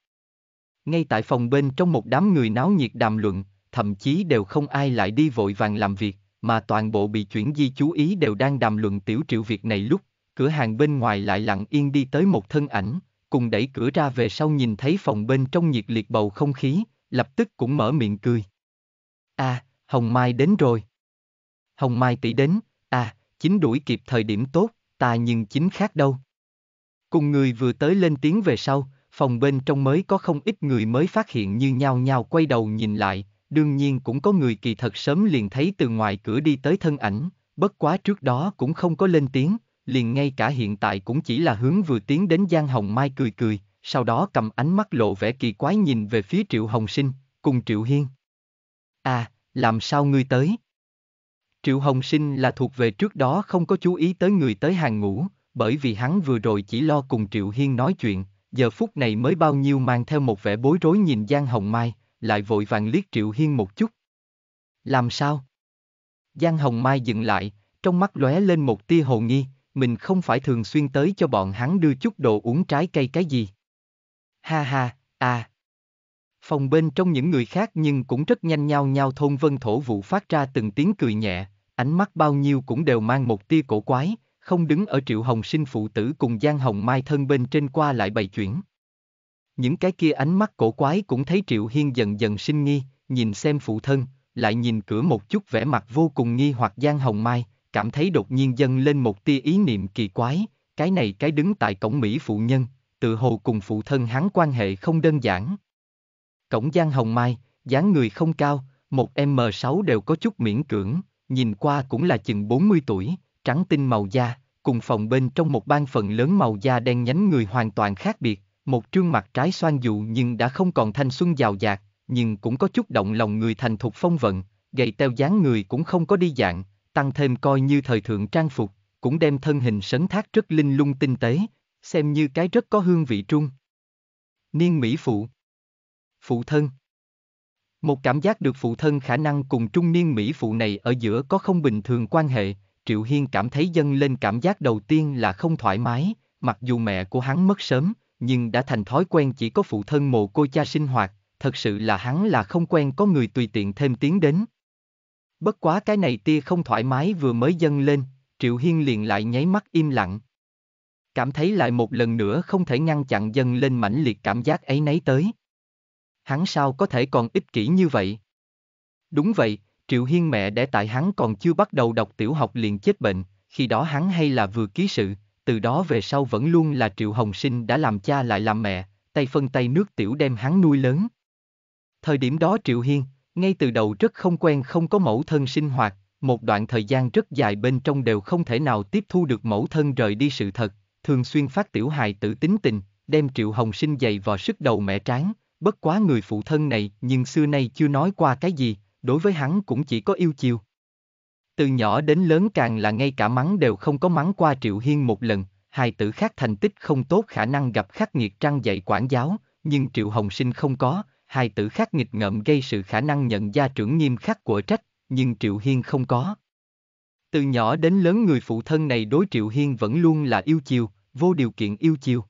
Ngay tại phòng bên trong một đám người náo nhiệt đàm luận, thậm chí đều không ai lại đi vội vàng làm việc, mà toàn bộ bị chuyển di chú ý đều đang đàm luận tiểu triệu việc này lúc, cửa hàng bên ngoài lại lặng yên đi tới một thân ảnh, cùng đẩy cửa ra về sau nhìn thấy phòng bên trong nhiệt liệt bầu không khí, lập tức cũng mở miệng cười. À, Hồng Mai đến rồi. Hồng Mai tỷ đến, à, chính đuổi kịp thời điểm tốt, ta nhưng chính khác đâu. Cùng người vừa tới lên tiếng về sau, phòng bên trong mới có không ít người mới phát hiện như nhau nhau quay đầu nhìn lại, đương nhiên cũng có người kỳ thật sớm liền thấy từ ngoài cửa đi tới thân ảnh, bất quá trước đó cũng không có lên tiếng, liền ngay cả hiện tại cũng chỉ là hướng vừa tiến đến Giang Hồng Mai cười cười, sau đó cầm ánh mắt lộ vẻ kỳ quái nhìn về phía Triệu Hồng Sinh, cùng Triệu Hiên. À, làm sao ngươi tới? Triệu Hồng Sinh là thuộc về trước đó không có chú ý tới người tới hàng ngũ, bởi vì hắn vừa rồi chỉ lo cùng Triệu Hiên nói chuyện, giờ phút này mới bao nhiêu mang theo một vẻ bối rối nhìn Giang Hồng Mai, lại vội vàng liếc Triệu Hiên một chút. Làm sao? Giang Hồng Mai dừng lại, trong mắt lóe lên một tia hồ nghi, mình không phải thường xuyên tới cho bọn hắn đưa chút đồ uống trái cây cái gì ha ha, à. Phòng bên trong những người khác nhưng cũng rất nhanh nhau nhau thôn vân thổ vụ phát ra từng tiếng cười nhẹ, ánh mắt bao nhiêu cũng đều mang một tia cổ quái, không đứng ở triệu hồng sinh phụ tử cùng Giang Hồng Mai thân bên trên qua lại bày chuyển. Những cái kia ánh mắt cổ quái cũng thấy Triệu Hiên dần dần sinh nghi, nhìn xem phụ thân, lại nhìn cửa một chút vẻ mặt vô cùng nghi hoặc Giang Hồng Mai, cảm thấy đột nhiên dâng lên một tia ý niệm kỳ quái, cái này cái đứng tại cổng Mỹ phụ nhân, tự hồ cùng phụ thân hắn quan hệ không đơn giản. Cổng Giang Hồng Mai, dáng người không cao, một M6 đều có chút miễn cưỡng, nhìn qua cũng là chừng 40 tuổi, trắng tinh màu da, cùng phòng bên trong một ban phần lớn màu da đen nhánh người hoàn toàn khác biệt, một trương mặt trái xoan dụ nhưng đã không còn thanh xuân giàu dạt, nhưng cũng có chút động lòng người thành thục phong vận, gầy teo dáng người cũng không có đi dạng, tăng thêm coi như thời thượng trang phục, cũng đem thân hình sấn thác rất linh lung tinh tế, xem như cái rất có hương vị trung. Niên Mỹ Phụ Phụ thân Một cảm giác được phụ thân khả năng cùng trung niên Mỹ Phụ này ở giữa có không bình thường quan hệ, Triệu Hiên cảm thấy dâng lên cảm giác đầu tiên là không thoải mái, mặc dù mẹ của hắn mất sớm, nhưng đã thành thói quen chỉ có phụ thân mồ côi cha sinh hoạt, thật sự là hắn là không quen có người tùy tiện thêm tiếng đến. Bất quá cái này tia không thoải mái vừa mới dâng lên, Triệu Hiên liền lại nháy mắt im lặng cảm thấy lại một lần nữa không thể ngăn chặn dâng lên mãnh liệt cảm giác ấy nấy tới. Hắn sao có thể còn ích kỷ như vậy? Đúng vậy, Triệu Hiên mẹ đẻ tại hắn còn chưa bắt đầu đọc tiểu học liền chết bệnh, khi đó hắn hay là vừa ký sự, từ đó về sau vẫn luôn là Triệu Hồng Sinh đã làm cha lại làm mẹ, tay phân tay nước tiểu đem hắn nuôi lớn. Thời điểm đó Triệu Hiên, ngay từ đầu rất không quen không có mẫu thân sinh hoạt, một đoạn thời gian rất dài bên trong đều không thể nào tiếp thu được mẫu thân rời đi sự thật, thường xuyên phát tiểu hài tử tính tình, đem Triệu Hồng Sinh dày vò sức đầu mẹ tráng, bất quá người phụ thân này nhưng xưa nay chưa nói qua cái gì, đối với hắn cũng chỉ có yêu chiều. Từ nhỏ đến lớn càng là ngay cả mắng đều không có mắng qua Triệu Hiên một lần, hài tử khác thành tích không tốt khả năng gặp khắc nghiệt trăng dạy quản giáo, nhưng Triệu Hồng Sinh không có, hài tử khác nghịch ngợm gây sự khả năng nhận gia trưởng nghiêm khắc của trách, nhưng Triệu Hiên không có, từ nhỏ đến lớn người phụ thân này đối Triệu Hiên vẫn luôn là yêu chiều, vô điều kiện yêu chiều.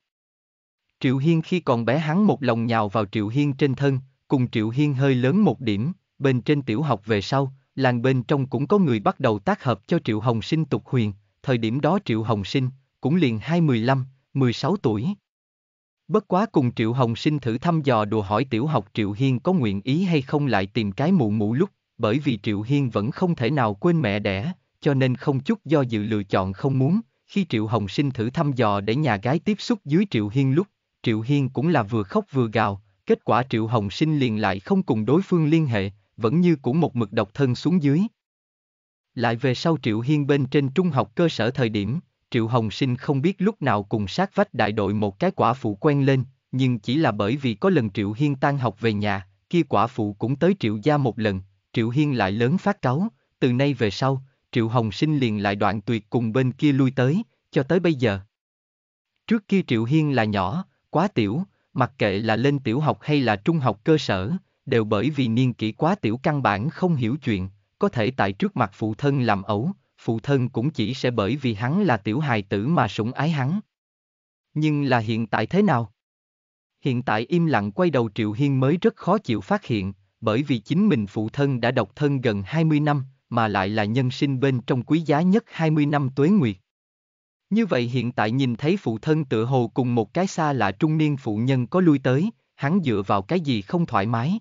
Triệu Hiên khi còn bé hắn một lòng nhào vào Triệu Hiên trên thân, cùng Triệu Hiên hơi lớn một điểm, bên trên tiểu học về sau, làng bên trong cũng có người bắt đầu tác hợp cho Triệu Hồng Sinh tục huyền, thời điểm đó Triệu Hồng Sinh, cũng liền 215, 16 tuổi. Bất quá cùng Triệu Hồng Sinh thử thăm dò đùa hỏi tiểu học Triệu Hiên có nguyện ý hay không lại tìm cái mụ mụ lúc, bởi vì Triệu Hiên vẫn không thể nào quên mẹ đẻ, cho nên không chút do dự lựa chọn không muốn, khi Triệu Hồng Sinh thử thăm dò để nhà gái tiếp xúc dưới Triệu Hiên lúc, Triệu Hiên cũng là vừa khóc vừa gào, kết quả Triệu Hồng Sinh liền lại không cùng đối phương liên hệ, vẫn như cũng một mực độc thân xuống dưới. Lại về sau Triệu Hiên bên trên trung học cơ sở thời điểm, Triệu Hồng Sinh không biết lúc nào cùng sát vách đại đội một cái quả phụ quen lên, nhưng chỉ là bởi vì có lần Triệu Hiên tan học về nhà, kia quả phụ cũng tới Triệu gia một lần, Triệu Hiên lại lớn phát cáu, từ nay về sau, Triệu Hồng Sinh liền lại đoạn tuyệt cùng bên kia lui tới, cho tới bây giờ. Trước kia Triệu Hiên là nhỏ, quá tiểu, mặc kệ là lên tiểu học hay là trung học cơ sở, đều bởi vì niên kỷ quá tiểu căn bản không hiểu chuyện, có thể tại trước mặt phụ thân làm ẩu, phụ thân cũng chỉ sẽ bởi vì hắn là tiểu hài tử mà sủng ái hắn. Nhưng là hiện tại thế nào? Hiện tại im lặng quay đầu Triệu Hiên mới rất khó chịu phát hiện, bởi vì chính mình phụ thân đã độc thân gần 20 năm, mà lại là nhân sinh bên trong quý giá nhất 20 năm tuế nguyệt. Như vậy hiện tại nhìn thấy phụ thân tựa hồ cùng một cái xa lạ trung niên phụ nhân có lui tới, hắn dựa vào cái gì không thoải mái.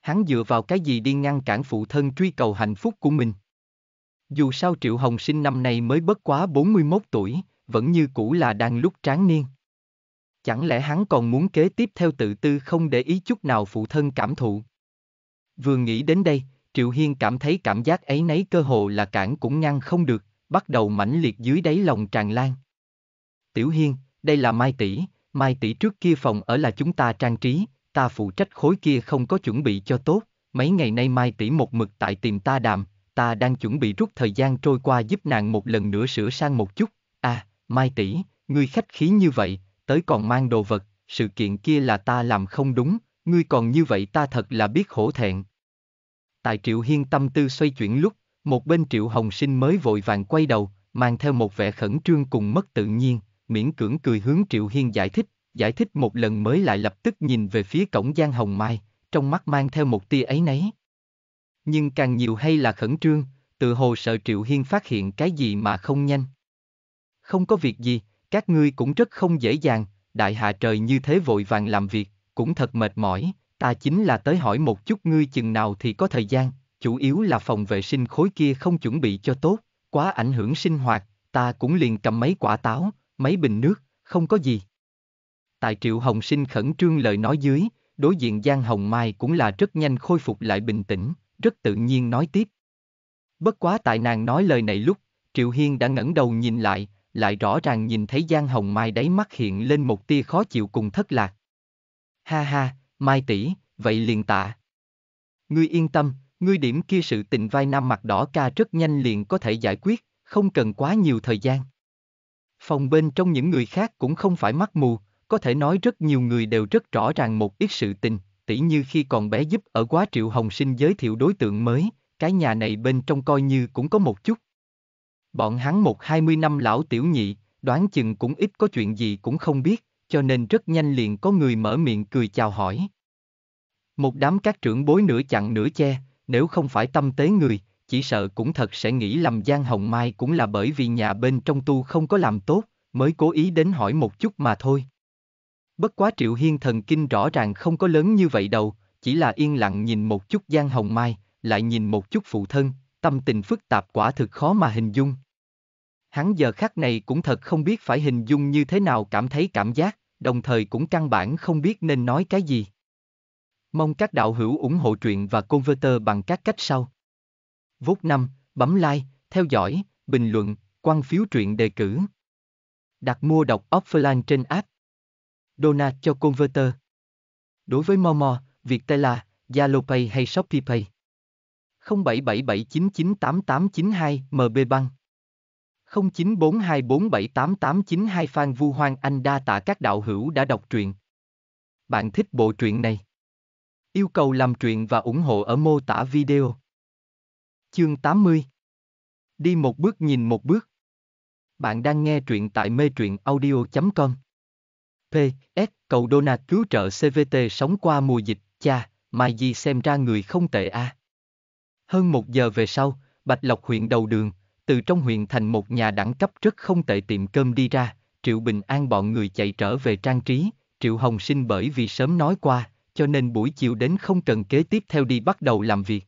Hắn dựa vào cái gì đi ngăn cản phụ thân truy cầu hạnh phúc của mình. Dù sao Triệu Hồng sinh năm nay mới bất quá 41 tuổi, vẫn như cũ là đang lúc tráng niên. Chẳng lẽ hắn còn muốn kế tiếp theo tự tư không để ý chút nào phụ thân cảm thụ? Vừa nghĩ đến đây, Triệu Hiên cảm thấy cảm giác ấy nấy cơ hồ là cản cũng ngăn không được, bắt đầu mãnh liệt dưới đáy lòng tràn lan. Tiểu Hiên, đây là Mai Tỷ, Mai Tỷ trước kia phòng ở là chúng ta trang trí, ta phụ trách khối kia không có chuẩn bị cho tốt, mấy ngày nay Mai Tỷ một mực tại tìm ta đàm, ta đang chuẩn bị rút thời gian trôi qua giúp nàng một lần nữa sửa sang một chút, à, Mai Tỷ, ngươi khách khí như vậy, tới còn mang đồ vật, sự kiện kia là ta làm không đúng, ngươi còn như vậy ta thật là biết hổ thẹn tại Triệu Hiên tâm tư xoay chuyển lúc, một bên Triệu Hồng Sinh mới vội vàng quay đầu, mang theo một vẻ khẩn trương cùng mất tự nhiên, miễn cưỡng cười hướng Triệu Hiên giải thích, giải thích một lần mới lại lập tức nhìn về phía cổng Giang Hồng Mai, trong mắt mang theo một tia ấy nấy. Nhưng càng nhiều hay là khẩn trương, tự hồ sợ Triệu Hiên phát hiện cái gì mà không nhanh. Không có việc gì, các ngươi cũng rất không dễ dàng, đại hạ trời như thế vội vàng làm việc, cũng thật mệt mỏi, Ta chính là tới hỏi một chút ngươi chừng nào thì có thời gian, chủ yếu là phòng vệ sinh khối kia không chuẩn bị cho tốt, quá ảnh hưởng sinh hoạt, ta cũng liền cầm mấy quả táo, mấy bình nước, không có gì. Tại Triệu Hồng Sinh khẩn trương lời nói dưới, đối diện Giang Hồng Mai cũng là rất nhanh khôi phục lại bình tĩnh, rất tự nhiên nói tiếp. Bất quá tại nàng nói lời này lúc, Triệu Hiên đã ngẩng đầu nhìn lại, lại rõ ràng nhìn thấy Giang Hồng Mai đáy mắt hiện lên một tia khó chịu cùng thất lạc. Ha ha, Mai tỷ, vậy liền tạ. Ngươi yên tâm, ngươi điểm kia sự tình vai nam mặt đỏ ca rất nhanh liền có thể giải quyết, không cần quá nhiều thời gian. Phòng bên trong những người khác cũng không phải mắt mù, có thể nói rất nhiều người đều rất rõ ràng một ít sự tình, Tỷ như khi còn bé giúp ở quá triệu hồng sinh giới thiệu đối tượng mới, cái nhà này bên trong coi như cũng có một chút. Bọn hắn một hai mươi năm lão tiểu nhị, đoán chừng cũng ít có chuyện gì cũng không biết, cho nên rất nhanh liền có người mở miệng cười chào hỏi. Một đám các trưởng bối nửa chặn nửa che, nếu không phải tâm tế người, chỉ sợ cũng thật sẽ nghĩ lầm Giang Hồng Mai cũng là bởi vì nhà bên trong tu không có làm tốt, mới cố ý đến hỏi một chút mà thôi. Bất quá Triệu Hiên thần kinh rõ ràng không có lớn như vậy đâu, chỉ là yên lặng nhìn một chút Giang Hồng Mai, lại nhìn một chút phụ thân, tâm tình phức tạp quả thực khó mà hình dung hắn giờ khắc này cũng thật không biết phải hình dung như thế nào cảm thấy cảm giác, đồng thời cũng căn bản không biết nên nói cái gì. Mong các đạo hữu ủng hộ truyện và converter bằng các cách sau. Vốt 5, bấm like, theo dõi, bình luận, quan phiếu truyện đề cử. Đặt mua đọc offline trên app. Donate cho converter. Đối với Momo, Viettel, Zalopay hay ShopeePay. 0777998892 MB Bank 0942478892 Phan Vu Hoang Anh đa tạ các đạo hữu đã đọc truyện. Bạn thích bộ truyện này? Yêu cầu làm truyện và ủng hộ ở mô tả video. Chương 80 Đi một bước nhìn một bước. Bạn đang nghe truyện tại mê truyện audio.com. P. S. Cầu Donat cứu trợ CVT sống qua mùa dịch, cha, mai gì xem ra người không tệ a. À. Hơn một giờ về sau, Bạch Lộc huyện đầu đường, từ trong huyện thành một nhà đẳng cấp rất không tệ tiệm cơm đi ra, Triệu Bình An bọn người chạy trở về trang trí, Triệu Hồng sinh bởi vì sớm nói qua, cho nên buổi chiều đến không cần kế tiếp theo đi bắt đầu làm việc.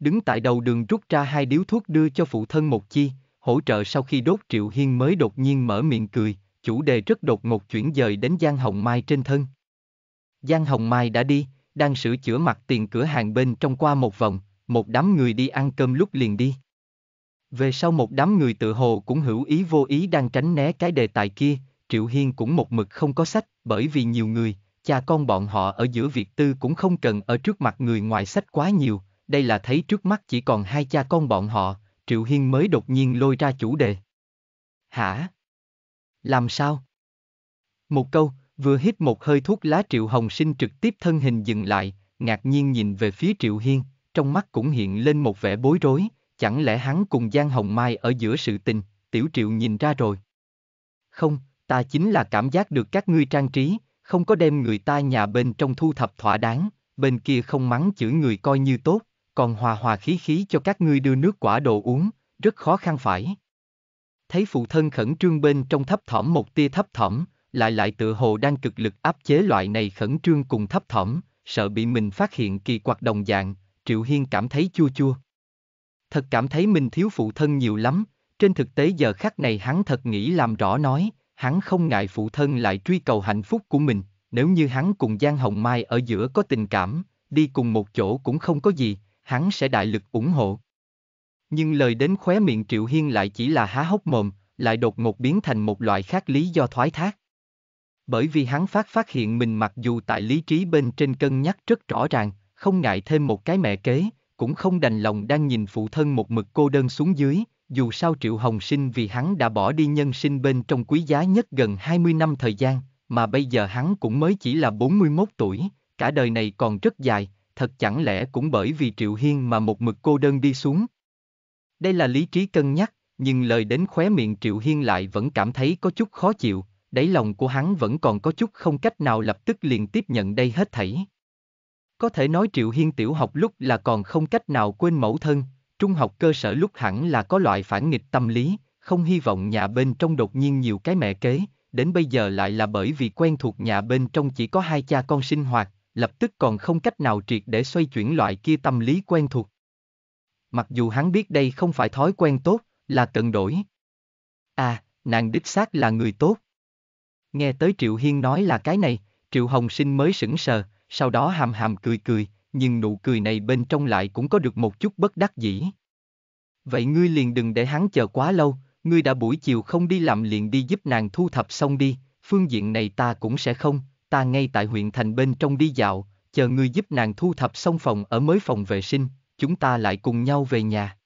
Đứng tại đầu đường rút ra hai điếu thuốc đưa cho phụ thân một chi, hỗ trợ sau khi đốt Triệu Hiên mới đột nhiên mở miệng cười, chủ đề rất đột ngột chuyển dời đến Giang Hồng Mai trên thân. Giang Hồng Mai đã đi, đang sửa chữa mặt tiền cửa hàng bên trong qua một vòng, một đám người đi ăn cơm lúc liền đi. Về sau một đám người tự hồ cũng hữu ý vô ý đang tránh né cái đề tài kia, Triệu Hiên cũng một mực không có sách, bởi vì nhiều người, cha con bọn họ ở giữa việc tư cũng không cần ở trước mặt người ngoài sách quá nhiều, đây là thấy trước mắt chỉ còn hai cha con bọn họ, Triệu Hiên mới đột nhiên lôi ra chủ đề. Hả? Làm sao? Một câu, vừa hít một hơi thuốc lá Triệu Hồng Sinh trực tiếp thân hình dừng lại, ngạc nhiên nhìn về phía Triệu Hiên, trong mắt cũng hiện lên một vẻ bối rối, Chẳng lẽ hắn cùng Giang Hồng Mai ở giữa sự tình, Tiểu Triệu nhìn ra rồi. Không, ta chính là cảm giác được các ngươi trang trí, không có đem người ta nhà bên trong thu thập thỏa đáng, bên kia không mắng chửi người coi như tốt, còn hòa hòa khí khí cho các ngươi đưa nước quả đồ uống, rất khó khăn phải. Thấy phụ thân khẩn trương bên trong thấp thỏm một tia thấp thỏm, lại lại tựa hồ đang cực lực áp chế loại này khẩn trương cùng thấp thỏm, sợ bị mình phát hiện kỳ quặc đồng dạng, Triệu Hiên cảm thấy chua chua thật cảm thấy mình thiếu phụ thân nhiều lắm, trên thực tế giờ khắc này hắn thật nghĩ làm rõ nói, hắn không ngại phụ thân lại truy cầu hạnh phúc của mình, nếu như hắn cùng Giang Hồng Mai ở giữa có tình cảm, đi cùng một chỗ cũng không có gì, hắn sẽ đại lực ủng hộ. Nhưng lời đến khóe miệng Triệu Hiên lại chỉ là há hốc mồm, lại đột ngột biến thành một loại khác lý do thoái thác. Bởi vì hắn phát phát hiện mình mặc dù tại lý trí bên trên cân nhắc rất rõ ràng, không ngại thêm một cái mẹ kế, cũng không đành lòng đang nhìn phụ thân một mực cô đơn xuống dưới, dù sao Triệu Hồng Sinh vì hắn đã bỏ đi nhân sinh bên trong quý giá nhất gần 20 năm thời gian, mà bây giờ hắn cũng mới chỉ là 41 tuổi, cả đời này còn rất dài, thật chẳng lẽ cũng bởi vì Triệu Hiên mà một mực cô đơn đi xuống. Đây là lý trí cân nhắc, nhưng lời đến khóe miệng Triệu Hiên lại vẫn cảm thấy có chút khó chịu, đáy lòng của hắn vẫn còn có chút không cách nào lập tức liền tiếp nhận đây hết thảy. Có thể nói Triệu Hiên tiểu học lúc là còn không cách nào quên mẫu thân, trung học cơ sở lúc hẳn là có loại phản nghịch tâm lý, không hy vọng nhà bên trong đột nhiên nhiều cái mẹ kế, đến bây giờ lại là bởi vì quen thuộc nhà bên trong chỉ có hai cha con sinh hoạt, lập tức còn không cách nào triệt để xoay chuyển loại kia tâm lý quen thuộc. Mặc dù hắn biết đây không phải thói quen tốt, là cần đổi. À, nàng đích xác là người tốt. Nghe tới Triệu Hiên nói là cái này, Triệu Hồng Sinh mới sững sờ, sau đó hàm hàm cười cười, nhưng nụ cười này bên trong lại cũng có được một chút bất đắc dĩ. Vậy ngươi liền đừng để hắn chờ quá lâu, ngươi đã buổi chiều không đi làm liền đi giúp nàng thu thập xong đi, phương diện này ta cũng sẽ không, ta ngay tại huyện thành bên trong đi dạo, chờ ngươi giúp nàng thu thập xong phòng ở mới phòng vệ sinh, chúng ta lại cùng nhau về nhà.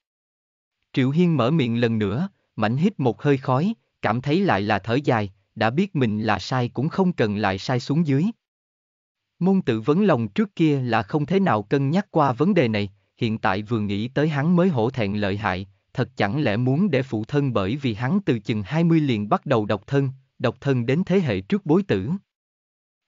Triệu Hiên mở miệng lần nữa, mảnh hít một hơi khói, cảm thấy lại là thở dài, đã biết mình là sai cũng không cần lại sai xuống dưới. Môn tự vấn lòng trước kia là không thế nào cân nhắc qua vấn đề này, hiện tại vừa nghĩ tới hắn mới hổ thẹn lợi hại, thật chẳng lẽ muốn để phụ thân bởi vì hắn từ chừng 20 liền bắt đầu độc thân, độc thân đến thế hệ trước bối tử.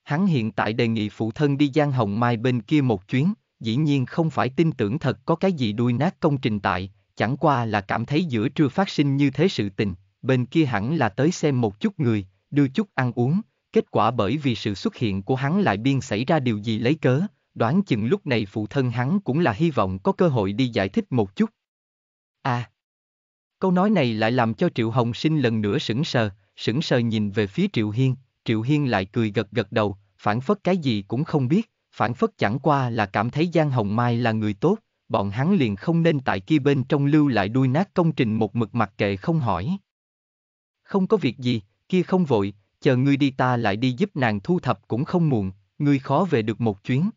Hắn hiện tại đề nghị phụ thân đi Giang Hồng Mai bên kia một chuyến, dĩ nhiên không phải tin tưởng thật có cái gì đuôi nát công trình tại, chẳng qua là cảm thấy giữa trưa phát sinh như thế sự tình, bên kia hẳn là tới xem một chút người, đưa chút ăn uống, kết quả bởi vì sự xuất hiện của hắn lại biên xảy ra điều gì lấy cớ, đoán chừng lúc này phụ thân hắn cũng là hy vọng có cơ hội đi giải thích một chút. À, câu nói này lại làm cho Triệu Hồng Sinh lần nữa sững sờ, sững sờ nhìn về phía Triệu Hiên, Triệu Hiên lại cười gật gật đầu, phản phất cái gì cũng không biết, phản phất chẳng qua là cảm thấy Giang Hồng Mai là người tốt, bọn hắn liền không nên tại kia bên trong lưu lại đuôi nát công trình một mực mặc kệ không hỏi. Không có việc gì, kia không vội, chờ ngươi đi ta lại đi giúp nàng thu thập cũng không muộn, ngươi khó về được một chuyến.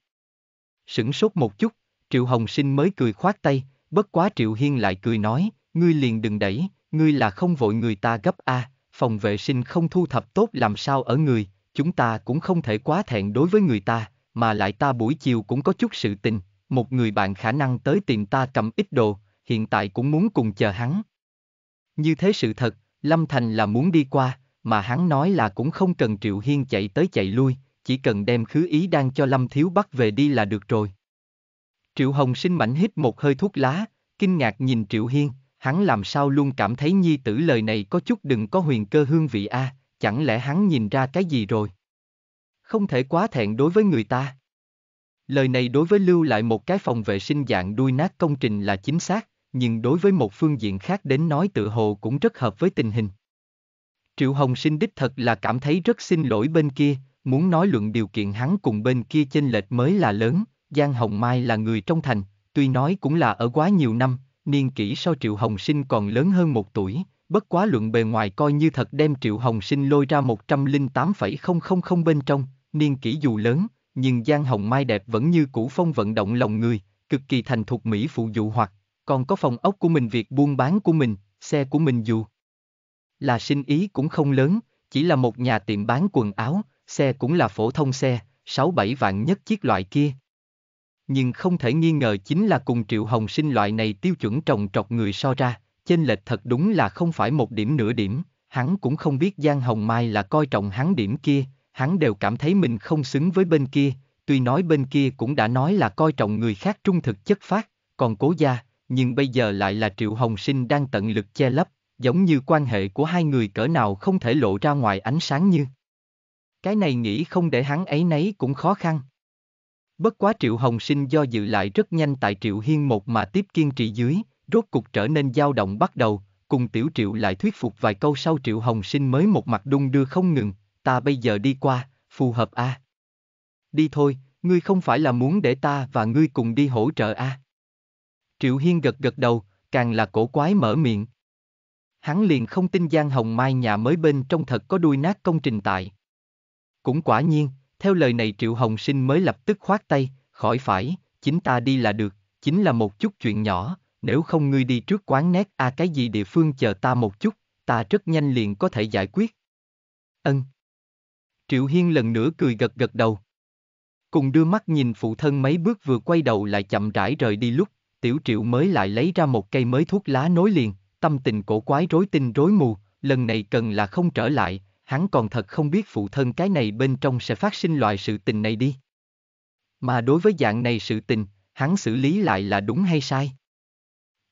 Sửng sốt một chút, Triệu Hồng Sinh mới cười khoát tay, bất quá Triệu Hiên lại cười nói, ngươi liền đừng đẩy, ngươi là không vội người ta gấp a, phòng vệ sinh không thu thập tốt làm sao ở người, chúng ta cũng không thể quá thẹn đối với người ta, mà lại ta buổi chiều cũng có chút sự tình, một người bạn khả năng tới tìm ta cầm ít đồ, hiện tại cũng muốn cùng chờ hắn. Như thế sự thật, Lâm Thành là muốn đi qua, mà hắn nói là cũng không cần Triệu Hiên chạy tới chạy lui, chỉ cần đem khứ ý đang cho Lâm Thiếu bắt về đi là được rồi. Triệu Hồng sinh mảnh hít một hơi thuốc lá, kinh ngạc nhìn Triệu Hiên, hắn làm sao luôn cảm thấy nhi tử lời này có chút đừng có huyền cơ hương vị a, à, chẳng lẽ hắn nhìn ra cái gì rồi? Không thể quá thẹn đối với người ta. Lời này đối với lưu lại một cái phòng vệ sinh dạng đuôi nát công trình là chính xác, nhưng đối với một phương diện khác đến nói tự hồ cũng rất hợp với tình hình. Triệu Hồng Sinh đích thật là cảm thấy rất xin lỗi bên kia, muốn nói luận điều kiện hắn cùng bên kia chênh lệch mới là lớn, Giang Hồng Mai là người trong thành, tuy nói cũng là ở quá nhiều năm, niên kỷ so Triệu Hồng Sinh còn lớn hơn một tuổi, bất quá luận bề ngoài coi như thật đem Triệu Hồng Sinh lôi ra 108,000 bên trong, niên kỷ dù lớn, nhưng Giang Hồng Mai đẹp vẫn như cũ phong vận động lòng người, cực kỳ thành thục Mỹ phụ dụ hoặc, còn có phòng ốc của mình việc buôn bán của mình, xe của mình dù là sinh ý cũng không lớn, chỉ là một nhà tiệm bán quần áo, xe cũng là phổ thông xe, 6-7 vạn nhất chiếc loại kia. Nhưng không thể nghi ngờ chính là cùng Triệu Hồng sinh loại này tiêu chuẩn trồng trọt người so ra, chênh lệch thật đúng là không phải một điểm nửa điểm, hắn cũng không biết Giang Hồng Mai là coi trọng hắn điểm kia, hắn đều cảm thấy mình không xứng với bên kia, tuy nói bên kia cũng đã nói là coi trọng người khác trung thực chất phát, còn cố gia, nhưng bây giờ lại là Triệu Hồng Sinh đang tận lực che lấp, giống như quan hệ của hai người cỡ nào không thể lộ ra ngoài ánh sáng như. Cái này nghĩ không để hắn ấy nấy cũng khó khăn. Bất quá Triệu Hồng Sinh do dự lại rất nhanh tại Triệu Hiên một mà tiếp kiên trì dưới, rốt cục trở nên dao động bắt đầu, cùng Tiểu Triệu lại thuyết phục vài câu sau Triệu Hồng Sinh mới một mặt đung đưa không ngừng, ta bây giờ đi qua, phù hợp a. À? Đi thôi, ngươi không phải là muốn để ta và ngươi cùng đi hỗ trợ a. À? Triệu Hiên gật gật đầu, càng là cổ quái mở miệng hắn liền không tin Giang Hồng Mai nhà mới bên trong thật có đuôi nát công trình tại. Cũng quả nhiên, theo lời này Triệu Hồng Sinh mới lập tức khoát tay, khỏi phải, chính ta đi là được, chính là một chút chuyện nhỏ, nếu không ngươi đi trước quán nét à cái gì địa phương chờ ta một chút, ta rất nhanh liền có thể giải quyết. Ân. Triệu Hiên lần nữa cười gật gật đầu. Cùng đưa mắt nhìn phụ thân mấy bước vừa quay đầu lại chậm rãi rời đi lúc, tiểu triệu mới lại lấy ra một cây mới thuốc lá nối liền, tâm tình cổ quái rối tinh rối mù, lần này cần là không trở lại, hắn còn thật không biết phụ thân cái này bên trong sẽ phát sinh loại sự tình này đi. Mà đối với dạng này sự tình, hắn xử lý lại là đúng hay sai?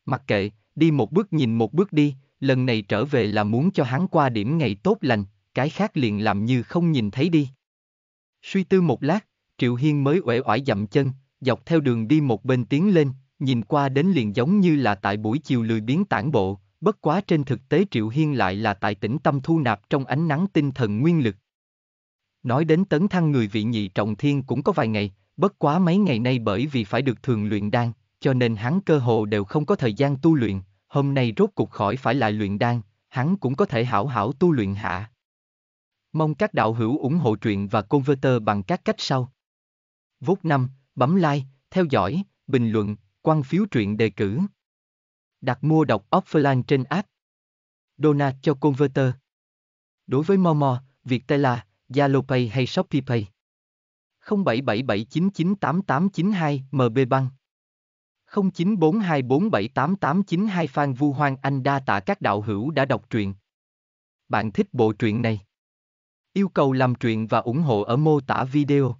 Mặc kệ, đi một bước nhìn một bước đi, lần này trở về là muốn cho hắn qua điểm ngày tốt lành, cái khác liền làm như không nhìn thấy đi. Suy tư một lát, Triệu Hiên mới uể oải dậm chân, dọc theo đường đi một bên tiến lên, Nhìn qua đến liền giống như là tại buổi chiều lười biến tản bộ, bất quá trên thực tế Triệu Hiên lại là tại tĩnh tâm thu nạp trong ánh nắng tinh thần nguyên lực. Nói đến tấn thăng người vị nhị trọng thiên cũng có vài ngày, bất quá mấy ngày nay bởi vì phải được thường luyện đan, cho nên hắn cơ hồ đều không có thời gian tu luyện, hôm nay rốt cục khỏi phải lại luyện đan, hắn cũng có thể hảo hảo tu luyện hạ. Mong các đạo hữu ủng hộ truyện và converter bằng các cách sau. Vút năm, bấm like, theo dõi, bình luận, Quan phiếu truyện đề cử. Đặt mua đọc offline trên app. Donate cho Converter. Đối với Momo, Viettel, Zalopay hay ShopeePay. 0777998892 MB Băng. 0942478892 Phan Vu Hoang Anh đa tạ các đạo hữu đã đọc truyện. Bạn thích bộ truyện này? Yêu cầu làm truyện và ủng hộ ở mô tả video.